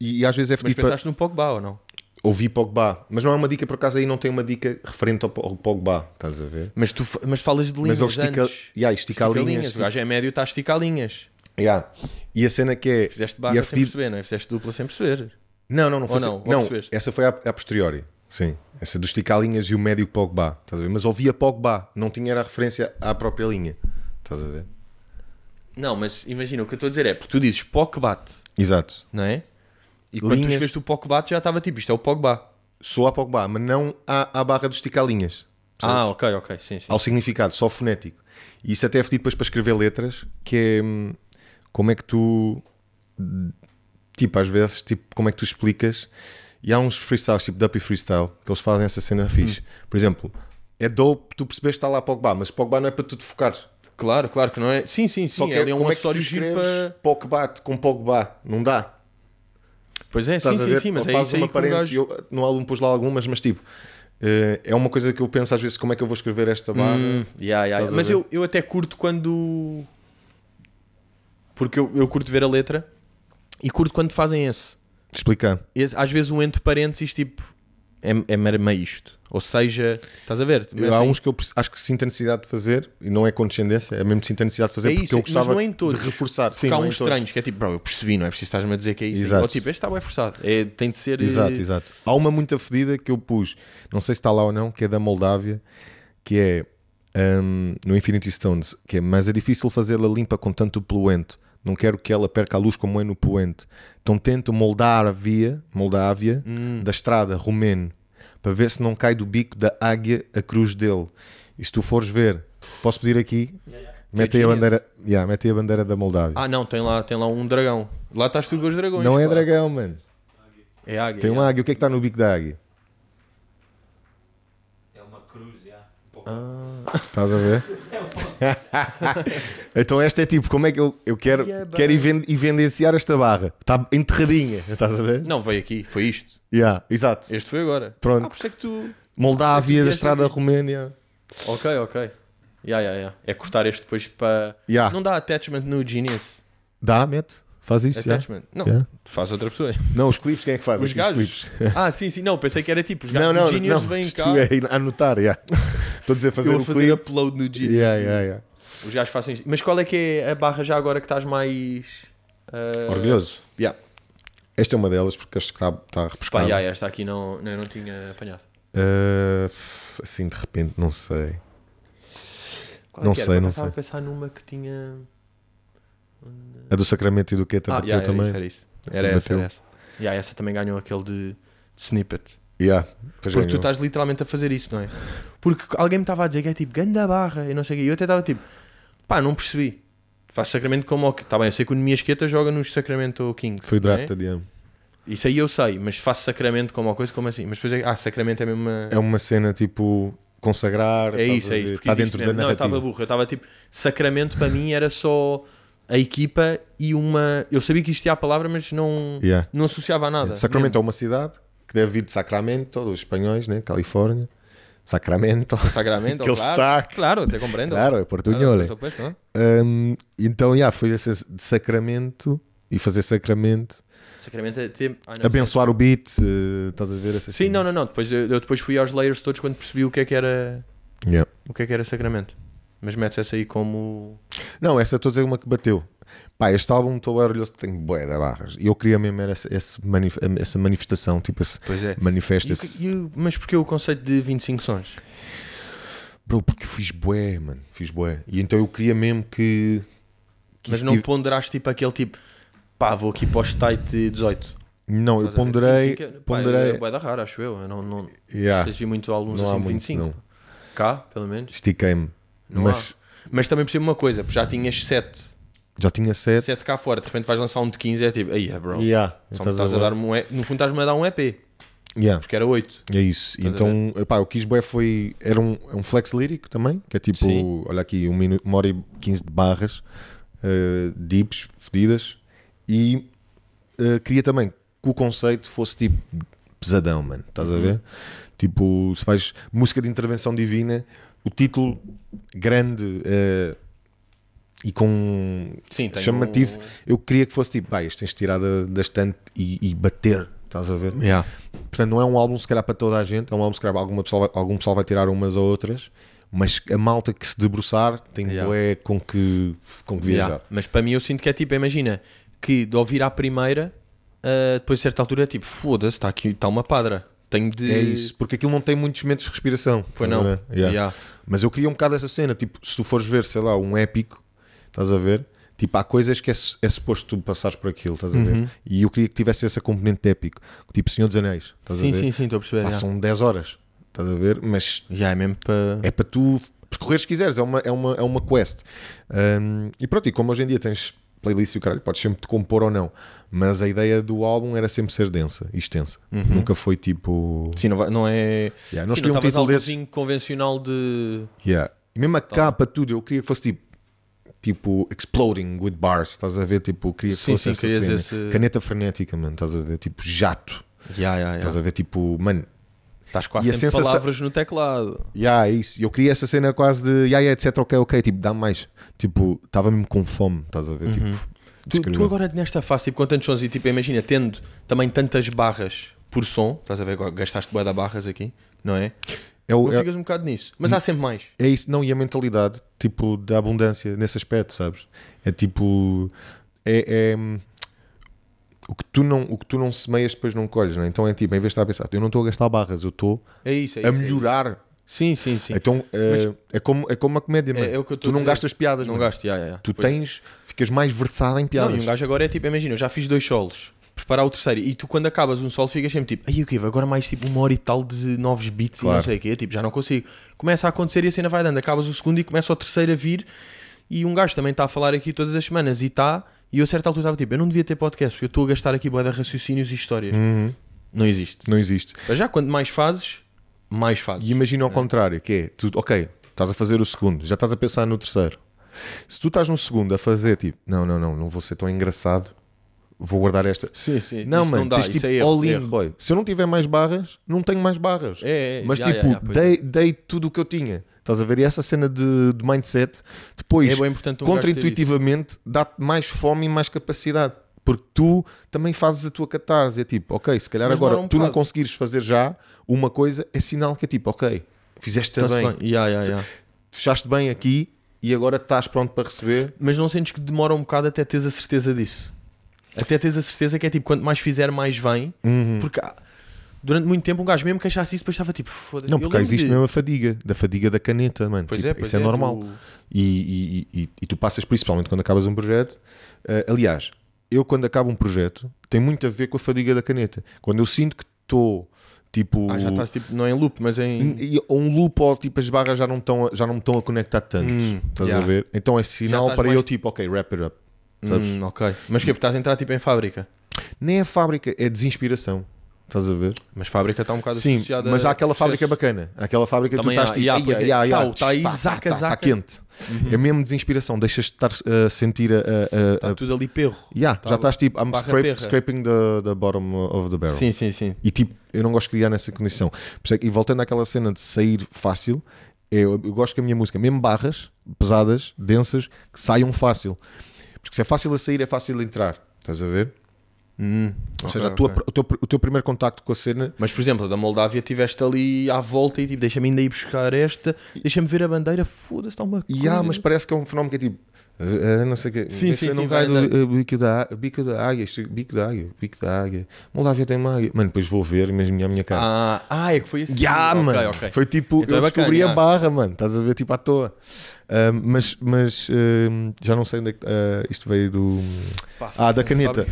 E, e, às vezes é Mas tipo pensaste no Pogba ou não? Ouvi Pogba, mas não é uma dica por acaso aí, não tem uma dica referente ao, Pogba, estás a ver? Mas tu mas falas de linhas, mas estica, antes. Yeah, estica, estica linhas. linhas. Estica... O tipo- gajo é médio, está a esticar linhas. Yeah. E a cena que é. Fizeste barra é sem fedido... perceber, não é? Fizeste dupla sem perceber. Não, não, não foi. Assim. Não, não essa foi a, a, posteriori. Sim, essa dos Ticalinhas e o médio Pogba, estás a ver? Mas ouvia Pogba, não tinha a referência à própria linha, estás a ver? Não, mas imagina, o que eu estou a dizer é, porque tu dizes Pogbat. Exato. Não é? E quando tu escreveste o Pogbat já estava tipo, isto é o Pogba. Sou a Pogba, mas não à, à barra dos Ticalinhas. Ah, ok, ok, sim, sim. Ao significado, só fonético. E isso até é fedido depois para escrever letras, que é... Hum, como é que tu tipo, às vezes, tipo, como é que tu explicas? E há uns freestyles, tipo Duppy Freestyle, que eles fazem essa cena fixe. Hum. Por exemplo, é dope, tu percebeste que está lá Pogba, mas Pogba não é para tu te focar. Claro, claro que não é. Sim, sim, sim. Só que é, é um como é que para... Pogba com Pogba? Não dá. Pois é, Estás sim, sim, sim, mas é isso aí uma parênteses, gajo... eu, no álbum pus lá algumas, mas tipo, eh, é uma coisa que eu penso às vezes como é que eu vou escrever esta barra. Hum, yeah, yeah, mas eu, eu até curto quando... Porque eu, eu curto ver a letra e curto quando fazem esse. Explicar. Esse, às vezes um entre parênteses, tipo, é, é meio isto. Ou seja, estás a ver? Eu, há uns que eu acho que sinto a necessidade de fazer, e não é condescendência, é mesmo sinto a necessidade de fazer é porque isso, eu gostava não é em todos, de reforçar. Sim, há é uns estranhos que é tipo, bro, eu percebi, não é preciso estás-me a dizer que é isso. Exato. Ou tipo, este está bem forçado. É, tem de ser. Exato, eh, exato. Há uma muita fedida que eu pus, não sei se está lá ou não, que é da Moldávia, que é um, no Infinity Stones, que é, mas é difícil fazer la limpa com tanto poluente não quero que ela perca a luz como é no poente. Então tento moldar a via, Moldávia, hum. da estrada rumeno, para ver se não cai do bico da águia a cruz dele. E se tu fores ver, posso pedir aqui? Yeah, yeah. Mete a, bandeira, yeah, mete a bandeira da Moldávia. Ah, não, tem lá, tem lá um dragão. Lá estás tu com os dragões. Não é dragão, mano. É águia. Tem uma águia. O que é que está no bico da águia? É uma cruz, já. Yeah. Ah. Estás a ver? então esta é tipo, como é que eu, eu quero, yeah, é quero evidenciar esta barra? Está enterradinha, estás a ver? Não, veio aqui, foi isto. Yeah, exato. Este foi agora. Pronto. Ah, por isso é que tu... Moldávia, da Estrada aqui. Romênia. Ok, ok. Yeah, yeah, yeah. É cortar este depois para... Yeah. Não dá attachment no Genius? Dá, mete. Faz isso? Attachment. Não, yeah. faz outra pessoa. Não, os clipes, quem é que faz? Os gajos. ah, sim, sim. Não, pensei que era tipo, os gajos não, não, Genius não, vêm cá. É anotar, yeah. Estou a dizer fazer Eu vou fazer clip. upload no Genius. Yeah, yeah, yeah. Os gajos fazem isso Mas qual é que é a barra já agora que estás mais... Uh... Orgulhoso? Yeah. Esta é uma delas, porque acho que está, está repescar Pá, yeah, esta aqui não, não, não tinha apanhado. Uh, assim, de repente, não sei. Qual é não sei, não sei. Estava a pensar numa que tinha... A do Sacramento e do Queta ah, bateu yeah, também. Era isso, era, isso. Essa, era essa. Yeah, essa também ganhou aquele de, de snippet. Yeah, Porque ganhou. tu estás literalmente a fazer isso, não é? Porque alguém me estava a dizer que é tipo ganda barra e não sei o quê. E eu até estava tipo, pá, não percebi. Faz Sacramento como o que. Está bem, eu sei que o Nemias Queta joga nos Sacramento Kings. Foi drafted, é? ano. Isso aí eu sei, mas faço Sacramento como uma coisa, como assim? Mas depois é, ah, Sacramento é mesmo uma. É uma cena tipo consagrar. É isso, é isso. Está dentro da narrativa. Não, eu estava burro, eu estava tipo, Sacramento para mim era só a equipa e uma. Eu sabia que isto ia à palavra, mas não, yeah. não associava a nada. Yeah. Sacramento mesmo. é uma cidade que deve vir de Sacramento, dos espanhóis, né? Califórnia. Sacramento. Sacramento, claro. Sotaque. Claro, até compreendo. Claro, é portunhol. Claro, é. é? um, então, já, yeah, foi de Sacramento e fazer Sacramento. Sacramento é tempo. Ah, Abençoar o beat, uh, estás a ver essas Sim, coisas. não, não, não. Depois, eu, eu depois fui aos layers todos quando percebi o que é que era. Yeah. O que é que era Sacramento. Mas metes essa aí como. Não, essa estou a dizer uma que bateu. Pá, este álbum estou orgulhoso que tem boé da barras. E eu queria mesmo essa, manif essa manifestação, tipo esse pois é. manifesto. mas porquê o conceito de 25 sons? Bro, porque fiz boé mano. Fiz boé E então eu queria mesmo que. que mas não ponderaste tipo aquele tipo, pá, vou aqui para o state 18. Não, eu ponderei. É- pá, ponderei... É bué da rara, acho eu. eu não, não, yeah. não sei se vi muito álbuns não assim há muito, 25. Não. Cá, pelo menos. Estiquei-me. Mas, mas, também percebo uma coisa, porque já tinhas 7. Já tinha 7. 7 cá fora, de repente vais lançar um de 15 e é tipo, aí é bro. Yeah, então estás, estás a, dar um, no fundo estás-me a dar um EP. Yeah. Porque era 8. É isso. Estás então, epá, o Kisboé foi. Era um, é um flex lírico também, que é tipo, Sim. olha aqui, um minuto, uma hora e 15 de barras, uh, eh, dips, fedidas. E uh, queria também que o conceito fosse tipo pesadão, mano. Estás uhum. a ver? Tipo, se vais música de intervenção divina o título grande uh, e com Sim, chamativo, um... eu queria que fosse tipo, pá, isto tens tirado da estante e, e, bater, estás a ver? Yeah. Portanto, não é um álbum se calhar para toda a gente, é um álbum se calhar alguma pessoa, algum pessoal vai tirar umas ou outras, mas a malta que se debruçar tem yeah. boé com que, com que viajar. Yeah. Mas para mim eu sinto que é tipo, imagina, que de ouvir à primeira, uh, depois a certa altura é tipo, foda-se, está aqui, está uma padra. Tenho de... É isso, porque aquilo não tem muitos momentos de respiração. Foi não. Yeah. Yeah. Mas eu queria um bocado essa cena, tipo, se tu fores ver, sei lá, um épico, estás a ver? Tipo, há coisas que é, é suposto tu passares por aquilo, estás a ver? Uhum. E eu queria que tivesse essa componente épico, tipo Senhor dos Anéis, estás sim, a ver? Sim, sim, estou a perceber. Passam yeah. 10 horas, estás a ver? Mas yeah, é mesmo para. É para tu percorrer se quiseres, é uma, é uma, é uma quest. Um, e pronto, e como hoje em dia tens playlist e o caralho, podes sempre te compor ou não. Mas a ideia do álbum era sempre ser densa e extensa. Uhum. Nunca foi tipo. Sim, não, vai, não é. Yeah, não Sim, não um título desse. convencional de. Yeah. E mesmo a tá. capa, tudo, eu queria que fosse tipo. Tipo, exploding with bars, estás a ver? Tipo, queria que sim, fosse sim, essa cena. Esse... Caneta frenética, mano, estás a ver? Tipo, jato. Yeah, yeah, yeah. Estás a ver? Tipo, mano, Estás quase a sempre sensação... palavras no teclado. Yeah, é isso. Eu queria essa cena quase de yeah, yeah, etc, ok, ok, tipo, dá mais. Tipo, estava mesmo com fome, estás a ver? Tipo, uhum. Tipo, tu, tu, agora nesta fase, tipo, com tantos sons e tipo, imagina, tendo também tantas barras por som, estás a ver? Gastaste boia de barras aqui, não é? eu é o, é- ficas um bocado nisso, mas há hum. sempre mais. É isso, não, e a mentalidade, tipo, da abundância nesse aspecto, sabes? É tipo. é, é hum, o que tu não, o que tu não semeias depois não colhes, né? Então é tipo, em vez de estar a pensar, eu não estou a gastar barras, eu estou é isso, é isso, a é melhorar. sim, sim, sim. Então é, é, como, é como uma comédia, mano. É? É, é, o que eu tu não gastas piadas, não mano. gasto, yeah, yeah, Tu pois. tens, ficas mais versado em piadas. Não, e um gajo agora é tipo, imagina, eu já fiz dois solos, preparar o terceiro, e tu quando acabas um solo ficas sempre tipo, aí o que que agora mais tipo uma hora e tal de novos beats claro. e não sei o quê, tipo, já não consigo. Começa a acontecer e a cena vai dando, acabas o segundo e começa o terceiro a vir, e um gajo também está a falar aqui todas as semanas e está e eu, a certa altura, estava tipo: eu não devia ter podcast, porque eu estou a gastar aqui boa de raciocínios e histórias. Uhum. Não existe. Não existe. Mas já, quanto mais fazes, mais fazes. E imagina ao é. contrário: que é, tu, ok, estás a fazer o segundo, já estás a pensar no terceiro. Se tu estás no segundo a fazer tipo, não, não, não, não vou ser tão engraçado, vou guardar esta. Sim, sim. Não, mano, não dá, tens tipo é erro, all in, boy. Se eu não tiver mais barras, não tenho mais barras. É, é, Mas já, tipo, já, já, é. dei, dei tudo o que eu tinha. Estás a ver? E essa cena de, de mindset, depois, é intuitivamente dá-te mais fome e mais capacidade. Porque tu também fazes a tua catarse. É tipo, ok, se calhar Mas agora um tu não conseguires fazer já uma coisa, é sinal que é tipo, ok, fizeste bem. bem. Yeah, yeah, yeah. Fechaste bem aqui e agora estás pronto para receber. Mas não sentes que demora um bocado até teres a certeza disso? Até teres a certeza que é tipo, quanto mais fizer, mais vem. Uhum. Porque há durante muito tempo um gajo mesmo que achasse isso, depois estava tipo, foda-se. Não, porque existe de... mesmo a fadiga, da fadiga da caneta, mano. Pois tipo, é, pois isso é, é normal. E, e, e, e, tu passas, principalmente quando acabas um projeto. Uh, aliás, eu quando acabo um projeto, tem muito a ver com a fadiga da caneta. Quando eu sinto que estou. Tipo, ah, já estás tipo, não é em loop, mas em. Ou um loop ou tipo as barras já não estão já não estão a conectar tanto. Hum, estás yeah. a ver? Então é sinal para mais... eu tipo, ok, wrap it up. Hum, Sabes? Hum, ok. Mas que é, estás a entrar tipo em fábrica? Nem é fábrica, é desinspiração. Estás a ver? Mas fábrica está um bocado Sim, associada mas há aquela fábrica processos. bacana. Aquela fábrica Também tu estás tipo, está aí, está tá, tá, tá, tá quente. Uhum. É mesmo desinspiração, deixas de estar eh, a uh, sentir a. Uh, uh, tudo ali perro. Yeah, tá já estás tipo, I'm scrape, scraping the, the bottom of the barrel. Sim, sim, sim. E tipo, eu não gosto de criar nessa condição. É e voltando àquela cena de sair fácil, é, eu, eu gosto que a minha música, mesmo barras pesadas, densas, que saiam fácil. Porque se é fácil a sair, é fácil a entrar. Estás a ver? Hum, Ou seja, tua, okay. o, teu, o, teu, primeiro contacto com a cena. Mas, por exemplo, da Moldávia tiveste ali à volta e tipo, deixa-me ainda ir buscar esta, deixa-me ver a bandeira, foda-se, está uma coisa. Yeah, mas parece que é um fenómeno que é tipo. Uh, uh, não sei o quê. Sim, sim, não sim, cai do uh, bico, da, bico da águia, isto, é bico da águia, bico da águia. Moldávia tem uma águia. Mano, depois vou ver mesmo a minha cara. Ah, ah é que foi assim. Yeah, okay, Foi tipo, então é eu é bacana, descobri yeah. a barra, mano. Estás a ver tipo à toa mas mas já não sei onde é que. Uh, isto veio do. Pá, ah, da caneta.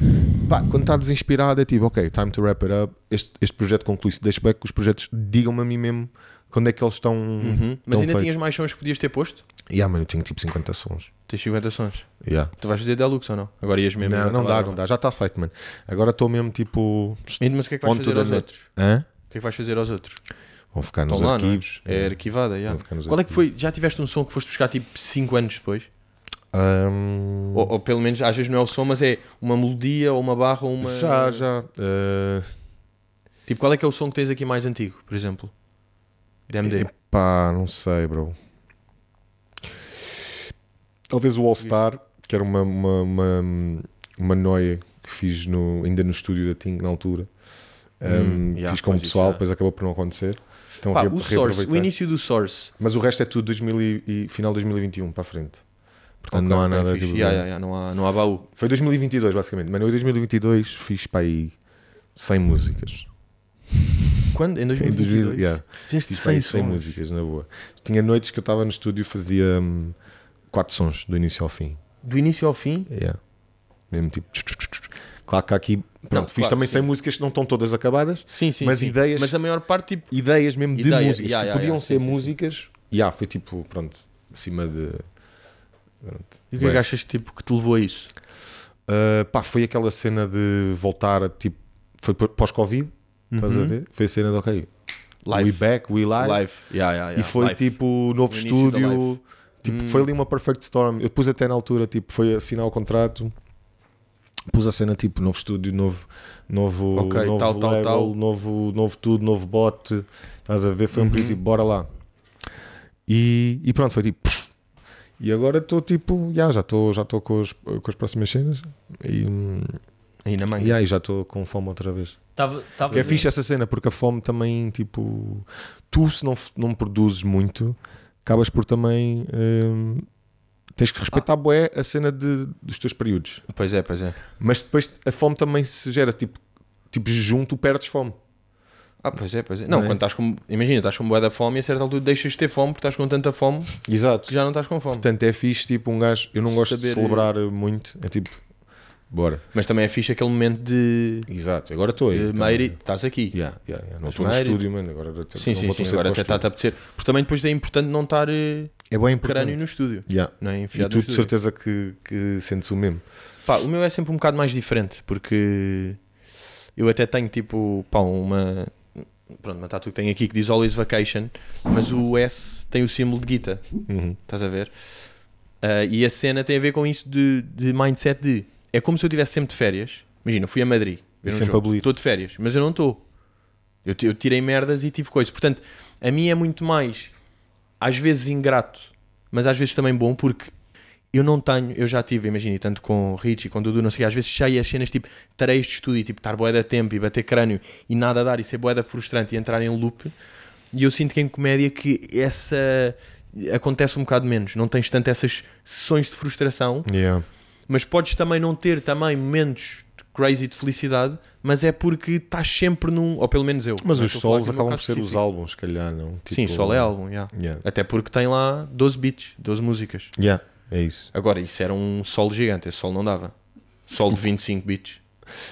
Pá, quando está desinspirado é tipo, ok, time to wrap it up. Este, este projeto conclui-se. deixa bem que os projetos digam-me a mim mesmo quando é que eles estão. Uhum. Mas ainda feitos. tinhas mais sons que podias ter posto? Yeah, mano, eu tinha tipo 50 sons. Tens 50 sons? Yeah. Tu vais fazer deluxe ou não? Agora ias mesmo. Não, não dá, não dá. Já está feito, mano. Agora estou mesmo tipo. Mas o que é que vais fazer aos outros? Hã? O que é que vais fazer aos outros? Vão ficar nos lá, é? arquivos. É? é? arquivada, yeah. Qual arquivos. é que foi? Já tiveste um som que foste buscar tipo 5 anos depois? Um... Ou, ou, pelo menos às vezes não é o som, mas é uma melodia ou uma barra ou uma. Já, já. Uh... Tipo, qual é que é o som que tens aqui mais antigo, por exemplo? DMD. Epá, não sei, bro. Talvez o All Star, que era uma, uma, uma, uma noia que fiz no, ainda no estúdio da Ting na altura. Um, hum, yeah, fiz com o pessoal, isso, é. depois acabou por não acontecer. Estão Pá, a o Source, o início do Source. Mas o resto é tudo 2000 e, e final de 2021 para a frente. Portanto, não há nada de yeah, yeah, yeah, não, há, não há baú. Foi 2022, basicamente. Mas em 2022 fiz para aí 100 músicas. Quando? Em 2022? Yeah. 100, 100 músicas, na boa. Tinha noites que eu estava no estúdio e fazia 4 hum, sons, do início ao fim. Do início ao fim? Yeah. Mesmo tipo. Claro que aqui. Pronto, não, fiz claro, também sim. sem músicas que não estão todas acabadas. Sim, sim. Mas sim. ideias. Mas a maior parte, tipo. Ideias mesmo ideias, de músicas. Yeah, que tipo, podiam yeah, ser sim, músicas. E yeah, foi tipo, pronto, acima de. Pronto. E o que é que achas tipo, que te levou a isso? Uh, pá, foi aquela cena de voltar tipo. Foi pós-Covid, uhum. estás a uhum. ver? Foi a cena do ok. Live. We back, we live. live. Yeah, yeah, yeah. E foi live. tipo novo no estúdio. Tipo, hum. Foi ali uma perfect storm. Eu pus até na altura, tipo, foi assinar o contrato pus a cena tipo novo estúdio, novo, novo, okay, novo tal, label, tal, tal. Novo, novo tudo, novo bote. Estás a ver? Foi uhum. um período tipo, bora lá. E, e pronto, foi tipo. e agora estou tipo, yeah, já estou já com, os, com as próximas cenas e, e na manhã. Yeah, e já estou com fome outra vez. Tava, tava é fixe essa cena, porque a fome também, tipo, tu se não, não produzes muito, acabas por também. Hum, Tens que respeitar ah. a cena de, dos teus períodos. Pois é, pois é. Mas depois a fome também se gera, tipo, tipo jejum, tu perdes fome. Ah, pois é, pois é. Não, não é? quando estás com. Imagina, estás com boé da fome e a certa altura deixas de ter fome porque estás com tanta fome Exato. que já não estás com fome. Portanto, é fixe, tipo, um gajo. Eu não gosto Saber de celebrar eu... muito. É tipo, Bora. Mas também é fixe aquele momento de. Exato, agora estou aí. Meire, estás aqui. Yeah, yeah, yeah. Não estou no estúdio, mano. Agora até, sim, sim, sim, agora até está a apetecer. Porque também depois é importante não estar. Eh, é bem importante. crânio no estúdio. Yeah. Não é e tu, de certeza, que, que sentes o mesmo. Pá, o meu é sempre um bocado mais diferente, porque eu até tenho tipo, pá, uma. Pronto, uma tatu que tenho aqui que diz Always Vacation, mas o S tem o símbolo de guita. Uhum. Estás a ver? Uh, e a cena tem a ver com isso de, de mindset de é como se eu estivesse sempre de férias. Imagina, fui a Madrid. Ver um sempre Estou de férias, mas eu não estou. Eu, eu tirei merdas e tive coisas. Portanto, a mim é muito mais, às vezes ingrato, mas às vezes também bom, porque eu não tenho, eu já tive, imagina, tanto com o Richie, com o Dudu, não sei, às vezes cheio as cenas tipo tareias de estudo e tipo estar boeda a tempo e bater crânio e nada a dar e ser boeda frustrante e entrar em loop. E eu sinto que em comédia que essa acontece um bocado menos, não tens tanto essas sessões de frustração. Yeah. Mas podes também não ter também momentos crazy de felicidade, mas é porque estás sempre num, ou pelo menos eu. Mas é os solos acabam por ser específico. os álbuns, se calhar, não? Tipo, Sim, solo é álbum, yeah. yeah. Até porque tem lá 12 beats, 12 músicas. Yeah, é isso. Agora, isso era um solo gigante, esse solo não dava. Solo de 25 beats.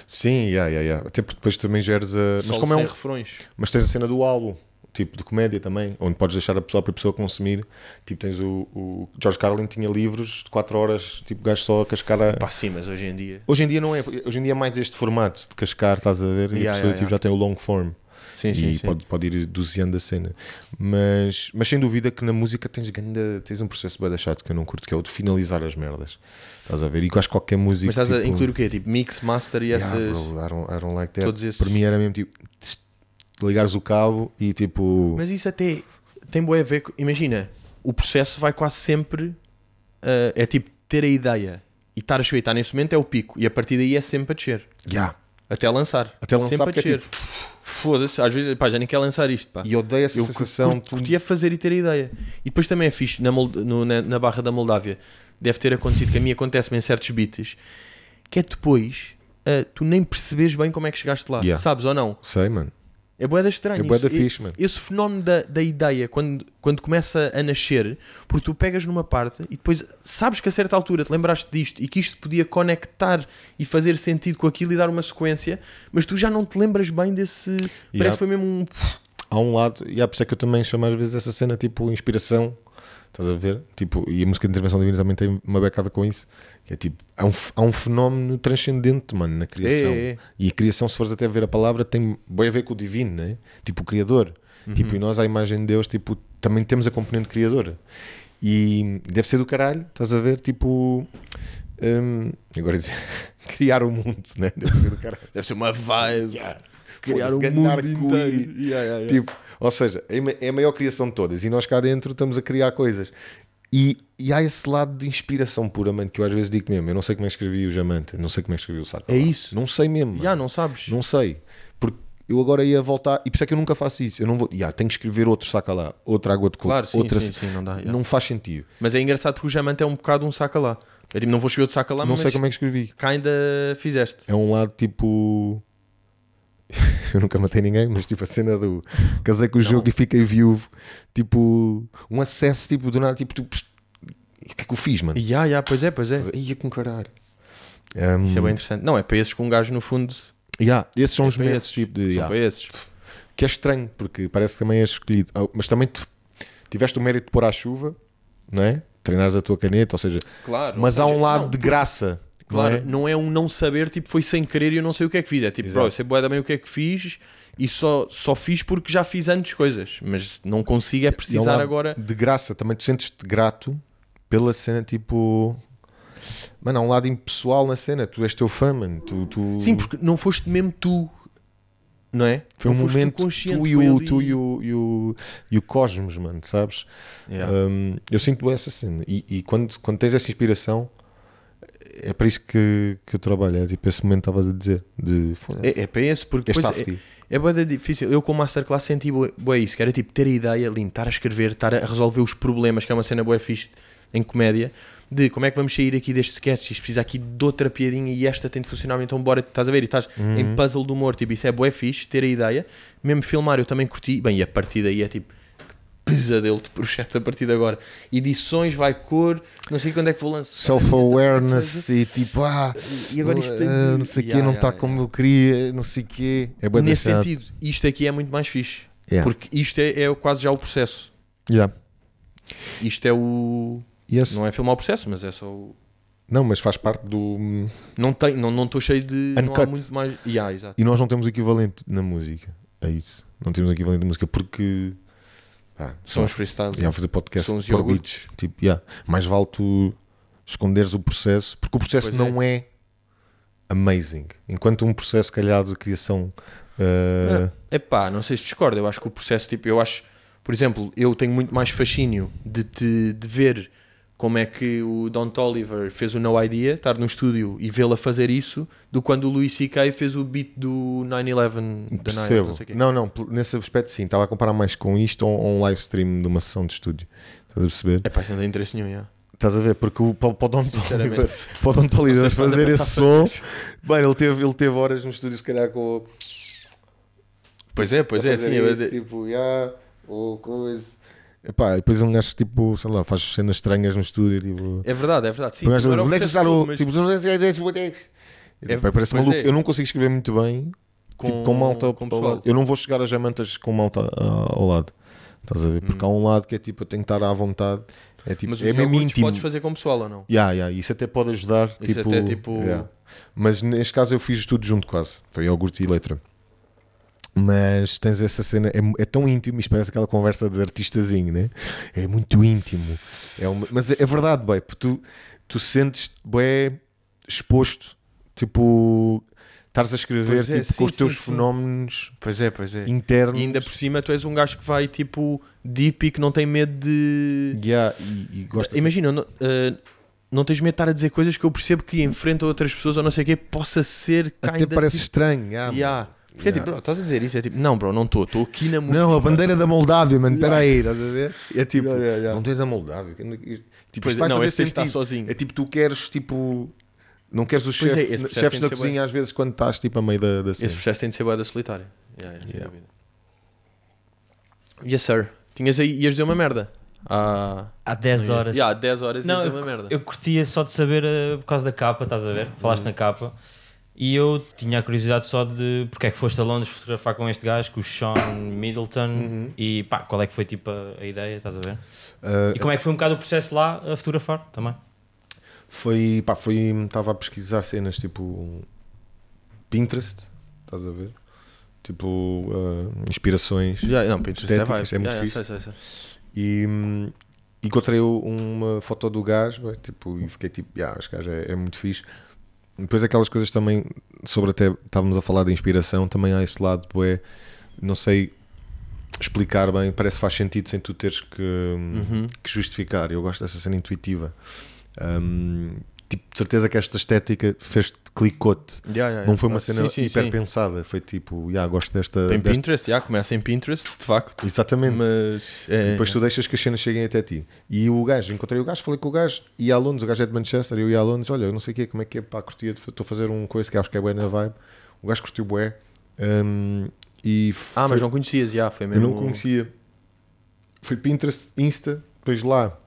Sim, yeah, yeah, yeah. até porque depois também geres a. Mas como é um... refrões. Mas tens a cena do álbum tipo de comédia também, onde podes deixar a própria pessoa consumir. Tipo, tens o, o George Carlin tinha livros de 4 horas, tipo, gajo só a cascar a... Pá, sim, mas hoje em dia... Hoje em dia não é, hoje em dia é mais este formato de cascar, estás a ver, e a pessoa yeah, tipo, yeah. já tem o long form. Sim, e sim, pode, pode ir doseando a cena. Mas, mas sem dúvida que na música tens, ganda, tens um processo bem chato que eu não curto, que é o de finalizar as merdas. Estás a ver? E quase qualquer música. Mas estás tipo, a incluir o quê? Tipo mix, master e yeah, essas. Bro, I don't, I don't like Todos esses... Para mim era mesmo tipo ligares o cabo e tipo. Mas isso até tem boa a ver. Com... Imagina, o processo vai quase sempre. Uh, é tipo ter a ideia e estar a chover, nesse momento é o pico e a partir daí é sempre a descer. Yeah. Até lançar. Até lançar sempre a é descer. É tipo... Foda-se, às vezes, pá, já nem quer lançar isto, pá. E odeio essa eu sensação. Eu tu... fazer e ter a ideia. E depois também é fixe, na, Mold... no, na, na, barra da Moldávia, deve ter acontecido, que a mim acontece-me em certos beats, que é depois uh, tu nem percebes bem como é que chegaste lá, yeah. sabes ou não? Sei, mano. É boeda estranha. É boeda fixe, mano. Esse fenómeno da, da ideia, quando, quando começa a nascer, porque tu pegas numa parte e depois sabes que a certa altura te lembraste disto e que isto podia conectar e fazer sentido com aquilo e dar uma sequência, mas tu já não te lembras bem desse. Parece que foi mesmo um. Há um lado, e há por isso é que eu também chamo às vezes essa cena tipo inspiração, estás a ver? Tipo, e a música de intervenção divina também tem uma becada com isso que é tipo, há um, há um fenómeno transcendente, mano, na criação. É, é, é. E a criação, se fores até ver a palavra, tem bem a ver com o divino, né? Tipo, o criador. Uhum. Tipo, e nós, à imagem de Deus, tipo, também temos a componente criadora. E deve ser do caralho, estás a ver? Tipo, hum, agora dizer, criar o mundo, né? Deve ser do caralho. deve ser uma vibe. Yeah. Criar o um mundo inteiro. Yeah, yeah, tipo, ou seja, é, é a maior criação de todas e nós cá dentro estamos a criar coisas. E, e há esse lado de inspiração puramente que eu às vezes digo mesmo. Eu não sei como é que escrevi o jamante não sei como é que escrevi o Sartre. É isso? Não sei mesmo. Já, yeah, não sabes? Não sei. Porque eu agora ia voltar, e por isso é que eu nunca faço isso. Eu não vou, yeah, tenho que escrever outro, saca lá, outra água de coco. Claro, sim, outra, sim, sim, não dá. Yeah. Não faz sentido. Mas é engraçado porque o jamante é um bocado um saca lá. Eu é digo, tipo, não vou escrever outro saca lá, não mas. Não sei como é que escrevi. Que ainda fizeste. É um lado tipo. eu nunca matei ninguém, mas tipo a cena do casei com o não. jogo e fiquei viúvo, tipo um acesso tipo do nada, tipo, tu, o que é que eu fiz, mano? yeah, yeah, pois é, pois é. Ia com caralho. Um, Isso é hum. bem interessante. Não, é para esses com um gajo no fundo. Yeah, esses são é os meses, tipo de. Yeah. Que é estranho, porque parece que também és escolhido. Ah, mas também te... tiveste o mérito de pôr à chuva, não é? Treinares a tua caneta, ou seja. Claro. Mas há um lado não, de graça. Claro, não é? não é, um não saber, tipo, foi sem querer e eu não sei o que é que fiz. É tipo, Exato. bro, eu sei bem o que é que fiz e só, só fiz porque já fiz antes coisas, mas não consigo é precisar agora. De graça, também tu sentes-te grato pela cena, tipo. Mano, há um lado impessoal na cena, tu és teu fã, mano. Tu, tu... Sim, porque não foste mesmo tu, não é? Foi um momento tu, tu, e o, tu e, o, e, o, e o Cosmos, mano, sabes? Yeah. Um, eu sinto essa cena e, e quando, quando tens essa inspiração é para isso que, que eu trabalho, é tipo esse momento que estavas a dizer. De, é, é para isso porque depois é, é bem difícil. Eu com Masterclass senti boa isso, que era tipo ter a ideia, lindo, estar a escrever, estar a resolver os problemas, que é uma cena boa fixe em comédia, de como é que vamos sair aqui deste sketch, isto precisa aqui de outra piadinha e esta tem de funcionar, então bora, estás a ver, e estás uhum. em puzzle do humor, tipo, isso é boa fixe, ter a ideia, mesmo filmar eu também curti, bem, e a partir daí é tipo pesadelo de projeto a partir de agora. Edições, vai cor, não sei quando é que vou lançar. Self-awareness e é tipo, ah, e agora isto aqui, uh, não sei o quê, não está yeah, como eu queria, não sei o quê. É bem Nesse deixado. sentido, isto aqui é muito mais fixe. Porque isto é, é, quase já o processo. Isto é o. Yes. Não é filmar o processo, mas é só o. Não, mas faz parte do. Não tem, não estou cheio de. Uncut. Não há muito mais. Yeah, exato. E nós não temos equivalente na música. É isso. Não temos equivalente na música porque Pá, são os freestyles. Yeah, fazer podcast são os por beats. Tipo, yeah. Mais vale tu esconderes o processo, porque o processo pois não é. é. amazing. Enquanto um processo, calhado, de criação. Uh... É pá, não sei se discordo. Eu acho que o processo, tipo, eu acho, por exemplo, eu tenho muito mais fascínio de, te, de ver como é que o Don Toliver fez o No Idea, estar no estúdio e vê-la fazer isso, do quando o Louis C.K. fez o beat do 9-11 da não sei quê. Não, não, nesse aspecto sim, estava a comparar mais com isto ou um live stream de uma sessão de estúdio. Estás a perceber? É pá, isso não tem interesse nenhum, já. Estás a ver? Porque o, para, para o Don Toliver, para o Don Toliver fazer esse som, bem, ele teve, ele teve horas no estúdio, se calhar com. Pois é, pois é, sim. Isso, eu... Tipo, já, yeah, ou coisa. Epá, e depois um gajo tipo, sei lá, faz cenas estranhas no estúdio. Tipo, é verdade, é verdade. Sim, um não tipo, é que usar o. Tipo, é, parece maluco. É. Eu não consigo escrever muito bem com, tipo, com malta. Com pessoal. Eu não vou chegar às jamantas com malta ah, ao lado. Estás a ver? Hum. Porque hum. há um lado que é tipo, eu tenho que estar à vontade. É, tipo, mas é mesmo íntimo. podes fazer com pessoal ou não? Yeah, yeah, isso até pode ajudar. Isso tipo, até tipo. tipo yeah. Mas neste caso eu fiz tudo junto quase. Foi iogurte e letra mas tens essa cena, é, é tão íntimo, isto parece aquela conversa de artistazinho, né? É muito íntimo. É uma, mas é, é verdade, bem, tu, tu sentes bem exposto, tipo, estás a escrever é, tipo, sim, com os teus sim, fenómenos pois é, pois é. internos. E ainda por cima tu és um gajo que vai tipo deep e que não tem medo de. Yeah, e, e Imagina, não, uh, não tens medo de estar a dizer coisas que eu percebo que enfrenta outras pessoas ou não sei o quê possa ser. Até parece tipo... estranho. Yeah, yeah. Porque, yeah. tipo, bro, estás a dizer isso? É tipo, não, bro, não estou, estou aqui na Moldávia. Não, a bandeira da Moldávia, mano, espera aí, estás a ver? É tipo, yeah, yeah, yeah. bandeira da Moldávia. Tipo, pois, não, esse está sozinho. É tipo, tu queres, tipo, não queres os chefes, é, chefes na cozinha bem. às vezes quando estás, tipo, a meio da, da cena. Esse processo tem de ser da solitária. Yeah, yeah. Yes, sir. Tinhas aí, ias dizer uma merda. Ah, há 10 horas. Yeah, há 10 horas não, ias dizer uma merda. Eu curtia só de saber uh, por causa da capa, estás a ver? Falaste uhum. na capa. E eu tinha a curiosidade só de porque é que foste a Londres fotografar com este gajo, com o Sean Middleton, uhum. e pá, qual é que foi tipo a, a ideia, estás a ver? Uh, e como é que foi um bocado o processo lá a fotografar também? Foi, pá, foi, estava a pesquisar cenas tipo Pinterest, estás a ver? Tipo, uh, inspirações. Yeah, não, Pinterest é, é muito yeah, fixe. Yeah, sei, sei, sei. E hum, encontrei uma foto do gajo, é, tipo, e fiquei tipo, ah, este gajo é, é muito fixe depois aquelas coisas também sobre até estávamos a falar de inspiração, também há esse lado, é, não sei explicar bem, parece que faz sentido sem tu teres que, uhum. que justificar. Eu gosto dessa cena intuitiva. Um, tipo, de certeza que esta estética fez-te clicote. Yeah, yeah, não foi uma ah, cena sim, sim, hiper sim. pensada. Foi tipo, yeah, gosto desta. em desta... Pinterest, yeah, começa em Pinterest, de facto. Exatamente. Mas, é, depois tu é. deixas que as cenas cheguem até ti. E o gajo, encontrei o gajo, falei com o gajo, e a Londres, o gajo é de Manchester, eu ia a Londres, olha, eu não sei o que, como é que é, pá, curtir estou a fazer um coisa que acho que é bué na vibe. O gajo curtiu bué. Um, e ah, mas não conhecias, já, foi mesmo. Eu não conhecia. Foi Pinterest, Insta, depois lá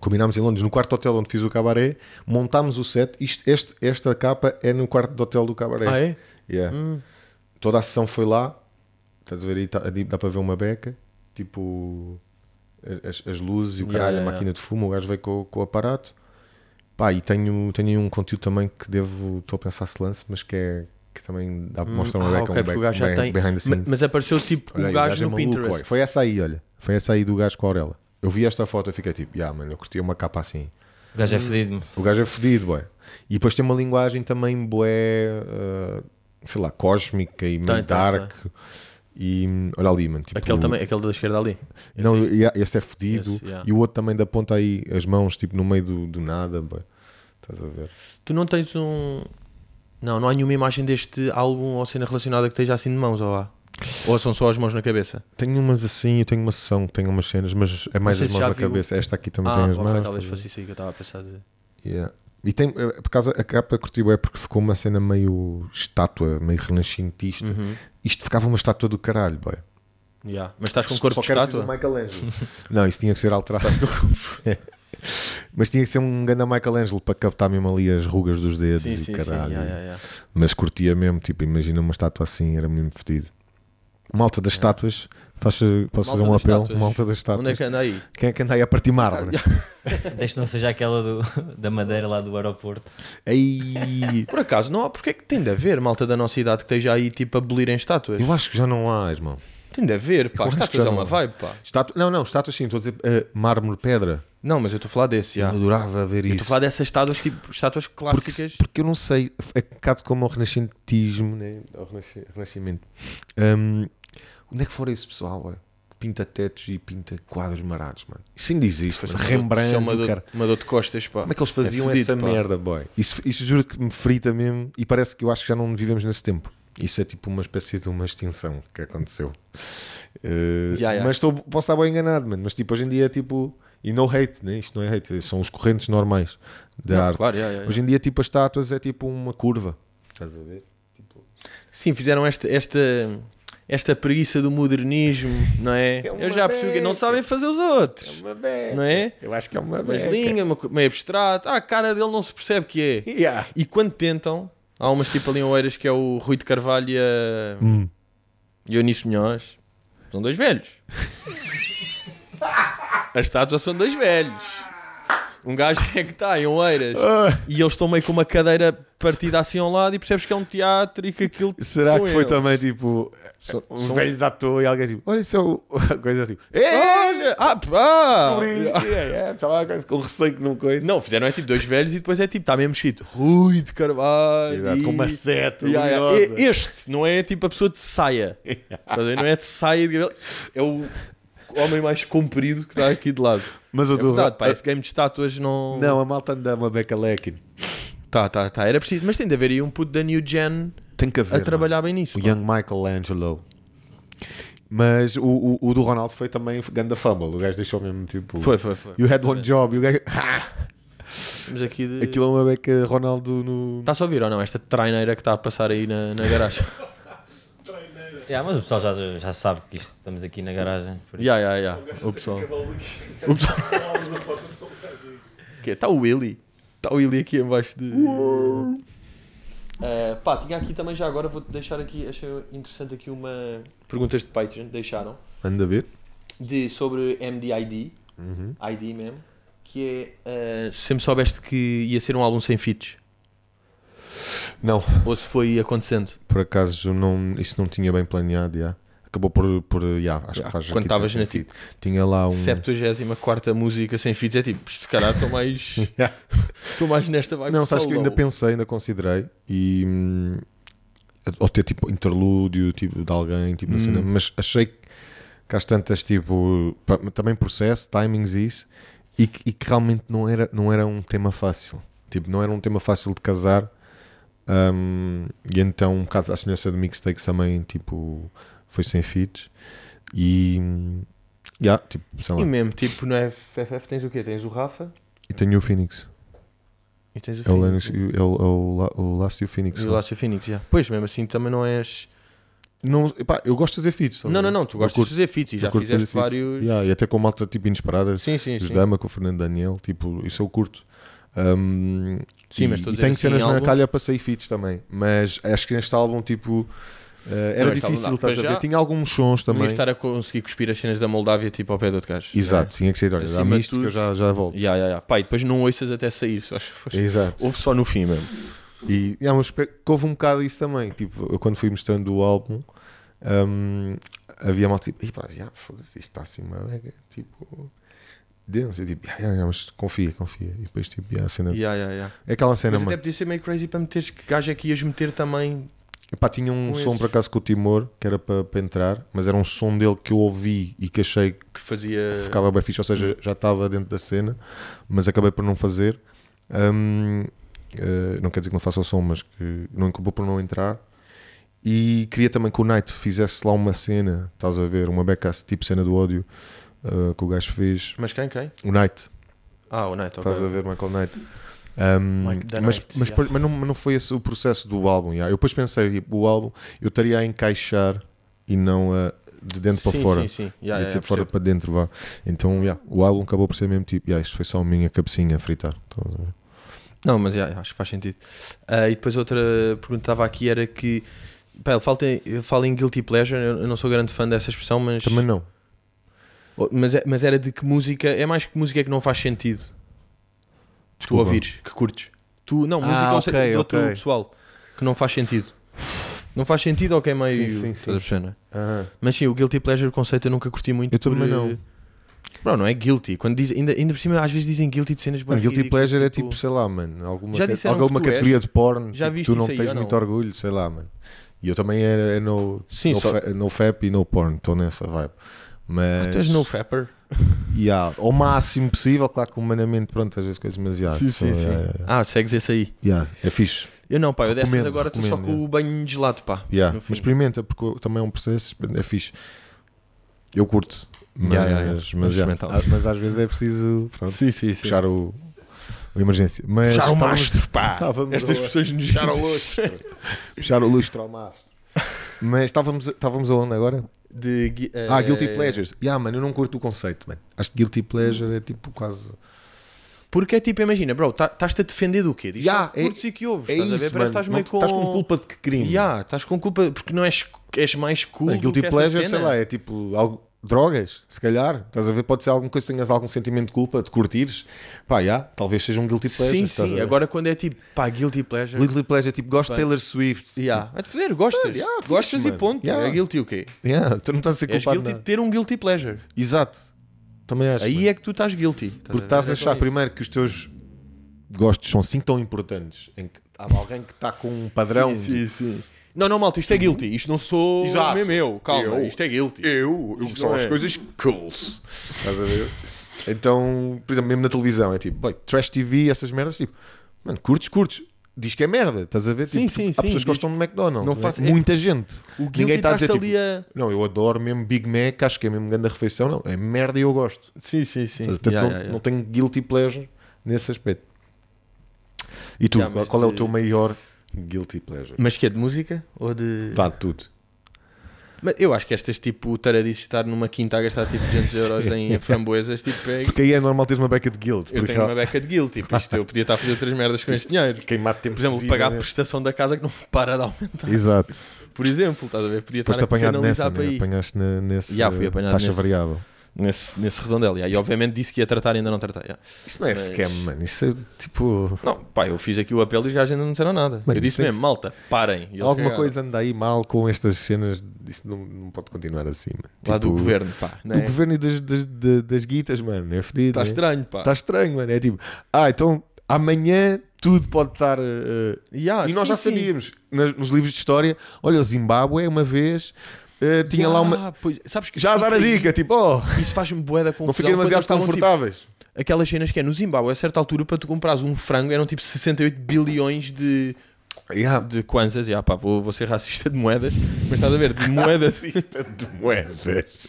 combinámos em Londres, no quarto hotel onde fiz o cabaré, montámos o set. Isto, este, esta capa é no quarto do hotel do cabaré. Ah, é? Yeah. Hum. Toda a sessão foi lá. Estás a ver tá, aí? dá para ver uma beca. Tipo, as, as luzes e o caralho, yeah, yeah, a máquina de fumo. O gajo veio com, com o aparato. Pá, e tenho, tenho um conteúdo também que devo, estou a pensar se lance, mas que é que também dá para hum, mostrar uma ah, beca okay, um back, o gajo já bem, tem, Mas apareceu tipo olha o gajo, o gajo no é maluco, Pinterest. Olha. Foi essa aí, olha. Foi essa aí do gajo com a Aurela. Eu vi esta foto e fiquei tipo, yeah, mano, eu curti uma capa assim. O gajo é fedido. O gajo é fedido, bué. E depois tem uma linguagem também, bué, uh, sei lá, cósmica e meio dark. E olha ali, mano. Tipo, aquele, também, aquele da esquerda ali. Esse não, aí. esse é fedido. Esse, yeah. E o outro também da ponta aí, as mãos, tipo, no meio do, do nada. Boy. Estás a ver? Tu não tens um. Não, não há nenhuma imagem deste álbum ou cena relacionada que esteja assim de mãos, ou lá? Ou são só as mãos na cabeça? Tenho umas assim, eu tenho uma sessão, que tenho umas cenas, mas é mais as mãos na viu. cabeça. Esta aqui também ah, tem as okay, mãos. Talvez fosse isso aí que eu estava a pensar a dizer. Yeah. E tem, eh, por causa, a capa curtiu é porque ficou uma cena meio estátua, meio renascentista. Uhum. Isto ficava uma estátua do caralho, boy. Yeah. Mas estás com um corpo de estátua? não, isso tinha que ser alterado. É. Mas tinha que ser um grande Michelangelo para captar mesmo ali as rugas dos dedos sim, e sim, caralho. Sim, yeah, yeah, yeah. Mas curtia mesmo, tipo, imagina uma estátua assim, era mesmo fedido. Malta das é. estátuas. Faz, posso fazer um apelo? estátuas. Malta das estátuas. Onde é que anda aí? Quem é que anda aí a partir mármore? Desde não seja aquela do- da madeira lá do aeroporto. Aí. Por acaso, não há. Porque é que tem de haver malta da nossa idade que esteja aí tipo a bolirem estátuas? Eu acho que já não há, irmão. Tem de haver, pá. Estátuas é uma vibe, pá. Não, não, estátuas sim, estou a dizer eh, mármore, pedra. Não, mas eu estou a falar desse. Eu adorava ver eu isso. Estou a falar dessas estátuas, tipo, estátuas clássicas. Porque, porque eu não sei, é um bocado como o renascentismo, né? o renascimento. Um, onde é que fora esse pessoal, ué? pinta tetos e pinta quadros marados, mano. Isso ainda existe, Rembrandt, é, é uma, é dor, uma dor de costas, pá. Como é que eles faziam é fedido, essa pá. merda, boy? Isso, isso juro que me frita mesmo e parece que eu acho que já não vivemos nesse tempo. Isso é tipo uma espécie de uma extinção que aconteceu. Uh, yeah, yeah. Mas estou, posso estar bem enganado, mano. Mas tipo, hoje em dia é tipo e no hate, né? isto não é hate, são os correntes normais da não, arte. Claro, yeah, yeah, Hoje em dia, tipo, as estátuas é tipo uma curva. Estás a ver? Tipo... Sim, fizeram esta, esta, esta preguiça do modernismo, não é? é eu já percebi que não sabem fazer os outros. É uma beca. Não é? Eu acho que é uma beca. Mas linha, meio abstrato. Ah, a cara dele não se percebe que é. Yeah. E quando tentam, há umas tipo ali em Oeiras que é o Rui de Carvalho e a... hum. Eunice Melhores. São dois velhos. As estátuas são dois velhos. Um gajo é que está em Oeiras. Ah. e eles estão meio com uma cadeira partida assim ao lado e percebes que é um teatro e que aquilo. Será que foi eles. também tipo. São, uns são... velhos à toa e alguém tipo. Olha isso é o. coisa tipo. Olha! Ah, pá! Descobriste! é, é, com receio que não coisa. Não, fizeram é tipo dois velhos e depois é tipo. Está mesmo escrito Rui de Carvalho. Exato, e... com uma seta. Yeah, yeah. Este não é tipo a pessoa de saia. não é de saia de cabelo. É o homem mais comprido que está aqui de lado. Mas eu é tô... verdade, pá, esse game de estátuas não. Não, a malta anda uma beca lequin. Tá, tá, tá. Era preciso, mas tem de haver aí um puto da New Gen tem que haver, a trabalhar mano. bem nisso. O pá. Young Michelangelo. Mas o, o, o, do Ronaldo foi também ganda fumble. O gajo deixou mesmo tipo. Foi, foi, foi. You had one job. E o gajo. aqui de... Aquilo é uma beca Ronaldo no. Está-se a ouvir ou não? Esta traineira que está a passar aí na, na garagem. Yeah, é, mas o pessoal já, já sabe que isto, estamos aqui na garagem. Por isso. Yeah, O pessoal. O pessoal. Está é? o Willy. Está o Willy aqui embaixo de. Uh, pá, tinha aqui também já agora, vou deixar aqui, achei interessante aqui uma. Perguntas de Patreon, deixaram. Anda ver. De, sobre MDID, uhum. ID mesmo, que é. Uh, sempre soubeste que ia ser um álbum sem feats. Não. Ou se foi acontecendo? Por acaso, não, isso não tinha bem planeado, já. Acabou por, por já, acho já, que faz Quando estavas na tipo, tinha lá um... 74 música sem feeds, é tipo, se calhar estou mais... Estou mais nesta vibe Não, sabes solo. que eu ainda pensei, ainda considerei e... Hum, ou ter tipo interlúdio tipo, de alguém, tipo hum. cena, mas achei que que tantas tipo também processo, timings e isso e que, e que, realmente não era, não era um tema fácil tipo, não era um tema fácil de casar um, e então, um bocado à semelhança de mixtakes também, tipo, foi sem feeds. E. Yeah, tipo, sei lá. E mesmo, tipo, no FFF tens o quê? Tens o Rafa. E tenho o Phoenix. E tens o é o, Lennox, né? é o, é o, o Last e o Phoenix. E o é? Last e o Phoenix, Yeah. Pois, mesmo assim, também não és. Não, epá, eu gosto de fazer feats. Não, não, não, tu gostas curto, de fazer feats e já fizeste vários. Yeah, e até com malta tipo inesperada. Sim, sim. Os sim. Dama, com o Fernando Daniel, tipo, isso eu curto. Um, Sim, mas estou e, e tenho assim, cenas álbum... na calha para sair fits também. Mas acho que neste álbum, tipo. Uh, era não, difícil, estás a ver? Tinha alguns sons também. Não ia estar a conseguir cuspir as cenas da Moldávia tipo ao pé do outro gajo. Exato, é? tinha que ser. Olha, dá-me isto tudo... que eu já, já volto. Yeah, yeah, yeah. Pá, e depois não ouças até sair, só Exato. Houve só no fim mesmo. E é, aspecto houve um bocado isso também. Tipo, eu quando fui mostrando o álbum, um, havia mal tipo, e pá, já, foda-se, isto está assim, mano. Tipo eu tipo, yeah, yeah, mas confia, confia. E depois tipo, yeah, a cena. Yeah, é aquela cena, mas até podia ser meio crazy para meteres que gajo é que ias meter também. Epá, tinha um som esses... casa acaso com o Timor, que era para, para entrar, mas era um som dele que eu ouvi e que achei que fazia. Que ficava bem fixe, ou seja, já estava dentro da cena, mas acabei por não fazer. Um, uh, eh, não quer dizer que não faça o som, mas que não incubou por não entrar. E queria também que o Knight fizesse lá uma cena, estás a ver, uma beca tipo cena do ódio, uh, que o gajo fez. Mas quem, quem? O Knight. Ah, o Knight, ok. Estás a ver Michael Knight. Um, mas, mas, yeah. mas, não, mas não foi esse o processo do álbum. Yeah. Eu depois pensei, tipo, o álbum eu estaria a encaixar e não a de dentro sim, para fora. Sim, sim. Yeah, e de, é, de fora para dentro, vá. Então, yeah, o álbum acabou por ser mesmo tipo, yeah, isto foi só a minha cabecinha a fritar. Não, mas yeah, acho que faz sentido. Uh, e depois outra pergunta que estava aqui era que. Pá, ele fala, em guilty pleasure, eu não sou grande fã dessa expressão, mas. Também não. Oh, mas, é, mas era de que música. É mais que música é que não faz sentido. desculpa tu ouvires, que curtes. Tu, não, música ah, okay, do okay. pessoal. Que não faz sentido. Não faz sentido ou que é meio. Sim, sim, sim. É? Mas sim, o guilty pleasure conceito eu nunca curti muito. Eu por... também não. Bro, não é guilty. Quando diz, ainda, ainda por cima, às vezes dizem guilty de cenas boas. Guilty pleasure é tipo, tipo, sei lá, mano. Alguma, já alguma categoria és? de porn. já tipo, tu não tens muito não? orgulho, sei lá, mano. E eu também é, é no, Sim, no, só... no fap e no porn, estou nessa vibe. Mas... Ah, tu és no fapper? Yeah, ao máximo possível, claro que humanamente, pronto, às vezes coisas, mas yeah, sim, sim, sim. É... Ah, segues esse aí. Yeah, é fixe. Eu não, pá, eu recomendo, dessas agora estou só com yeah. o banho gelado pá. Yeah. Mas experimenta, porque também é um processo, é fixe. Eu curto, mas, yeah, mas, mas, ah, mas, às vezes é preciso pronto, sim, sim, sim. puxar o, o emergência. Mas puxar o mastro, pá. Estas pessoas nos puxar o lustro. puxar o lustro ao mastro. Mas estávamos, estávamos aonde agora? de. Uh, ah, Guilty Pleasures. Yeah, mano, eu não curto o conceito, mano. Acho que Guilty Pleasure é tipo quase. Porque é tipo, imagina, bro, tá, estás-te a defender do quê? Diz yeah, é, é- e que ouves, é estás isso, a ver? Parece estás meio com... Estás com culpa de que crime. Já, yeah, estás com culpa, porque não és, és mais cool é, Guilty Pleasure, sei lá, é tipo algo drogas, se calhar, estás a ver, pode ser alguma coisa que tenhas algum sentimento de culpa, de curtires, pá, yeah, talvez seja um guilty pleasure. Sim, sim, agora quando é tipo, pá, guilty pleasure. Guilty pleasure, tipo, gosto de Taylor Swift. Yeah. Tipo, é de fazer, gostas, ah, gostas e ponto, yeah. é guilty o okay. quê? Yeah, tu não estás a ser culpado. guilty de ter um guilty pleasure. Exato, também acho. Aí é que tu estás guilty. Porque estás a achar é isso. primeiro que os teus gostos são assim tão importantes, em que há alguém que está com um padrão. sim, de... sim. sim não, não, malta, isto é guilty. Isto não sou Exato. mesmo eu. Calma, eu, isto é guilty. Eu, eu são é. as coisas cool. Estás a ver? Então, por exemplo, mesmo na televisão, é tipo, boy, trash TV, essas merdas, tipo, mano, curtes, curtes. Diz que é merda, estás a ver? Tipo, sim, tipo, sim, há pessoas que gostam de McDonald's. Não né? Muita é... gente. O Ninguém está a dizer. Tipo, a... Não, eu adoro mesmo Big Mac, acho que é mesmo grande refeição. Não, é merda e eu gosto. Sim, sim, sim. Portanto, yeah, não, yeah, yeah. não tenho guilty pleasure nesse aspecto. E tu, qual é o teu maior Guilty pleasure. Mas que é de música? Ou de. Vá de tudo. Mas eu acho que estas tipo taradices estar numa quinta a gastar tipo 200 euros em framboesas, tipo. É... Porque aí é normal teres uma beca de guilt. Eu tenho ela... uma é- beca de guilt, tipo, isto eu podia estar a fazer outras merdas com este dinheiro. Queimar tempo. Por exemplo, vida, pagar né? a prestação da casa que não para de aumentar. Exato. Por exemplo, estás a ver? Podia estar a canalizar nessa, né? Apanhaste na, nesse. Já fui apanhado taxa nesse... variável nesse, nesse redondel. Yeah. E obviamente disse que ia tratar e ainda não tratei. Yeah. Isso não é Mas... scam, mano. Isso é tipo. Não, pá, eu fiz aqui o apelo e os gajos ainda não disseram nada. Mano, eu disse é mesmo, que... malta, parem. Alguma chegaram. coisa anda aí mal com estas cenas. Isso não, não pode continuar assim, mano. Tipo, Lá do tipo, governo, pá. Né? Do governo e das, das, das, das guitas, mano. É fedido. Está né? estranho, pá. Está estranho, mano. É tipo, ah, então amanhã tudo pode estar. Uh, eh, eh, yeah, e nós sim, já sabíamos, nos livros de história, olha, o Zimbábue é uma vez Uh, tinha lá uma. Ah, pois, sabes que já a dar a dica, tipo, oh, isso faz-me boeda confusão. Não fiquei demasiado tipo, confortáveis. Tipo, aquelas cenas que é no Zimbábue, a certa altura, para tu comprares um frango, eram tipo 68 bilhões de. Yeah. De kwanzas, yeah, pá, vou, vou ser racista de moedas, mas estás a ver, de moedas. racista de moedas.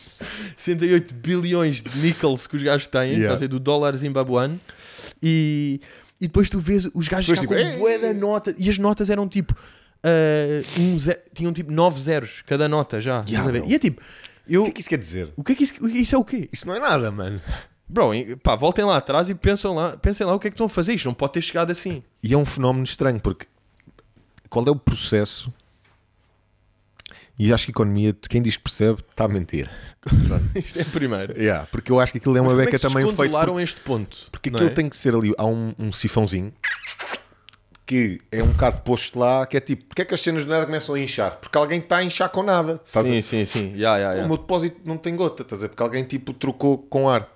68 bilhões de nickels que os gajos têm, yeah. estás a ver, do dólar zimbabuano. E, e depois tu vês os gajos depois, tipo, com moeda, nota, e as notas eram tipo uh, um tinham tipo 9 zeros cada nota já. E é tipo, eu. O que é que isso quer dizer? O que é que isso, isso é o quê? Isso não é nada, mano. Bro, pá, voltem lá atrás e pensam lá, pensem lá o que é que estão a fazer. Isto não pode ter chegado assim. E é um fenómeno estranho, porque qual é o processo? E acho que a economia, de quem diz que percebe, está a mentir. Isto é primeiro. Yeah, porque eu acho que aquilo é uma Como é beca que também feita. este ponto. Porque aquilo é? tem que ser ali, há um, um sifãozinho que é um bocado posto lá, que é tipo, porque é que as cenas do nada começam a inchar? Porque alguém está a inchar com nada. sim, sim, sim. Yeah, yeah, yeah. O meu depósito não tem gota, estás a ver? Porque alguém tipo trocou com ar.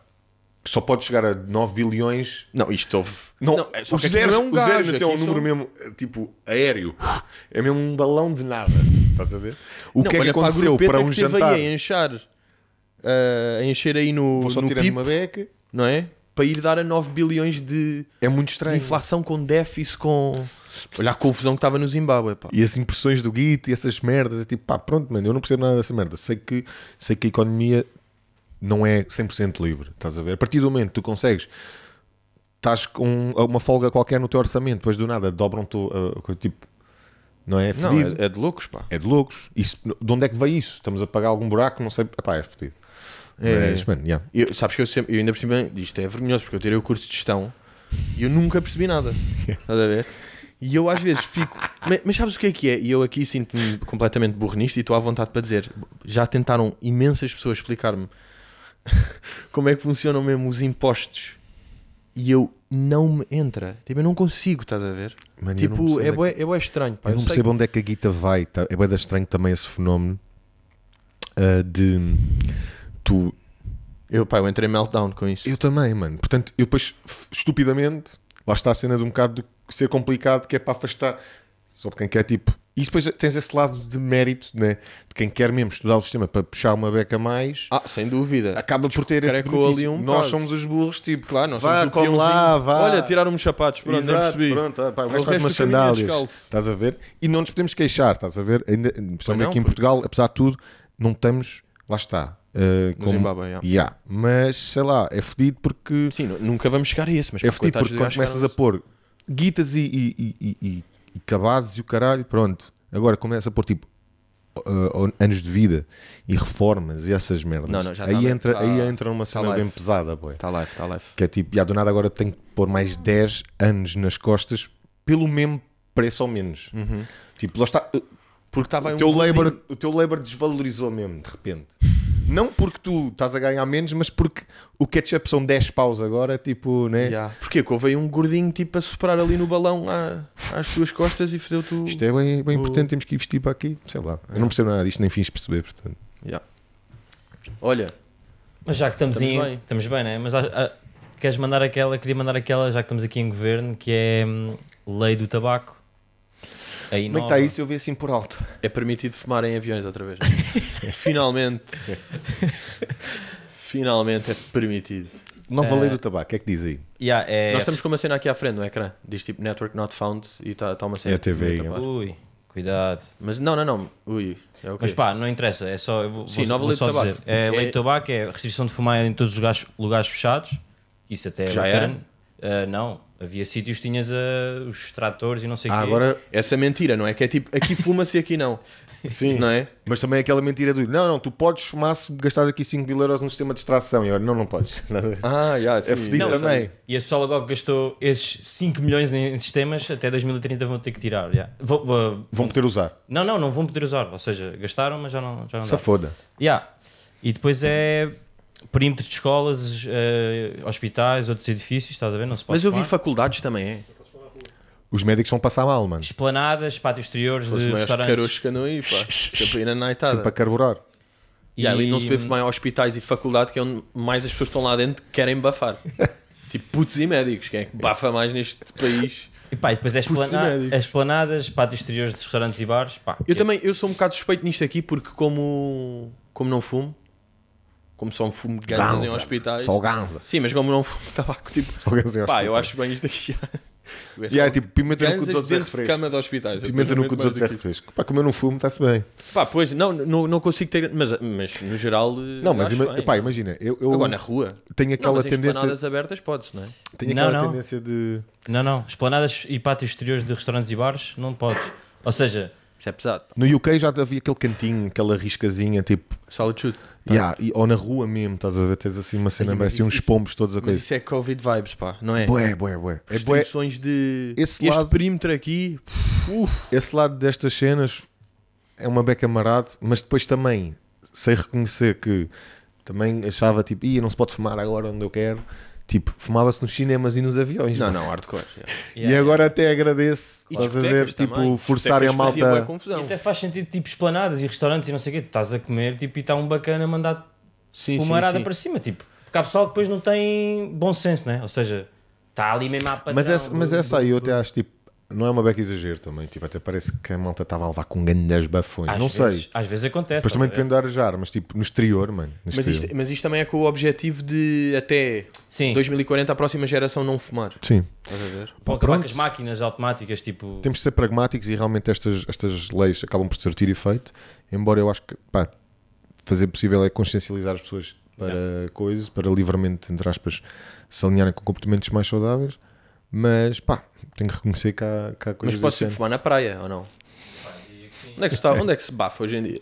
Só pode chegar a 9 bilhões. Não, isto houve. Não, não é só o zero, não é um o zero é um número só... mesmo, eh, tipo, aéreo. É mesmo um balão de nada. Estás a ver? O não, que é que aconteceu para, para é um que jantar? Aí a enchar. Uh, eh, a encher aí no. Vou só no tirar uma beca. Não é? para ir dar a 9 bilhões de, é muito estranho. de inflação com déficit, com. Olha a confusão que estava no Zimbábue. E as impressões do Git e essas merdas. É tipo, pá, pronto, mano, eu não percebo nada dessa merda. Sei que, sei que a economia não é 100% livre, estás a ver? A partir do momento que tu consegues, estás com uma folga qualquer no teu orçamento, depois do nada dobram-te, uh, tipo, não é? é fedido. Não, é, é, de loucos, pá. É de loucos. Isso, de onde é que veio isso? Estamos a pagar algum buraco? Não sei. Epá, é fedido. É. Mas, mano, yeah. eu, sabes que eu, sempre, eu ainda percebi, isto é vergonhoso, porque eu tirei o curso de gestão e eu nunca percebi nada. Estás a ver? E eu às vezes fico. Mas, mas, sabes o que é que é? E eu aqui sinto-me completamente burro nisto e estou à vontade para dizer. Já tentaram imensas pessoas explicar-me como é que funcionam mesmo os impostos e eu não me entra. Tipo, eu não consigo, estás a ver? Mano, tipo, é é, é estranho. Pá, eu, eu não percebo que... onde é que a guita vai. Tá? É bué estranho também esse fenómeno uh, de tu. Eu, pá, eu entrei em meltdown com isso. Eu também, mano. Portanto, eu depois, estupidamente, lá está a cena de um bocado de ser complicado, que é para afastar. Só porque quem quer, tipo. E depois tens esse lado de mérito, né? De quem quer mesmo estudar o sistema para puxar uma beca mais. Ah, sem dúvida. Acaba por ter esse benefício. Um nós somos os burros, tipo. Claro, nós vá, somos o lá, vá. Olha, tiraram-me os sapatos. Pronto, Exato, não percebi. Pronto, ah, pá, o gajo faz umas sandálias. Estás a ver? E não nos podemos queixar, estás a ver? Ainda, principalmente aqui em Portugal, apesar de tudo, não estamos... Lá está eh, no como, já yeah. Yeah. Mas sei lá, é fedido porque. Sim, nunca vamos chegar a esse, mas é fedido porque quando começas é a, pôr guitas e, e, e, e, e cabazes e o caralho, pronto. Agora começa a pôr tipo Uh, anos de vida e reformas e essas merdas. Não, não, aí, tá entra, tá, aí entra uma tá cena tá bem pesada, boy. Está live, está live. Que é tipo, já do nada agora tenho que pôr mais 10 anos nas costas pelo mesmo preço ou menos. Uhum. Tipo, lá está. Eh, porque estava o, um teu labor, o teu labor desvalorizou mesmo, de repente. Não porque tu estás a ganhar menos, mas porque o ketchup são 10 paus agora, tipo, né? Yeah. Porque houve um gordinho tipo a superar ali no balão à, às tuas costas e fazer tu. Isto é bem, bem o... importante, temos que investir para aqui, sei lá. Eu não percebo nada disto, nem fins perceber, portanto. Yeah. Olha. Mas já que estamos, estamos em. Bem. Estamos bem, né? Mas a, a, queres mandar aquela, queria mandar aquela, já que estamos aqui em governo, que é hum, lei do tabaco a Como é que está isso? Eu vi assim por alto. É permitido fumar em aviões outra vez. Finalmente. Finalmente é permitido. Nova eh, lei do tabaco, é que diz aí? Yeah, é... Nós estamos com uma cena aqui à frente no é, ecrã. Diz tipo Network Not Found e está tá uma cena. É a TV aí. Ui, cuidado. Mas não, não, não. Ui, é okay. Mas pá, não interessa. É só. Vou, Sim, vou, nova lei do tabaco. Dizer. É, é... Lei do tabaco é restrição de fumar em todos os lugares, lugares fechados. Isso até é Já bacana. É? Era? Uh, não. Havia sítios que tinhas uh, os tratores e não sei o ah, quê. agora essa mentira, não é? Que é tipo, aqui fuma-se e aqui não. Sim. Não é? Mas também é aquela mentira do não, não, tu podes fumar se gastares aqui 5 mil euros no sistema de extração. E eu, não, não podes. ah, yeah, é fedido também. Sabe? E a pessoa logo gastou esses 5 milhões em sistemas, até 2030 vão ter que tirar. Yeah. Vou, vou, vão, vão poder usar. Não, não, não vão poder usar. Ou seja, gastaram, mas já não. Já não Se foda. Yeah. E depois é perímetro de escolas, uh, hospitais, outros edifícios, estás a ver? Não se pode Mas eu vi faculdades também, é? Os médicos vão passar mal, mano. Esplanadas, pátios exteriores, de restaurantes. que não ia, pá. Sempre ir na naitada. Sempre a carburar. E, e ali não se bebe mais hospitais e faculdade, que é onde mais as pessoas estão lá dentro que querem bafar. tipo putos e médicos. Quem é que bafa mais neste país? E pá, e depois as, é é esplanadas, as pátios exteriores de restaurantes e bares. Pá, eu é também, é? eu sou um bocado suspeito nisto aqui, porque como, como não fumo, como só um fumo de ganza, em hospitais. Só ganza. Sim, mas como não fumo tabaco, tipo, só ganza em pá, eu acho bem isto aqui. e yeah, é tipo, pimenta no cu dos outros é refresco. De cama de hospitais. Pimenta no cu dos outros é refresco. Pá, como eu não fumo, está-se bem. Pá, pois, não, não, não consigo ter. Mas, mas no geral. Eh, não, mas ima, bem, pá, imagina. Eu, eu, Agora na rua. Tenho aquela não, mas tendência. Esplanadas abertas pode-se, não é? Tenho aquela não. tendência de. Não, não. Esplanadas e pátios exteriores de restaurantes e bares, não podes. Ou seja. Isso é pesado. No UK já havia aquele cantinho, aquela riscazinha tipo. Solitude. Pá. Yeah, e, ou na rua mesmo, estás a ver? Tens assim uma cena, assim, uns isso, pombos todos a coisa. Mas isso é Covid vibes, pá, não é? Bué, bué, bué. Restrições é bué. de. Esse este lado, perímetro aqui. Uf. Esse lado destas cenas é uma beca marado, mas depois também sei reconhecer que também achava tipo, ia não se pode fumar agora onde eu quero Tipo, fumava-se nos cinemas e nos aviões. Não, mano. não, hardcore. Yeah. Yeah, e agora até agradeço, estás a ver, tipo, forçar forçarem a malta. E até faz sentido, tipo, esplanadas e restaurantes e não sei o quê. Estás a comer, tipo, e está um bacana mandado sim, fumarada sim, sim. para cima, tipo. Porque há pessoal que depois não tem bom senso, né? Ou seja, está ali mesmo a patrão, Mas essa, mas essa aí eu até acho, tipo, não é uma beca exagero também, tipo, até parece que a malta estava a levar com grandes bafões. Às não vezes, sei. Às vezes acontece. Mas também depende de arejar, mas tipo, no exterior, mano. No mas, Isto, mas isto também é com o objetivo de até Sim. 2040 a próxima geração não fumar. Sim. Estás a ver? Vão acabar com as máquinas automáticas, tipo. Temos de ser pragmáticos e realmente estas, estas leis acabam por surtir efeito, embora eu acho que, pá, fazer possível é consciencializar as pessoas para coisas, para livremente, entre aspas, se alinharem com comportamentos mais saudáveis. Mas pá, tenho que reconhecer que há, que há coisas. Mas pode ir fumar na praia ou não? Onde é, que está, onde é que se bafa hoje em dia?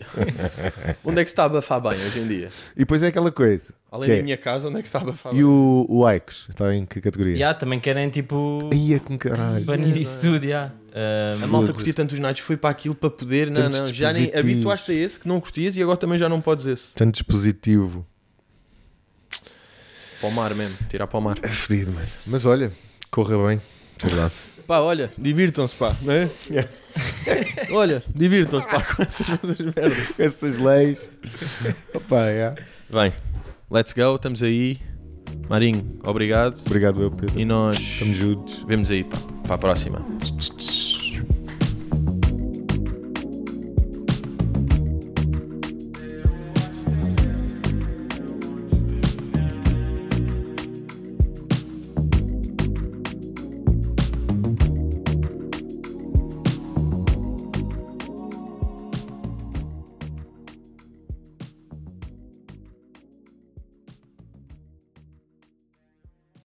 onde é que se está a bafar bem hoje em dia? E depois é aquela coisa. Além da é, minha casa, onde é que se está a bafar e bem? E o, o Aikos? Está em que categoria? Yeah, também querem tipo. Ia é com caralho. Banir isso tudo, yeah. a malta curtia tantos nights foi para aquilo para poder. Não, não, já nem habituaste a esse que não curtias e agora também já não podes esse. Tanto dispositivo. Para o mar mesmo, tirar para o mar. É fedido, mano. Mas olha, Corra bem. Tudo lá. Pá, olha, divirtam-se, pá. é olha, divirtam-se, pá, com essas coisas merdas. Com essas leis. Opa, yeah. Bem, let's go, estamos aí. Marinho, obrigado. Obrigado, eu, Pedro. E nós. Estamos juntos. Vemos aí, pá, para a próxima.